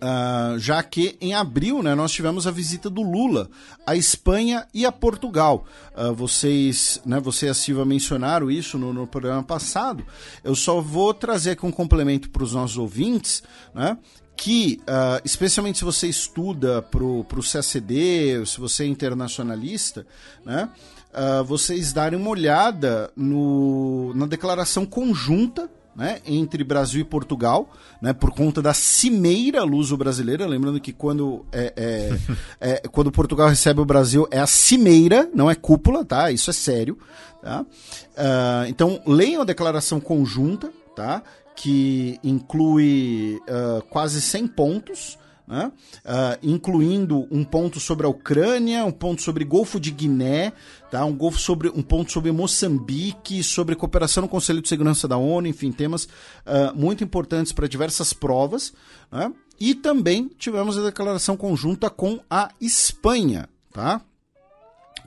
Uh, já que em abril né, nós tivemos a visita do Lula à Espanha e a Portugal. Uh, vocês, né, você e a Silva mencionaram isso no, no programa passado. Eu só vou trazer aqui um complemento para os nossos ouvintes, né, que, uh, especialmente se você estuda para o CACD, se você é internacionalista, né, uh, vocês darem uma olhada no, na declaração conjunta né, entre Brasil e Portugal, né, por conta da cimeira luso-brasileira. Lembrando que quando, é, é, *laughs* é, quando Portugal recebe o Brasil é a cimeira, não é cúpula, tá? Isso é sério. Tá? Uh, então leiam a declaração conjunta, tá? que inclui uh, quase 100 pontos. Né? Uh, incluindo um ponto sobre a Ucrânia, um ponto sobre Golfo de Guiné, tá? um, golfo sobre, um ponto sobre Moçambique, sobre cooperação no Conselho de Segurança da ONU, enfim, temas uh, muito importantes para diversas provas. Né? E também tivemos a declaração conjunta com a Espanha. Tá?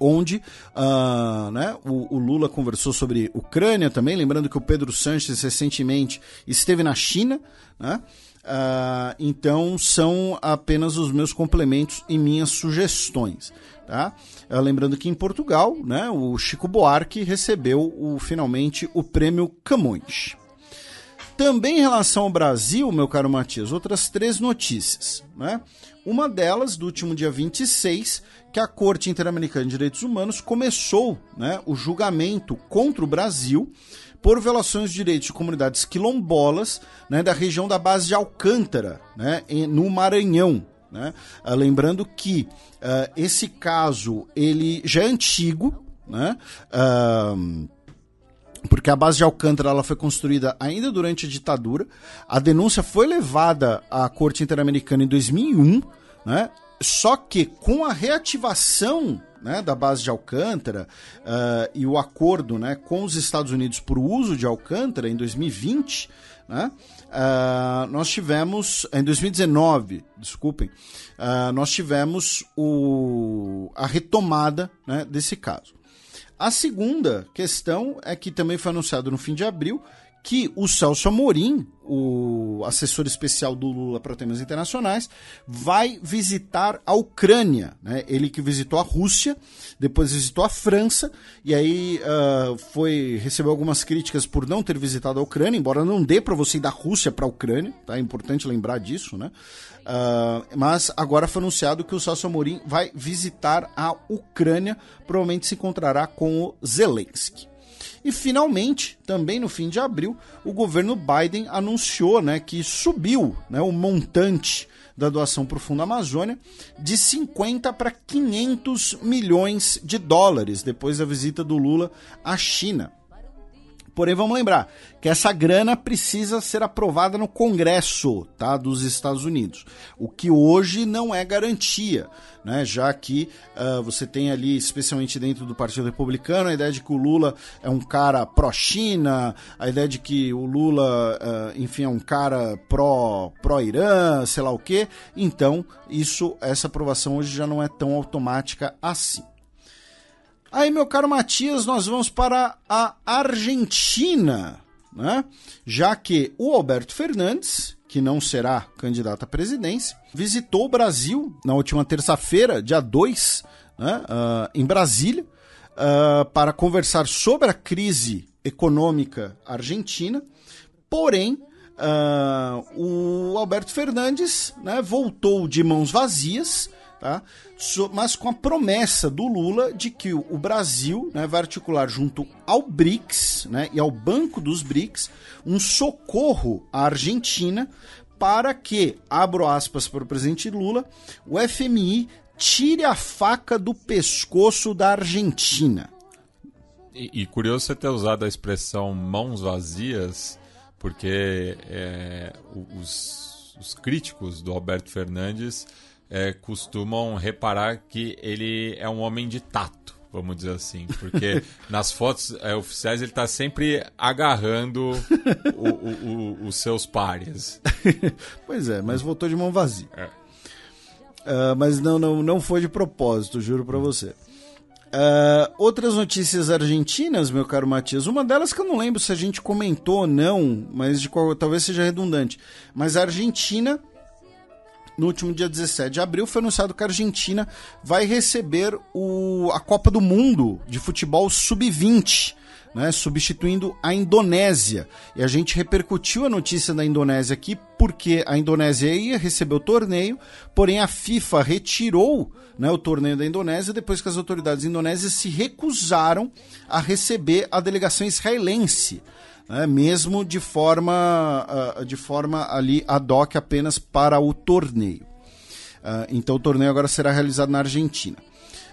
onde uh, né, o, o, Lula conversou sobre Ucrânia também, lembrando que o Pedro Sanches recentemente esteve na China, né? Uh, então são apenas os meus complementos e minhas sugestões. Tá? Uh, lembrando que em Portugal, né, o Chico Buarque recebeu o, finalmente o prêmio Camões. Também em relação ao Brasil, meu caro Matias, outras três notícias. Né? Uma delas, do último dia 26, que a Corte Interamericana de Direitos Humanos começou né, o julgamento contra o Brasil por violações de direitos de comunidades quilombolas né, da região da base de Alcântara, né, no Maranhão. Né? Ah, lembrando que ah, esse caso ele já é antigo, né? Ah, porque a base de Alcântara ela foi construída ainda durante a ditadura. A denúncia foi levada à Corte Interamericana em 2001, né? Só que com a reativação né, da base de Alcântara uh, e o acordo né, com os Estados Unidos por uso de Alcântara em 2020, né, uh, nós tivemos, em 2019, desculpem, uh, nós tivemos o, a retomada né, desse caso. A segunda questão é que também foi anunciado no fim de abril que o Celso Amorim, o assessor especial do Lula para temas internacionais, vai visitar a Ucrânia. Né? Ele que visitou a Rússia, depois visitou a França, e aí uh, foi recebeu algumas críticas por não ter visitado a Ucrânia, embora não dê para você ir da Rússia para a Ucrânia, tá? é importante lembrar disso. Né? Uh, mas agora foi anunciado que o Celso Amorim vai visitar a Ucrânia, provavelmente se encontrará com o Zelensky. E finalmente, também no fim de abril, o governo Biden anunciou né, que subiu né, o montante da doação para o Fundo Amazônia de 50 para 500 milhões de dólares depois da visita do Lula à China. Porém, vamos lembrar que essa grana precisa ser aprovada no Congresso tá, dos Estados Unidos, o que hoje não é garantia, né, já que uh, você tem ali, especialmente dentro do Partido Republicano, a ideia de que o Lula é um cara pró-China, a ideia de que o Lula, uh, enfim, é um cara pró-Irã, pró sei lá o quê. Então, isso, essa aprovação hoje já não é tão automática assim. Aí, meu caro Matias, nós vamos para a Argentina, né? já que o Alberto Fernandes, que não será candidato à presidência, visitou o Brasil na última terça-feira, dia 2, né? uh, em Brasília, uh, para conversar sobre a crise econômica argentina. Porém, uh, o Alberto Fernandes né, voltou de mãos vazias tá? So, mas com a promessa do Lula de que o Brasil né, vai articular junto ao BRICS né, e ao Banco dos BRICS um socorro à Argentina para que, abro aspas para o presidente Lula, o FMI tire a faca do pescoço da Argentina. E, e curioso você ter usado a expressão mãos vazias, porque é, os, os críticos do Alberto Fernandes é, costumam reparar que ele é um homem de tato, vamos dizer assim. Porque *laughs* nas fotos é, oficiais ele está sempre agarrando o, o, o, os seus pares. *laughs* pois é, mas voltou de mão vazia. É. Uh, mas não, não, não foi de propósito, juro para você. Uh, outras notícias argentinas, meu caro Matias. Uma delas que eu não lembro se a gente comentou ou não, mas de qual, talvez seja redundante. Mas a Argentina no último dia 17 de abril, foi anunciado que a Argentina vai receber o, a Copa do Mundo de Futebol Sub-20. Né, substituindo a Indonésia. E a gente repercutiu a notícia da Indonésia aqui porque a Indonésia ia receber o torneio, porém a FIFA retirou né, o torneio da Indonésia depois que as autoridades indonésias se recusaram a receber a delegação israelense né? mesmo de forma, uh, de forma ali ad hoc apenas para o torneio. Uh, então o torneio agora será realizado na Argentina.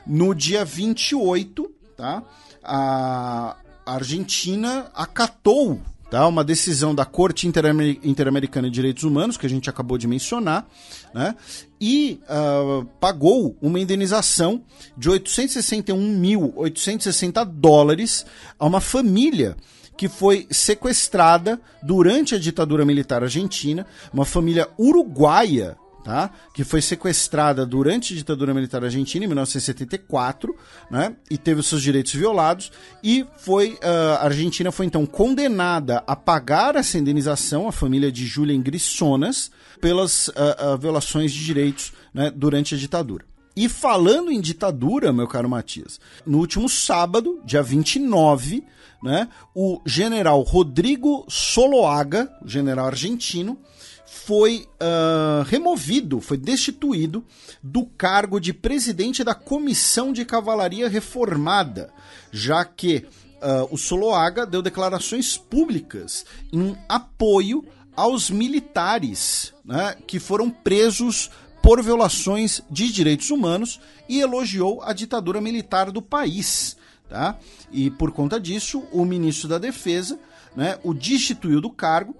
No dia 28, tá? a Argentina acatou tá? uma decisão da Corte Interamericana de Direitos Humanos, que a gente acabou de mencionar, né? e uh, pagou uma indenização de 861.860 dólares a uma família que foi sequestrada durante a ditadura militar argentina, uma família uruguaia Tá? que foi sequestrada durante a ditadura militar argentina em 1974, né, e teve seus direitos violados, e foi ah, a Argentina foi então condenada a pagar essa indenização à família de Julian Grissonas pelas uh, uh, violações de direitos né, durante a ditadura. E falando em ditadura, meu caro Matias, no último sábado, dia 29, né? O general Rodrigo Soloaga, general argentino, foi uh, removido, foi destituído do cargo de presidente da Comissão de Cavalaria Reformada, já que uh, o Soloaga deu declarações públicas em apoio aos militares né, que foram presos por violações de direitos humanos e elogiou a ditadura militar do país. Tá? E por conta disso, o ministro da Defesa né, o destituiu do cargo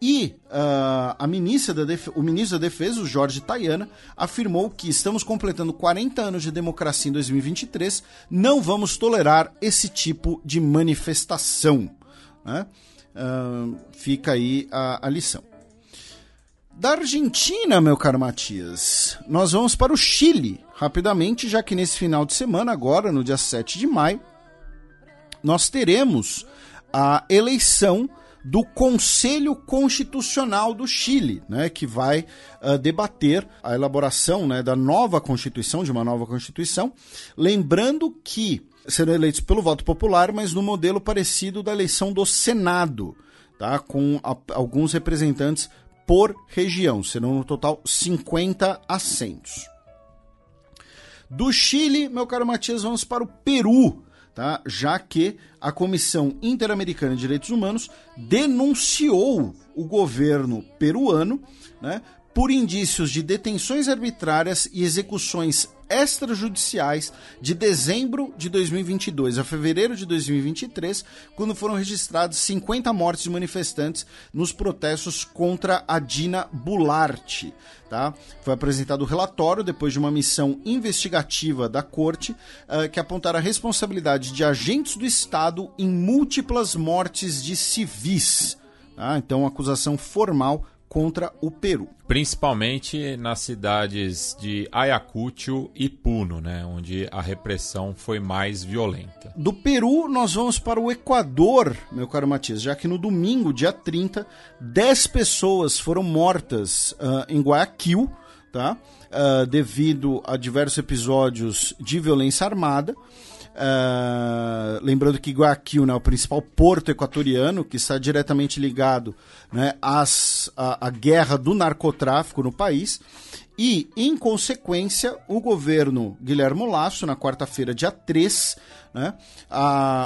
e uh, a ministra da Defesa, o ministro da Defesa, o Jorge Tayana, afirmou que estamos completando 40 anos de democracia em 2023, não vamos tolerar esse tipo de manifestação. Né? Uh, fica aí a, a, lição. Da Argentina, meu caro Matias, nós vamos para o Chile rapidamente, já que nesse final de semana, agora no dia 7 de maio, nós teremos a eleição do Conselho Constitucional do Chile, né, que vai uh, debater a elaboração né, da nova Constituição, de uma nova Constituição. Lembrando que serão eleitos pelo voto popular, mas no modelo parecido da eleição do Senado, tá, com a, alguns representantes por região, serão no total 50 assentos. Do Chile, meu caro Matias, vamos para o Peru tá? já que a Comissão Interamericana de Direitos Humanos denunciou o governo peruano né, por indícios de detenções arbitrárias e execuções extrajudiciais de dezembro de 2022 a fevereiro de 2023, quando foram registradas 50 mortes de manifestantes nos protestos contra a Dina Boulart. Tá? Foi apresentado o relatório depois de uma missão investigativa da corte uh, que apontará a responsabilidade de agentes do Estado em múltiplas mortes de civis. Tá? Então, acusação formal contra o Peru. Principalmente nas cidades de Ayacucho e Puno, né, onde a repressão foi mais violenta. Do Peru, nós vamos para o Equador, meu caro Matias, já que no domingo, dia 30, 10 pessoas foram mortas uh, em Guayaquil, tá? Uh, devido a diversos episódios de violência armada. Uh, lembrando que Guayaquil né, é o principal porto equatoriano, que está diretamente ligado né, às, à, à guerra do narcotráfico no país. E, em consequência, o governo Guilherme Lasso, na quarta-feira, dia 3, né,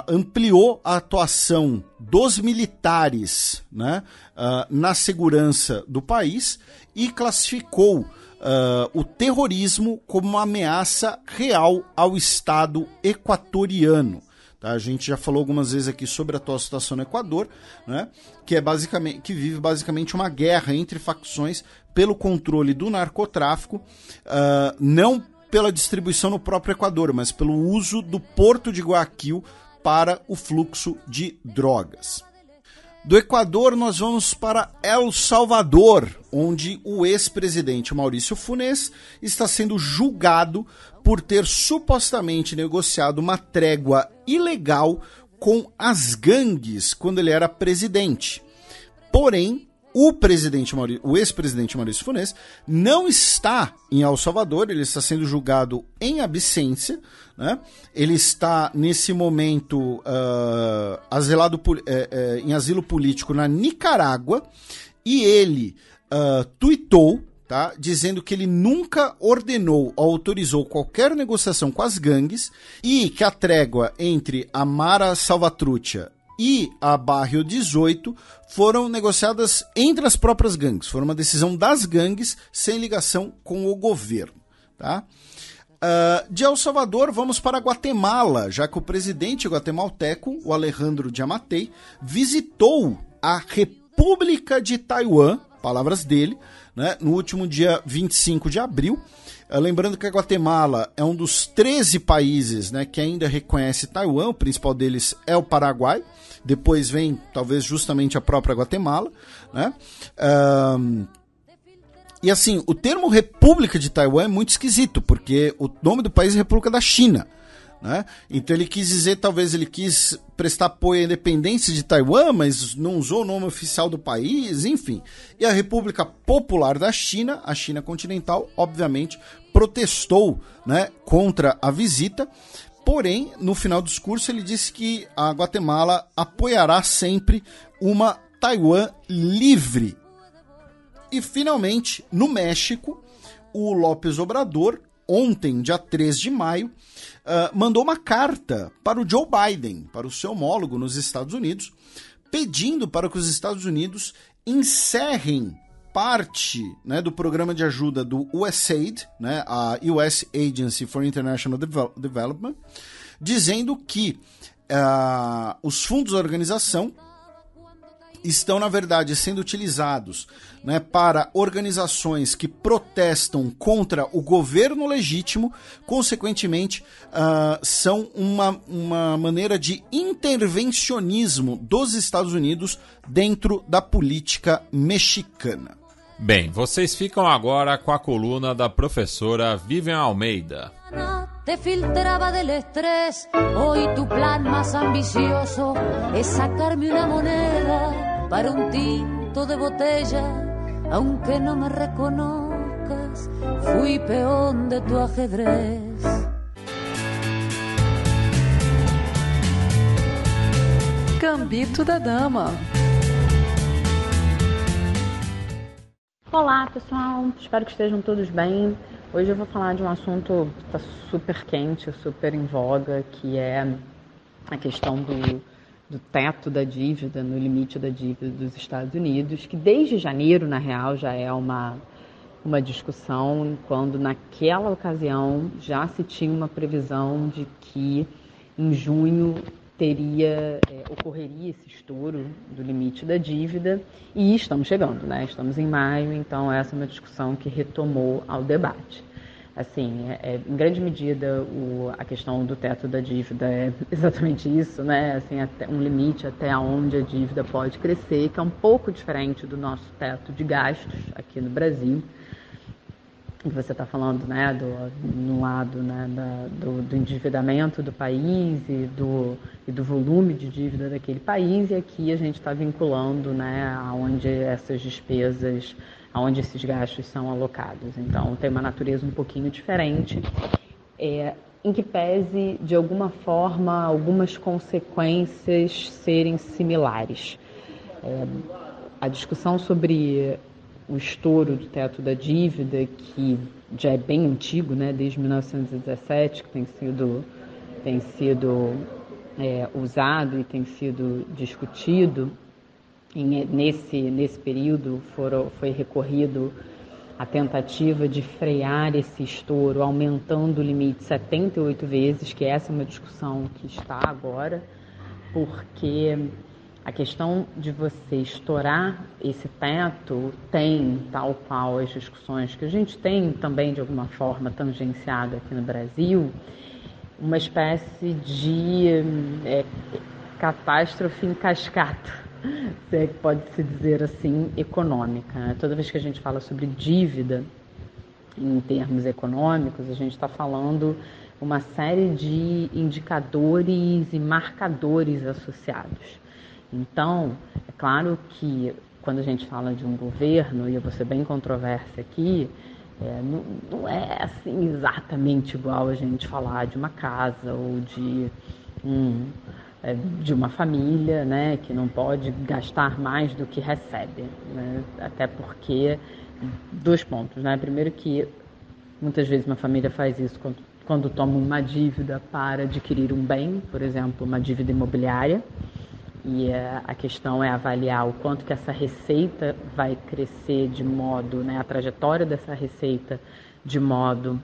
ampliou a atuação dos militares né, ah, na segurança do país e classificou uh, o terrorismo como uma ameaça real ao Estado equatoriano. Tá? A gente já falou algumas vezes aqui sobre a atual situação no Equador, né? que, é basicamente, que vive basicamente uma guerra entre facções pelo controle do narcotráfico, uh, não pela distribuição no próprio Equador, mas pelo uso do porto de Guayaquil para o fluxo de drogas. Do Equador, nós vamos para El Salvador, onde o ex-presidente Maurício Funes está sendo julgado por ter supostamente negociado uma trégua ilegal com as gangues quando ele era presidente. Porém, o presidente Maurício, o ex-presidente Maurício Funes não está em El Salvador, ele está sendo julgado em absência né? Ele está, nesse momento, uh, ah, asilado uh, eh, uh, eh, em asilo político na Nicarágua e ele uh, tuitou tá? dizendo que ele nunca ordenou ou autorizou qualquer negociação com as gangues e que a trégua entre Amara Salvatrucha e a Barrio 18 foram negociadas entre as próprias gangues. foram uma decisão das gangues sem ligação com o governo. Tá? Uh, de El Salvador, vamos para Guatemala, já que o presidente guatemalteco, o Alejandro Diamatei, visitou a República de Taiwan, palavras dele, né, no último dia 25 de abril. Uh, lembrando que a Guatemala é um dos 13 países né, que ainda reconhece Taiwan, o principal deles é o Paraguai, depois vem talvez justamente a própria Guatemala. Né? Uh, e assim, o termo República de Taiwan é muito esquisito, porque o nome do país é República da China. Né? Então ele quis dizer, talvez ele quis prestar apoio à independência de Taiwan, mas não usou o nome oficial do país, enfim. E a República Popular da China, a China continental, obviamente protestou né, contra a visita. Porém, no final do discurso, ele disse que a Guatemala apoiará sempre uma Taiwan livre e finalmente, no México, o López Obrador, ontem, dia 3 de maio, uh, mandou uma carta para o Joe Biden, para o seu homólogo nos Estados Unidos, pedindo para que os Estados Unidos encerrem parte né, do programa de ajuda do USAID, né, a US Agency for International Devel Development, dizendo que uh, os fundos da organização estão, na verdade, sendo utilizados né, para organizações que protestam contra o governo legítimo, consequentemente, uh, são uma, uma maneira de intervencionismo dos Estados Unidos dentro da política mexicana. Bem, vocês ficam agora com a coluna da professora Vivian Almeida. Te del tu plan ambicioso moneda para un tinto de botella, aunque no me reconozcas, fui peón de tu ajedrez. Gambito da Dama. Olá pessoal, espero que estejam todos bem. Hoje eu vou falar de um assunto que está super quente, super em voga, que é a questão do do teto da dívida, no limite da dívida dos Estados Unidos, que desde janeiro, na real, já é uma, uma discussão, quando naquela ocasião já se tinha uma previsão de que em junho teria é, ocorreria esse estouro do limite da dívida e estamos chegando, né? Estamos em maio, então essa é uma discussão que retomou ao debate. Assim, é, é, em grande medida, o, a questão do teto da dívida é *laughs* exatamente isso, né? Assim, um limite até onde a dívida pode crescer, que é um pouco diferente do nosso teto de gastos aqui no Brasil que você está falando, né, do, no lado né, da, do, do, endividamento do país e do, e do volume de dívida daquele país, e aqui a gente está vinculando né, aonde essas despesas onde esses gastos são alocados. Então, tem uma natureza um pouquinho diferente, é, em que pese, de alguma forma, algumas consequências serem similares. É, a discussão sobre o estouro do teto da dívida, que já é bem antigo, né, desde 1917, que tem sido, tem sido é, usado e tem sido discutido, em, nesse, nesse período foram, foi recorrido a tentativa de frear esse estouro, aumentando o limite 78 vezes, que essa é uma discussão que está agora, porque a questão de você estourar esse teto tem, tal qual as discussões que a gente tem também de alguma forma tangenciado aqui no Brasil, uma espécie de hum, é, catástrofe em cascata se é que pode se dizer assim, econômica. Né? Toda vez que a gente fala sobre dívida em termos econômicos, a gente está falando uma série de indicadores e marcadores associados. Então, é claro que quando a gente fala de um governo, e eu vou ser bem controversa aqui, é, não, não, é assim exatamente igual a gente falar de uma casa ou de um é, de uma família, né, que não pode gastar mais do que recebe, né? até porque dois pontos, né, primeiro que muitas vezes uma família faz isso quando, quando toma uma dívida para adquirir um bem, por exemplo, uma dívida imobiliária, e é, a questão é avaliar o quanto que essa receita vai crescer de modo, né, a trajetória dessa receita de modo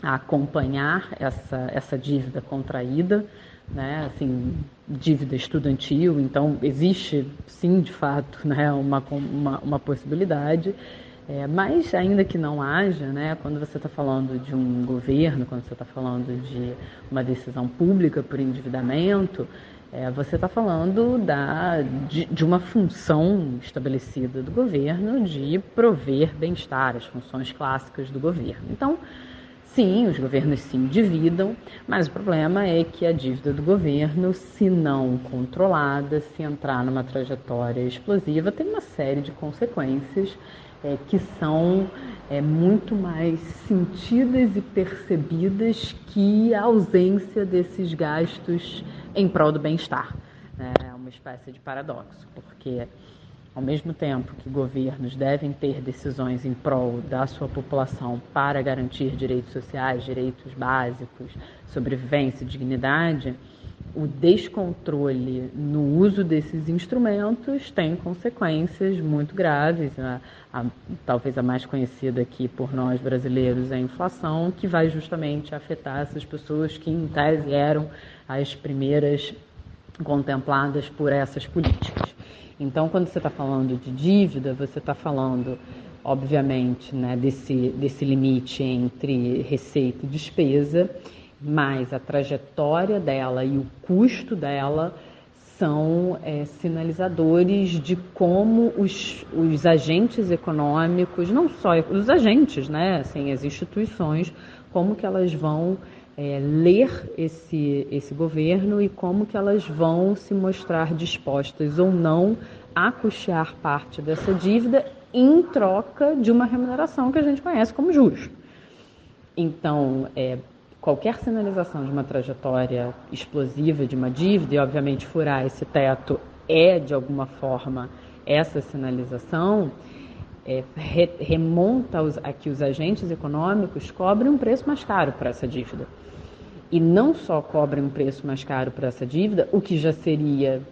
a acompanhar essa, essa dívida contraída né, assim, dívida estudantil, então existe sim, de fato, *laughs* né, uma, uma, uma possibilidade, é, mas ainda que não haja, né, quando você está falando de um governo, quando você está falando de uma decisão pública por endividamento, é, você está falando da, de, de, uma função estabelecida do governo de prover bem-estar, as funções clássicas do governo. Então, Sim, os governos se endividam, mas o problema é que a dívida do governo, se não controlada, se entrar numa trajetória explosiva, tem uma série de consequências é, que são é, muito mais sentidas e percebidas que a ausência desses gastos em prol do bem-estar. Né? É uma espécie de paradoxo, porque ao mesmo tempo que governos devem ter decisões em prol da sua população para garantir direitos sociais, direitos básicos, sobrevivência e dignidade, o descontrole no uso desses instrumentos tem consequências muito graves. A, a, talvez a mais conhecida aqui por nós brasileiros é a inflação, que vai justamente afetar essas pessoas que, em tese, eram as primeiras contempladas por essas políticas. Então, quando você está falando de dívida, você está falando, obviamente, né, desse, desse limite entre receita e despesa, mas a trajetória dela e o custo dela são é, sinalizadores de como os, os agentes econômicos, não só os agentes, né, assim, as instituições, como que elas vão é, ler esse, esse governo e como que elas vão se mostrar dispostas ou não a custear parte dessa dívida em troca de uma remuneração que a gente conhece como juros. Então, é, qualquer sinalização de uma trajetória explosiva de uma dívida, e obviamente furar esse teto é, de alguma forma, essa sinalização, é, re, remonta aos, a que os agentes econômicos cobrem um preço mais caro para essa dívida e não só cobrem um preço mais caro por essa dívida, o que já seria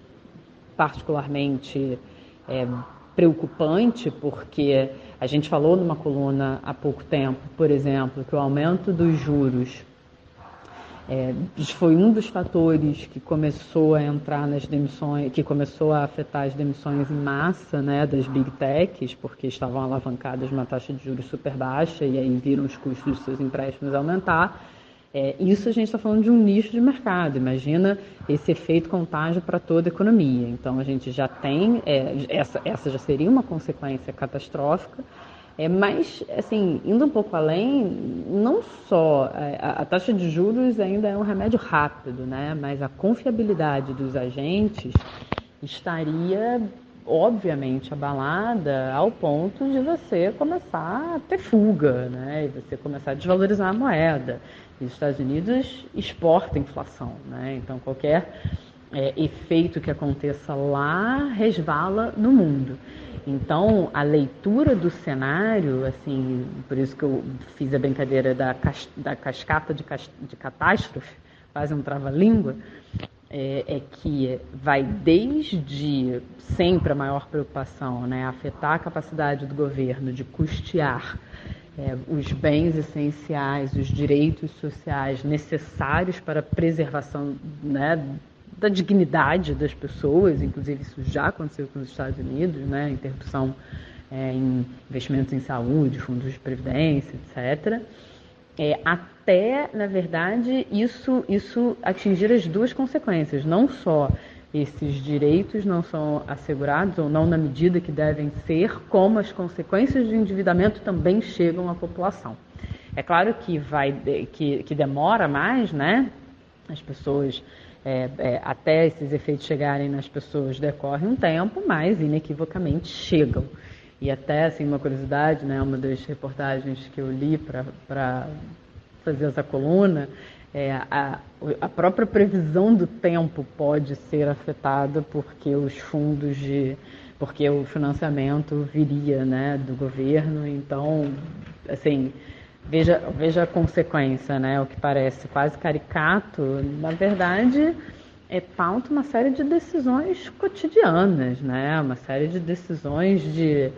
particularmente é, preocupante, porque a gente falou numa coluna há pouco tempo, por exemplo, que o aumento dos juros é, foi um dos fatores que começou a entrar nas demissões, que começou a afetar as demissões em massa né, das big techs, porque estavam alavancadas uma taxa de juros super baixa e aí viram os custos dos seus empréstimos aumentar. É, isso a gente está falando de um nicho de mercado. Imagina esse efeito contágio para toda a economia. Então a gente já tem é, essa, essa já seria uma consequência catastrófica. É, mas assim indo um pouco além, não só é, a, a taxa de juros ainda é um remédio rápido, né? Mas a confiabilidade dos agentes estaria obviamente abalada ao ponto de você começar a ter fuga, né? E você começar a desvalorizar a moeda os Estados Unidos exporta inflação, né? Então qualquer é, efeito que aconteça lá resvala no mundo. Então a leitura do cenário, assim, por isso que eu fiz a brincadeira da, cas da cascata de, cas de catástrofe, quase um trava-língua, é, é, que vai desde sempre a maior preocupação, né, afetar a capacidade do governo de custear é, os bens essenciais, os direitos sociais necessários para a preservação né, da dignidade das pessoas, inclusive isso já aconteceu com os Estados Unidos, né, interrupção é, em investimentos em saúde, fundos de previdência, etc. É, até, na verdade, isso, isso atingir as duas consequências, não só esses direitos não são assegurados ou não na medida que devem ser, como as consequências do endividamento também chegam à população. É claro que vai que, que demora mais, né? As pessoas é, é, até esses efeitos chegarem nas pessoas decorre um tempo, mas inequivocamente chegam. E até assim uma curiosidade, né? Uma das reportagens que eu li para fazer essa coluna é, a, a própria previsão do tempo pode ser afetada porque os fundos de. porque o financiamento viria né, do governo, então, assim, veja, veja a consequência, né? O que parece quase caricato, na verdade é, pauta uma série de decisões cotidianas, né? uma série de decisões de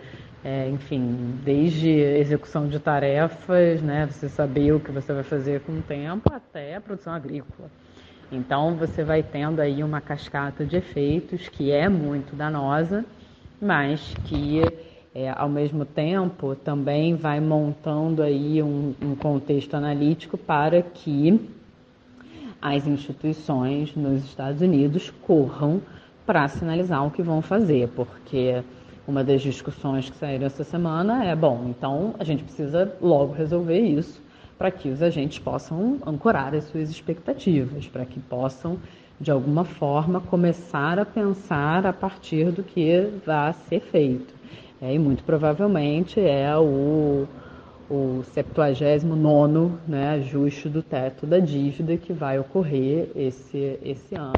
é, enfim, desde execução de tarefas, né, você saber o que você vai fazer com o tempo, até a produção agrícola. Então, você vai tendo aí uma cascata de efeitos que é muito danosa, mas que, é, ao mesmo tempo, também vai montando aí um, um contexto analítico para que as instituições nos Estados Unidos corram para sinalizar o que vão fazer, porque uma das discussões que saíram essa semana é: bom, então a gente precisa logo resolver isso para que os agentes possam ancorar as suas expectativas, para que possam, de alguma forma, começar a pensar a partir do que vai ser feito. É, e muito provavelmente é o, o 79 né, ajuste do teto da dívida que vai ocorrer esse, esse ano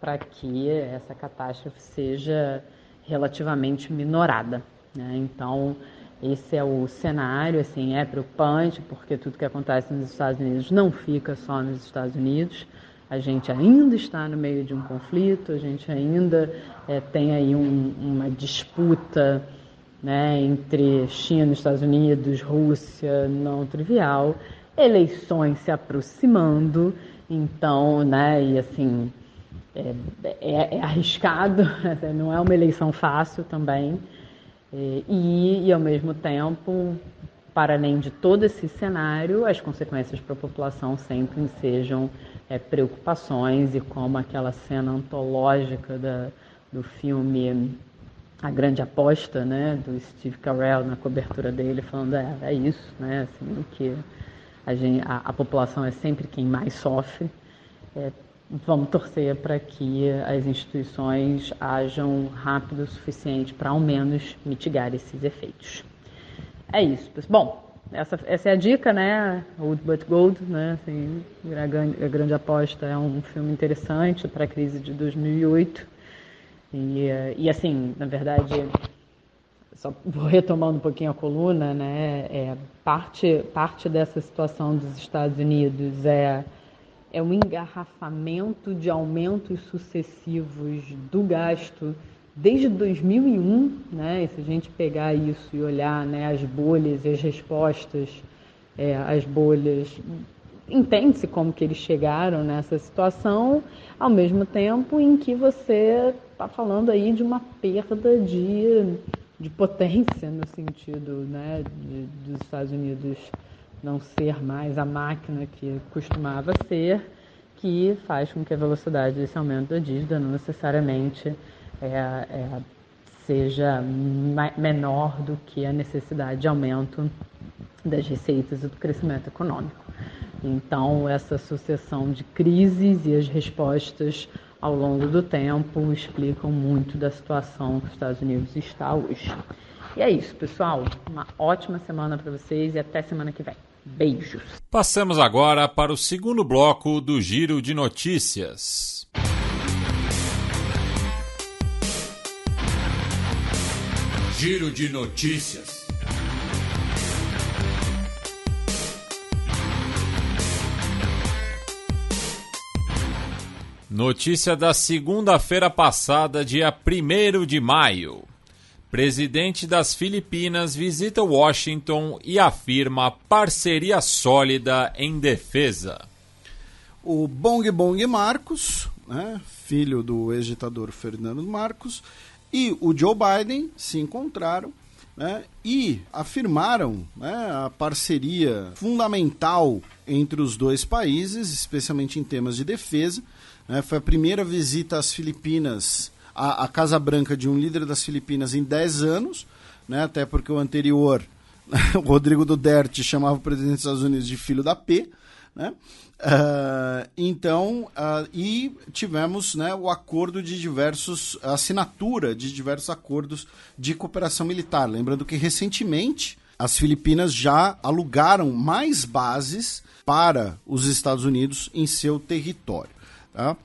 para que essa catástrofe seja relativamente minorada. Né? Então, esse é o cenário, assim, é preocupante, porque tudo que acontece nos Estados Unidos não fica só nos Estados Unidos. A gente ainda está no meio de um conflito, a gente ainda é, tem aí um, uma disputa né, entre China, Estados Unidos, Rússia, não trivial, eleições se aproximando, então, né, e assim, é, é, é arriscado, *laughs* né? não é uma eleição fácil também, é, e, e ao mesmo tempo, para além de todo esse cenário, as consequências para a população sempre sejam é, preocupações e como aquela cena antológica da, do filme a grande aposta né, do Steve Carell na cobertura dele, falando é, é isso, né, assim, que a, gente, a, a, população é sempre quem mais sofre, é, vamos torcer para que as instituições hajam rápido o suficiente para ao menos mitigar esses efeitos. É isso. Bom, essa, essa é a dica, né? Old But Gold, né? Assim, a, grande, a Grande Aposta é um filme interessante para a crise de 2008. E, e assim, na verdade, só vou retomando um pouquinho a coluna, né? É, parte, parte dessa situação dos Estados Unidos é é um engarrafamento de aumentos sucessivos do gasto desde 2001, né? E se a gente pegar isso e olhar né, as bolhas e as respostas, é, as bolhas, entende-se como que eles chegaram nessa situação, ao mesmo tempo em que você está falando aí de uma perda de, de potência no sentido né, de, dos Estados Unidos não ser mais a máquina que costumava ser, que faz com que a velocidade desse aumento da dívida não necessariamente é, é, seja menor do que a necessidade de aumento das receitas e do crescimento econômico. Então, essa sucessão de crises e as respostas ao longo do tempo explicam muito da situação que os Estados Unidos está hoje. E é isso, pessoal. Uma ótima semana para vocês e até semana que vem. Beijos. Passamos agora para o segundo bloco do Giro de Notícias. Giro de Notícias. Notícia da segunda-feira passada, dia 1 de maio. Presidente das Filipinas visita Washington e afirma parceria sólida em defesa. O Bong Bong Marcos, né, filho do ex-ditador Fernando Marcos, e o Joe Biden se encontraram né, e afirmaram né, a parceria fundamental entre os dois países, especialmente em temas de defesa. Né. Foi a primeira visita às Filipinas a, a Casa Branca de um líder das Filipinas em 10 anos, né? até porque o anterior, *laughs* o Rodrigo Duterte, chamava o presidente dos Estados Unidos de filho da P. Né? Uh, então, uh, e tivemos né, o acordo de diversos, a assinatura de diversos acordos de cooperação militar. Lembrando que recentemente as Filipinas já alugaram mais bases para os Estados Unidos em seu território. Tá?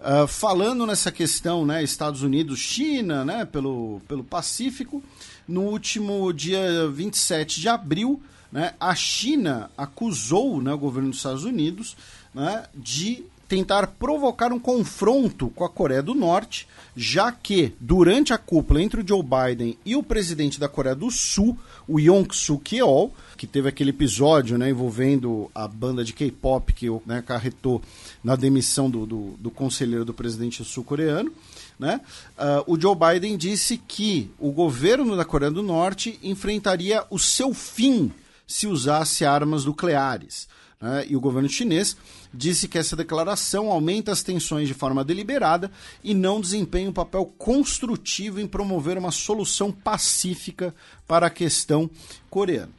Ah, falando nessa questão, né, Estados Unidos, China, né, pelo, pelo Pacífico, no último dia 27 de abril, né, a China acusou né, o governo dos Estados Unidos né, de tentar provocar um confronto com a Coreia do Norte, já que, durante a cúpula entre o Joe Biden e o presidente da Coreia do Sul, o Yong Suk Yeol, que teve aquele episódio né, envolvendo a banda de K-pop que né, acarretou na demissão do, do, do conselheiro do presidente sul-coreano, né? Uh, o Joe Biden disse que o governo da Coreia do Norte enfrentaria o seu fim se usasse armas nucleares. Né? E o governo chinês disse que essa declaração aumenta as tensões de forma deliberada e não desempenha um papel construtivo em promover uma solução pacífica para a questão coreana.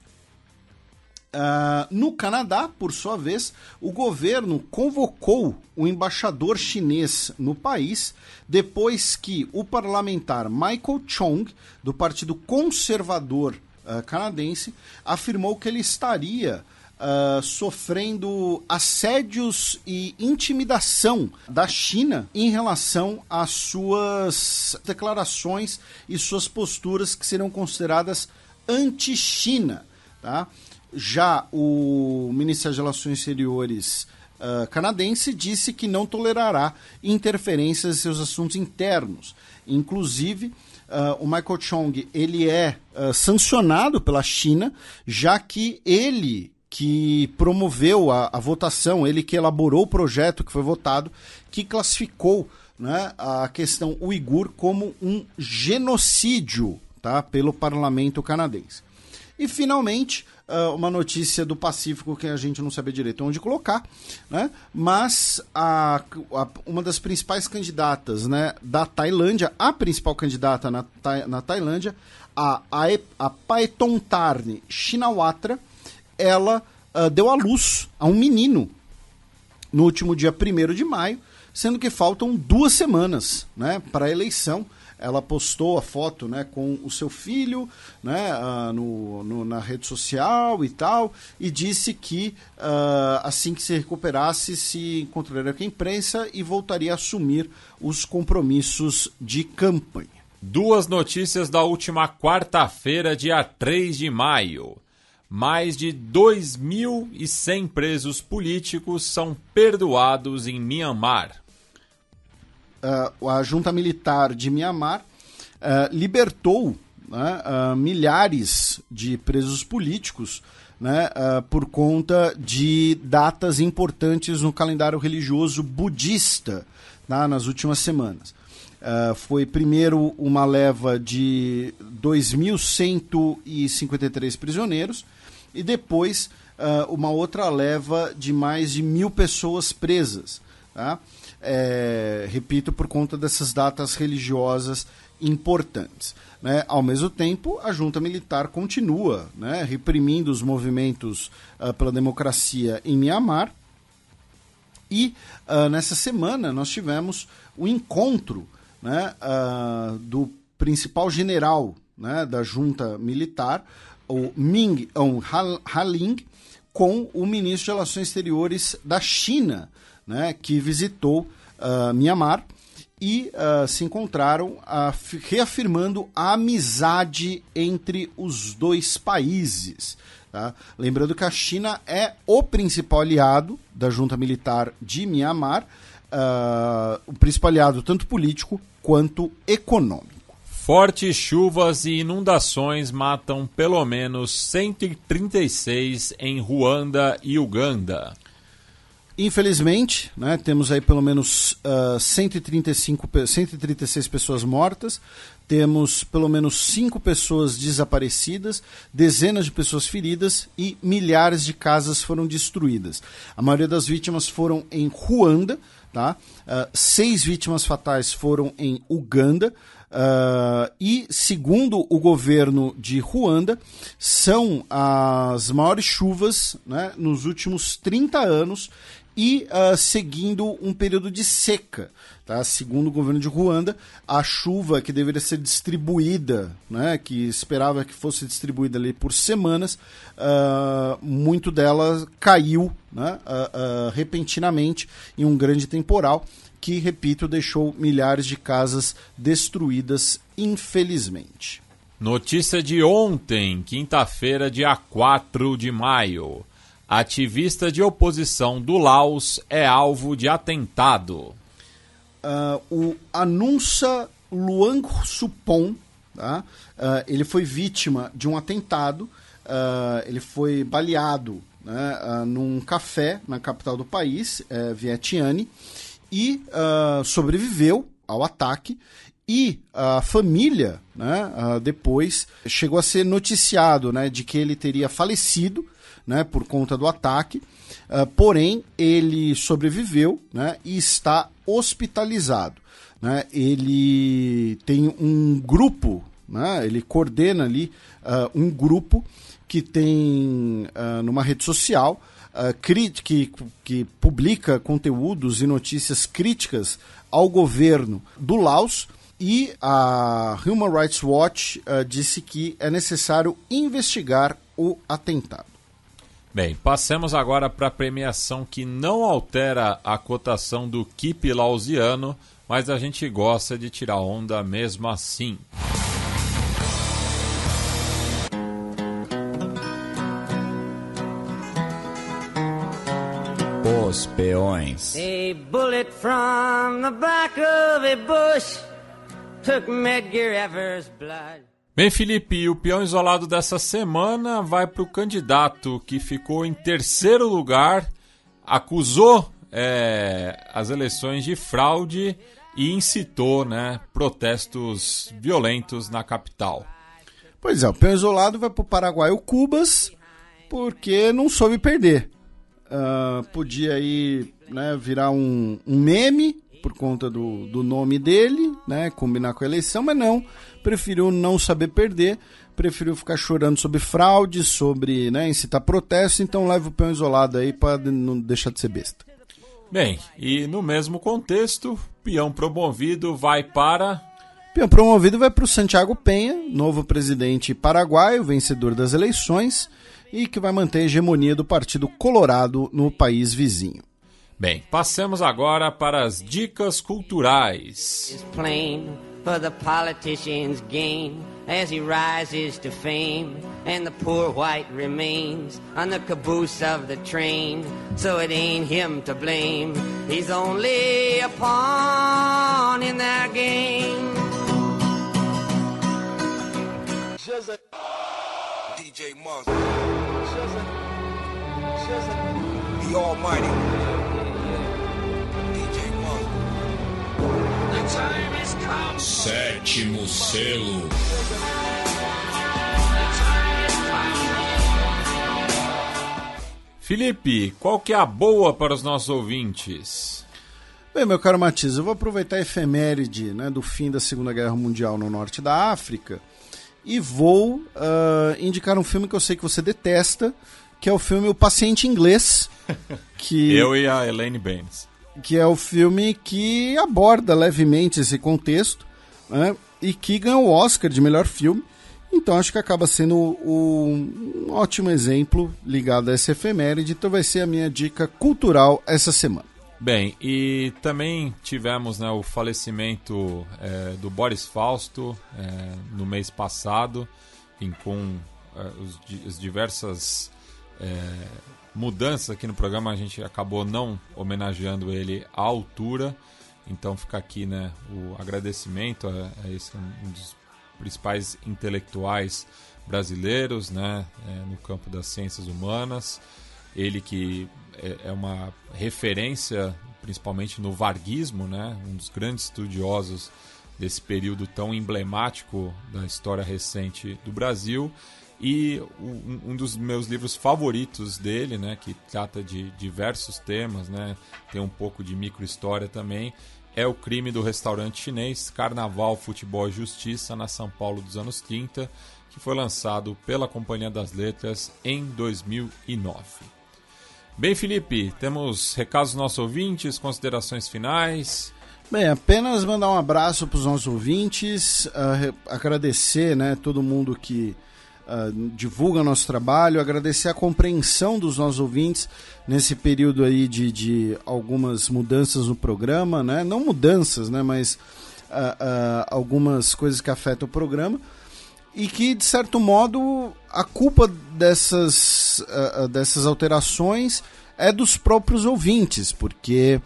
Uh, no Canadá, por sua vez, o governo convocou o embaixador chinês no país depois que o parlamentar Michael Chong, do Partido Conservador uh, Canadense, afirmou que ele estaria uh, sofrendo assédios e intimidação da China em relação às suas declarações e suas posturas que serão consideradas anti-China. Tá? Já o Ministério das Relações Exteriores uh, canadense disse que não tolerará interferências em seus assuntos internos. Inclusive, Uh, o Michael Chong ele é uh, sancionado pela China, já que ele que promoveu a, a, votação, ele que elaborou o projeto que foi votado, que classificou né, a questão uigur como um genocídio tá, pelo parlamento canadense. E finalmente, ah, uma notícia do Pacífico que a gente não sabia direito onde colocar, né? Mas a, a, uma das principais candidatas né, da Tailândia, a principal candidata na, na Tailândia, a, a, a Paetontarne Shinawatra, ela uh, deu à luz a um menino no último dia 1 de maio, sendo que faltam duas semanas né, para a eleição. Ela postou a foto né, com o seu filho né, uh, no, no, na rede social e tal, e disse que uh, assim que se recuperasse, se encontraria com a imprensa e voltaria a assumir os compromissos de campanha. Duas notícias da última quarta-feira, dia 3 de maio. Mais de 2.100 presos políticos são perdoados em Myanmar. Uh, ah, a junta militar de Myanmar uh, ah, libertou né, uh, milhares de presos políticos né, por conta de datas importantes no calendário religioso budista tá, nas últimas semanas. Uh, foi primeiro uma leva de 2.153 prisioneiros e depois uh, uma outra leva de mais de mil pessoas presas. Tá? É, repito, por conta dessas datas religiosas importantes. Né? Ao mesmo tempo, a junta militar continua né, reprimindo os movimentos uh, pela democracia em Mianmar. E uh, nessa semana nós tivemos o um encontro né, uh, do principal general né, da junta militar o Ming Aung Haling com o ministro de Relações Exteriores da China, né, que visitou uh, Myanmar e uh, se encontraram uh, reafirmando a amizade entre os dois países. Tá? Lembrando que a China é o principal aliado da junta militar de Myanmar, uh, o principal aliado tanto político quanto econômico. Fortes chuvas e inundações matam pelo menos 136 em Ruanda e Uganda. Infelizmente, né, temos aí pelo menos uh, 135, 136 pessoas mortas, temos pelo menos 5 pessoas desaparecidas, dezenas de pessoas feridas e milhares de casas foram destruídas. A maioria das vítimas foram em Ruanda, tá? Uh, seis vítimas fatais foram em Uganda, Uh, e, segundo o governo de Ruanda, são as maiores chuvas né, nos últimos 30 anos e uh, seguindo um período de seca. Tá? Segundo o governo de Ruanda, a chuva que deveria ser distribuída, né, que esperava que fosse distribuída ali por semanas, uh, muito dela caiu né, uh, repentinamente em um grande temporal que, repito, deixou milhares de casas destruídas, infelizmente. Notícia de ontem, quinta-feira, dia 4 de maio. Ativista de oposição do Laos é alvo de atentado. Uh, o Anunsa Luang Supon, tá? uh, ele foi vítima de um atentado, uh, ele foi baleado né, num café na capital do país, eh, Vietiane, e uh, sobreviveu ao ataque. E ah, a família, né, uh, depois chegou a ser noticiado, né, de que ele teria falecido, né, por conta do ataque. Uh, porém, ele sobreviveu, né, e está hospitalizado. Né? Ele tem um grupo, né? Ele coordena ali uh, um grupo que tem numa rede social ah, que, que publica conteúdos e notícias críticas ao governo do Laos. E a Human Rights Watch uh, disse que é necessário investigar o atentado. Bem, passemos agora para a premiação que não altera a cotação do Kip Lausiano, mas a gente gosta de tirar onda mesmo assim. aos peões. A bullet from the back of a bush took Medgar Evers' blood. Bem, Felipe, o peão isolado dessa semana vai para o candidato que ficou em terceiro lugar, acusou é, as eleições de fraude e incitou né, protestos violentos na capital. Pois é, o peão isolado vai para o Paraguai, o Cubas, porque não soube perder. Uh, podia aí né, virar um, um, meme por conta do, do nome dele, né, combinar com a eleição, mas não, preferiu não saber perder, preferiu ficar chorando sobre fraude, sobre né, incitar protesto, então leva o peão isolado aí para não deixar de ser besta. Bem, e no mesmo contexto, peão promovido vai para Peão promovido vai para o Santiago Penha, novo presidente paraguaio, vencedor das eleições e que vai manter a hegemonia do Partido Colorado no país vizinho. Bem, passamos agora para as dicas culturais. for the politician's as he rises to fame, and the poor white remains on the caboose of the train. So it ain't him to blame, only in game. DJ Monster. The Almighty. DJ Monk. The time has come. Sétimo selo. Felipe, qual que é a boa para os nossos ouvintes? Bem, meu caro Matias, eu vou aproveitar a efeméride né, do fim da Segunda Guerra Mundial no norte da África e vou uh, indicar um filme que eu sei que você detesta, que é o filme O Paciente Inglês. *laughs* Que... Eu e a Elaine Baines. Que é o filme que aborda levemente esse contexto né? e que ganhou o Oscar de melhor filme. Então acho que acaba sendo um ótimo exemplo ligado a essa efeméride. Então vai ser a minha dica cultural essa semana. Bem, e também tivemos né, o falecimento é, do Boris Fausto é, no mês passado, em, com é, os, as diversas é, mudanças aqui no programa, a gente acabou não homenageando ele à altura. Então fica aqui né, o agradecimento a, a esse um dos principais intelectuais brasileiros né, é, no campo das ciências humanas. Ele que é, é uma referência principalmente no varguismo, né, um dos grandes estudiosos desse período tão emblemático da história recente do Brasil e um, um dos meus livros favoritos dele, né, que trata de diversos temas, né, tem um pouco de microhistória também, é O Crime do Restaurante Chinês, Carnaval, Futebol e Justiça na São Paulo dos anos 30, que foi lançado pela Companhia das Letras em 2009. Bem, Felipe, temos recados dos nossos ouvintes, considerações finais. Bem, apenas mandar um abraço para os nossos ouvintes, ah, agradecer né, todo mundo que uh, divulga nosso trabalho, agradecer a compreensão dos nossos ouvintes nesse período aí de, de algumas mudanças no programa, né? Não mudanças, né? Mas uh, uh, algumas coisas que afetam o programa e que de certo modo a culpa dessas dessas alterações é dos próprios ouvintes, porque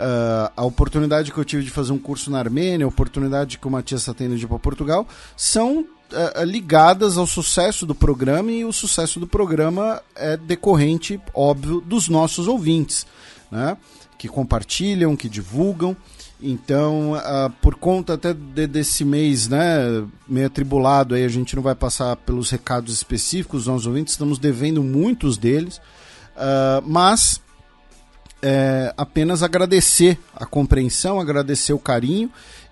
Uh, a oportunidade que eu tive de fazer um curso na Armênia, a oportunidade que o Matias está tendo de ir para Portugal, são uh, ligadas ao sucesso do programa e o sucesso do programa é decorrente, óbvio, dos nossos ouvintes, né? que compartilham, que divulgam. Então, uh, por conta até de, desse mês, né, meio atribulado, aí a gente não vai passar pelos recados específicos dos nossos ouvintes, estamos devendo muitos deles, uh, mas é, apenas agradecer a compreensão, agradecer o carinho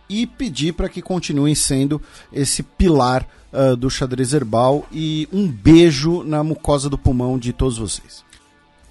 e pedir para que continuem sendo esse pilar uh, do xadrez herbal. E um beijo na mucosa do pulmão de todos vocês.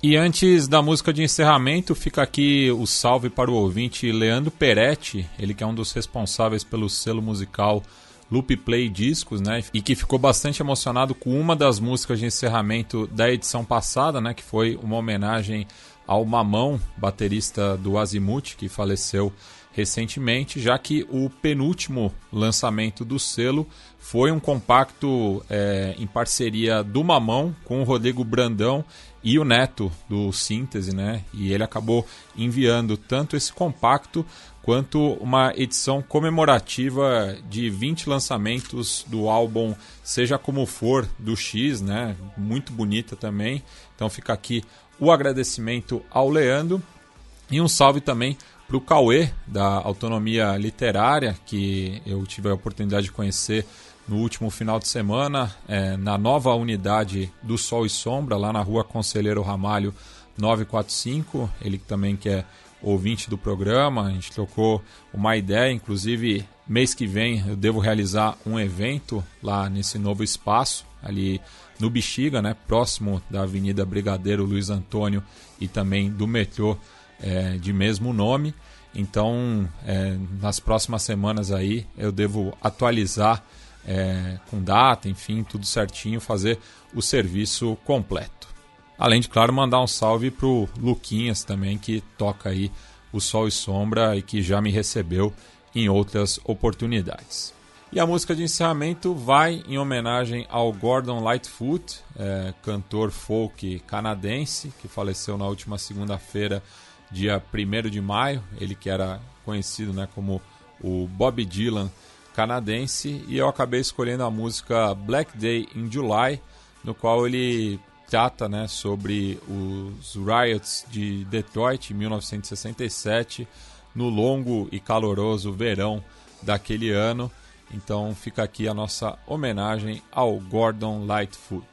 E antes da música de encerramento, fica aqui o salve para o ouvinte Leandro Peretti, ele que é um dos responsáveis pelo selo musical Loop Play Discos, né? E que ficou bastante emocionado com uma das músicas de encerramento da edição passada, né? Que foi uma homenagem ao Mamão, baterista do Azimuth, que faleceu recentemente, já que o penúltimo lançamento do selo foi um compacto é, em parceria do Mamão com o Rodrigo Brandão e o Neto do Síntese, né? E ele acabou enviando tanto esse compacto quanto uma edição comemorativa de 20 lançamentos do álbum Seja Como For do X, né? Muito bonita também. Então fica aqui o agradecimento ao Leandro e um salve também para o Cauê, da Autonomia Literária, que eu tive a oportunidade de conhecer no último final de semana, é, na nova unidade do Sol e Sombra, lá na rua Conselheiro Ramalho 945. Ele também que é ouvinte do programa, a gente trocou uma ideia, inclusive mês que vem eu devo realizar um evento lá nesse novo espaço, ali no Bexiga, né, próximo da Avenida Brigadeiro Luiz Antônio e também do metrô é, de mesmo nome. Então, é, nas próximas semanas aí, eu devo atualizar é, com data, enfim, tudo certinho, fazer o serviço completo. Além de, claro, mandar um salve para o Luquinhas também, que toca aí o Sol e Sombra e que já me recebeu em outras oportunidades. E a música de encerramento vai em homenagem ao Gordon Lightfoot, é, cantor folk canadense, que faleceu na última segunda-feira dia 1 de maio, ele que era conhecido né, como o Bob Dylan canadense, e eu acabei escolhendo a música Black Day in July, no qual ele trata né, sobre os riots de Detroit em 1967, no longo e caloroso verão daquele ano. Então fica aqui a nossa homenagem ao Gordon Lightfoot.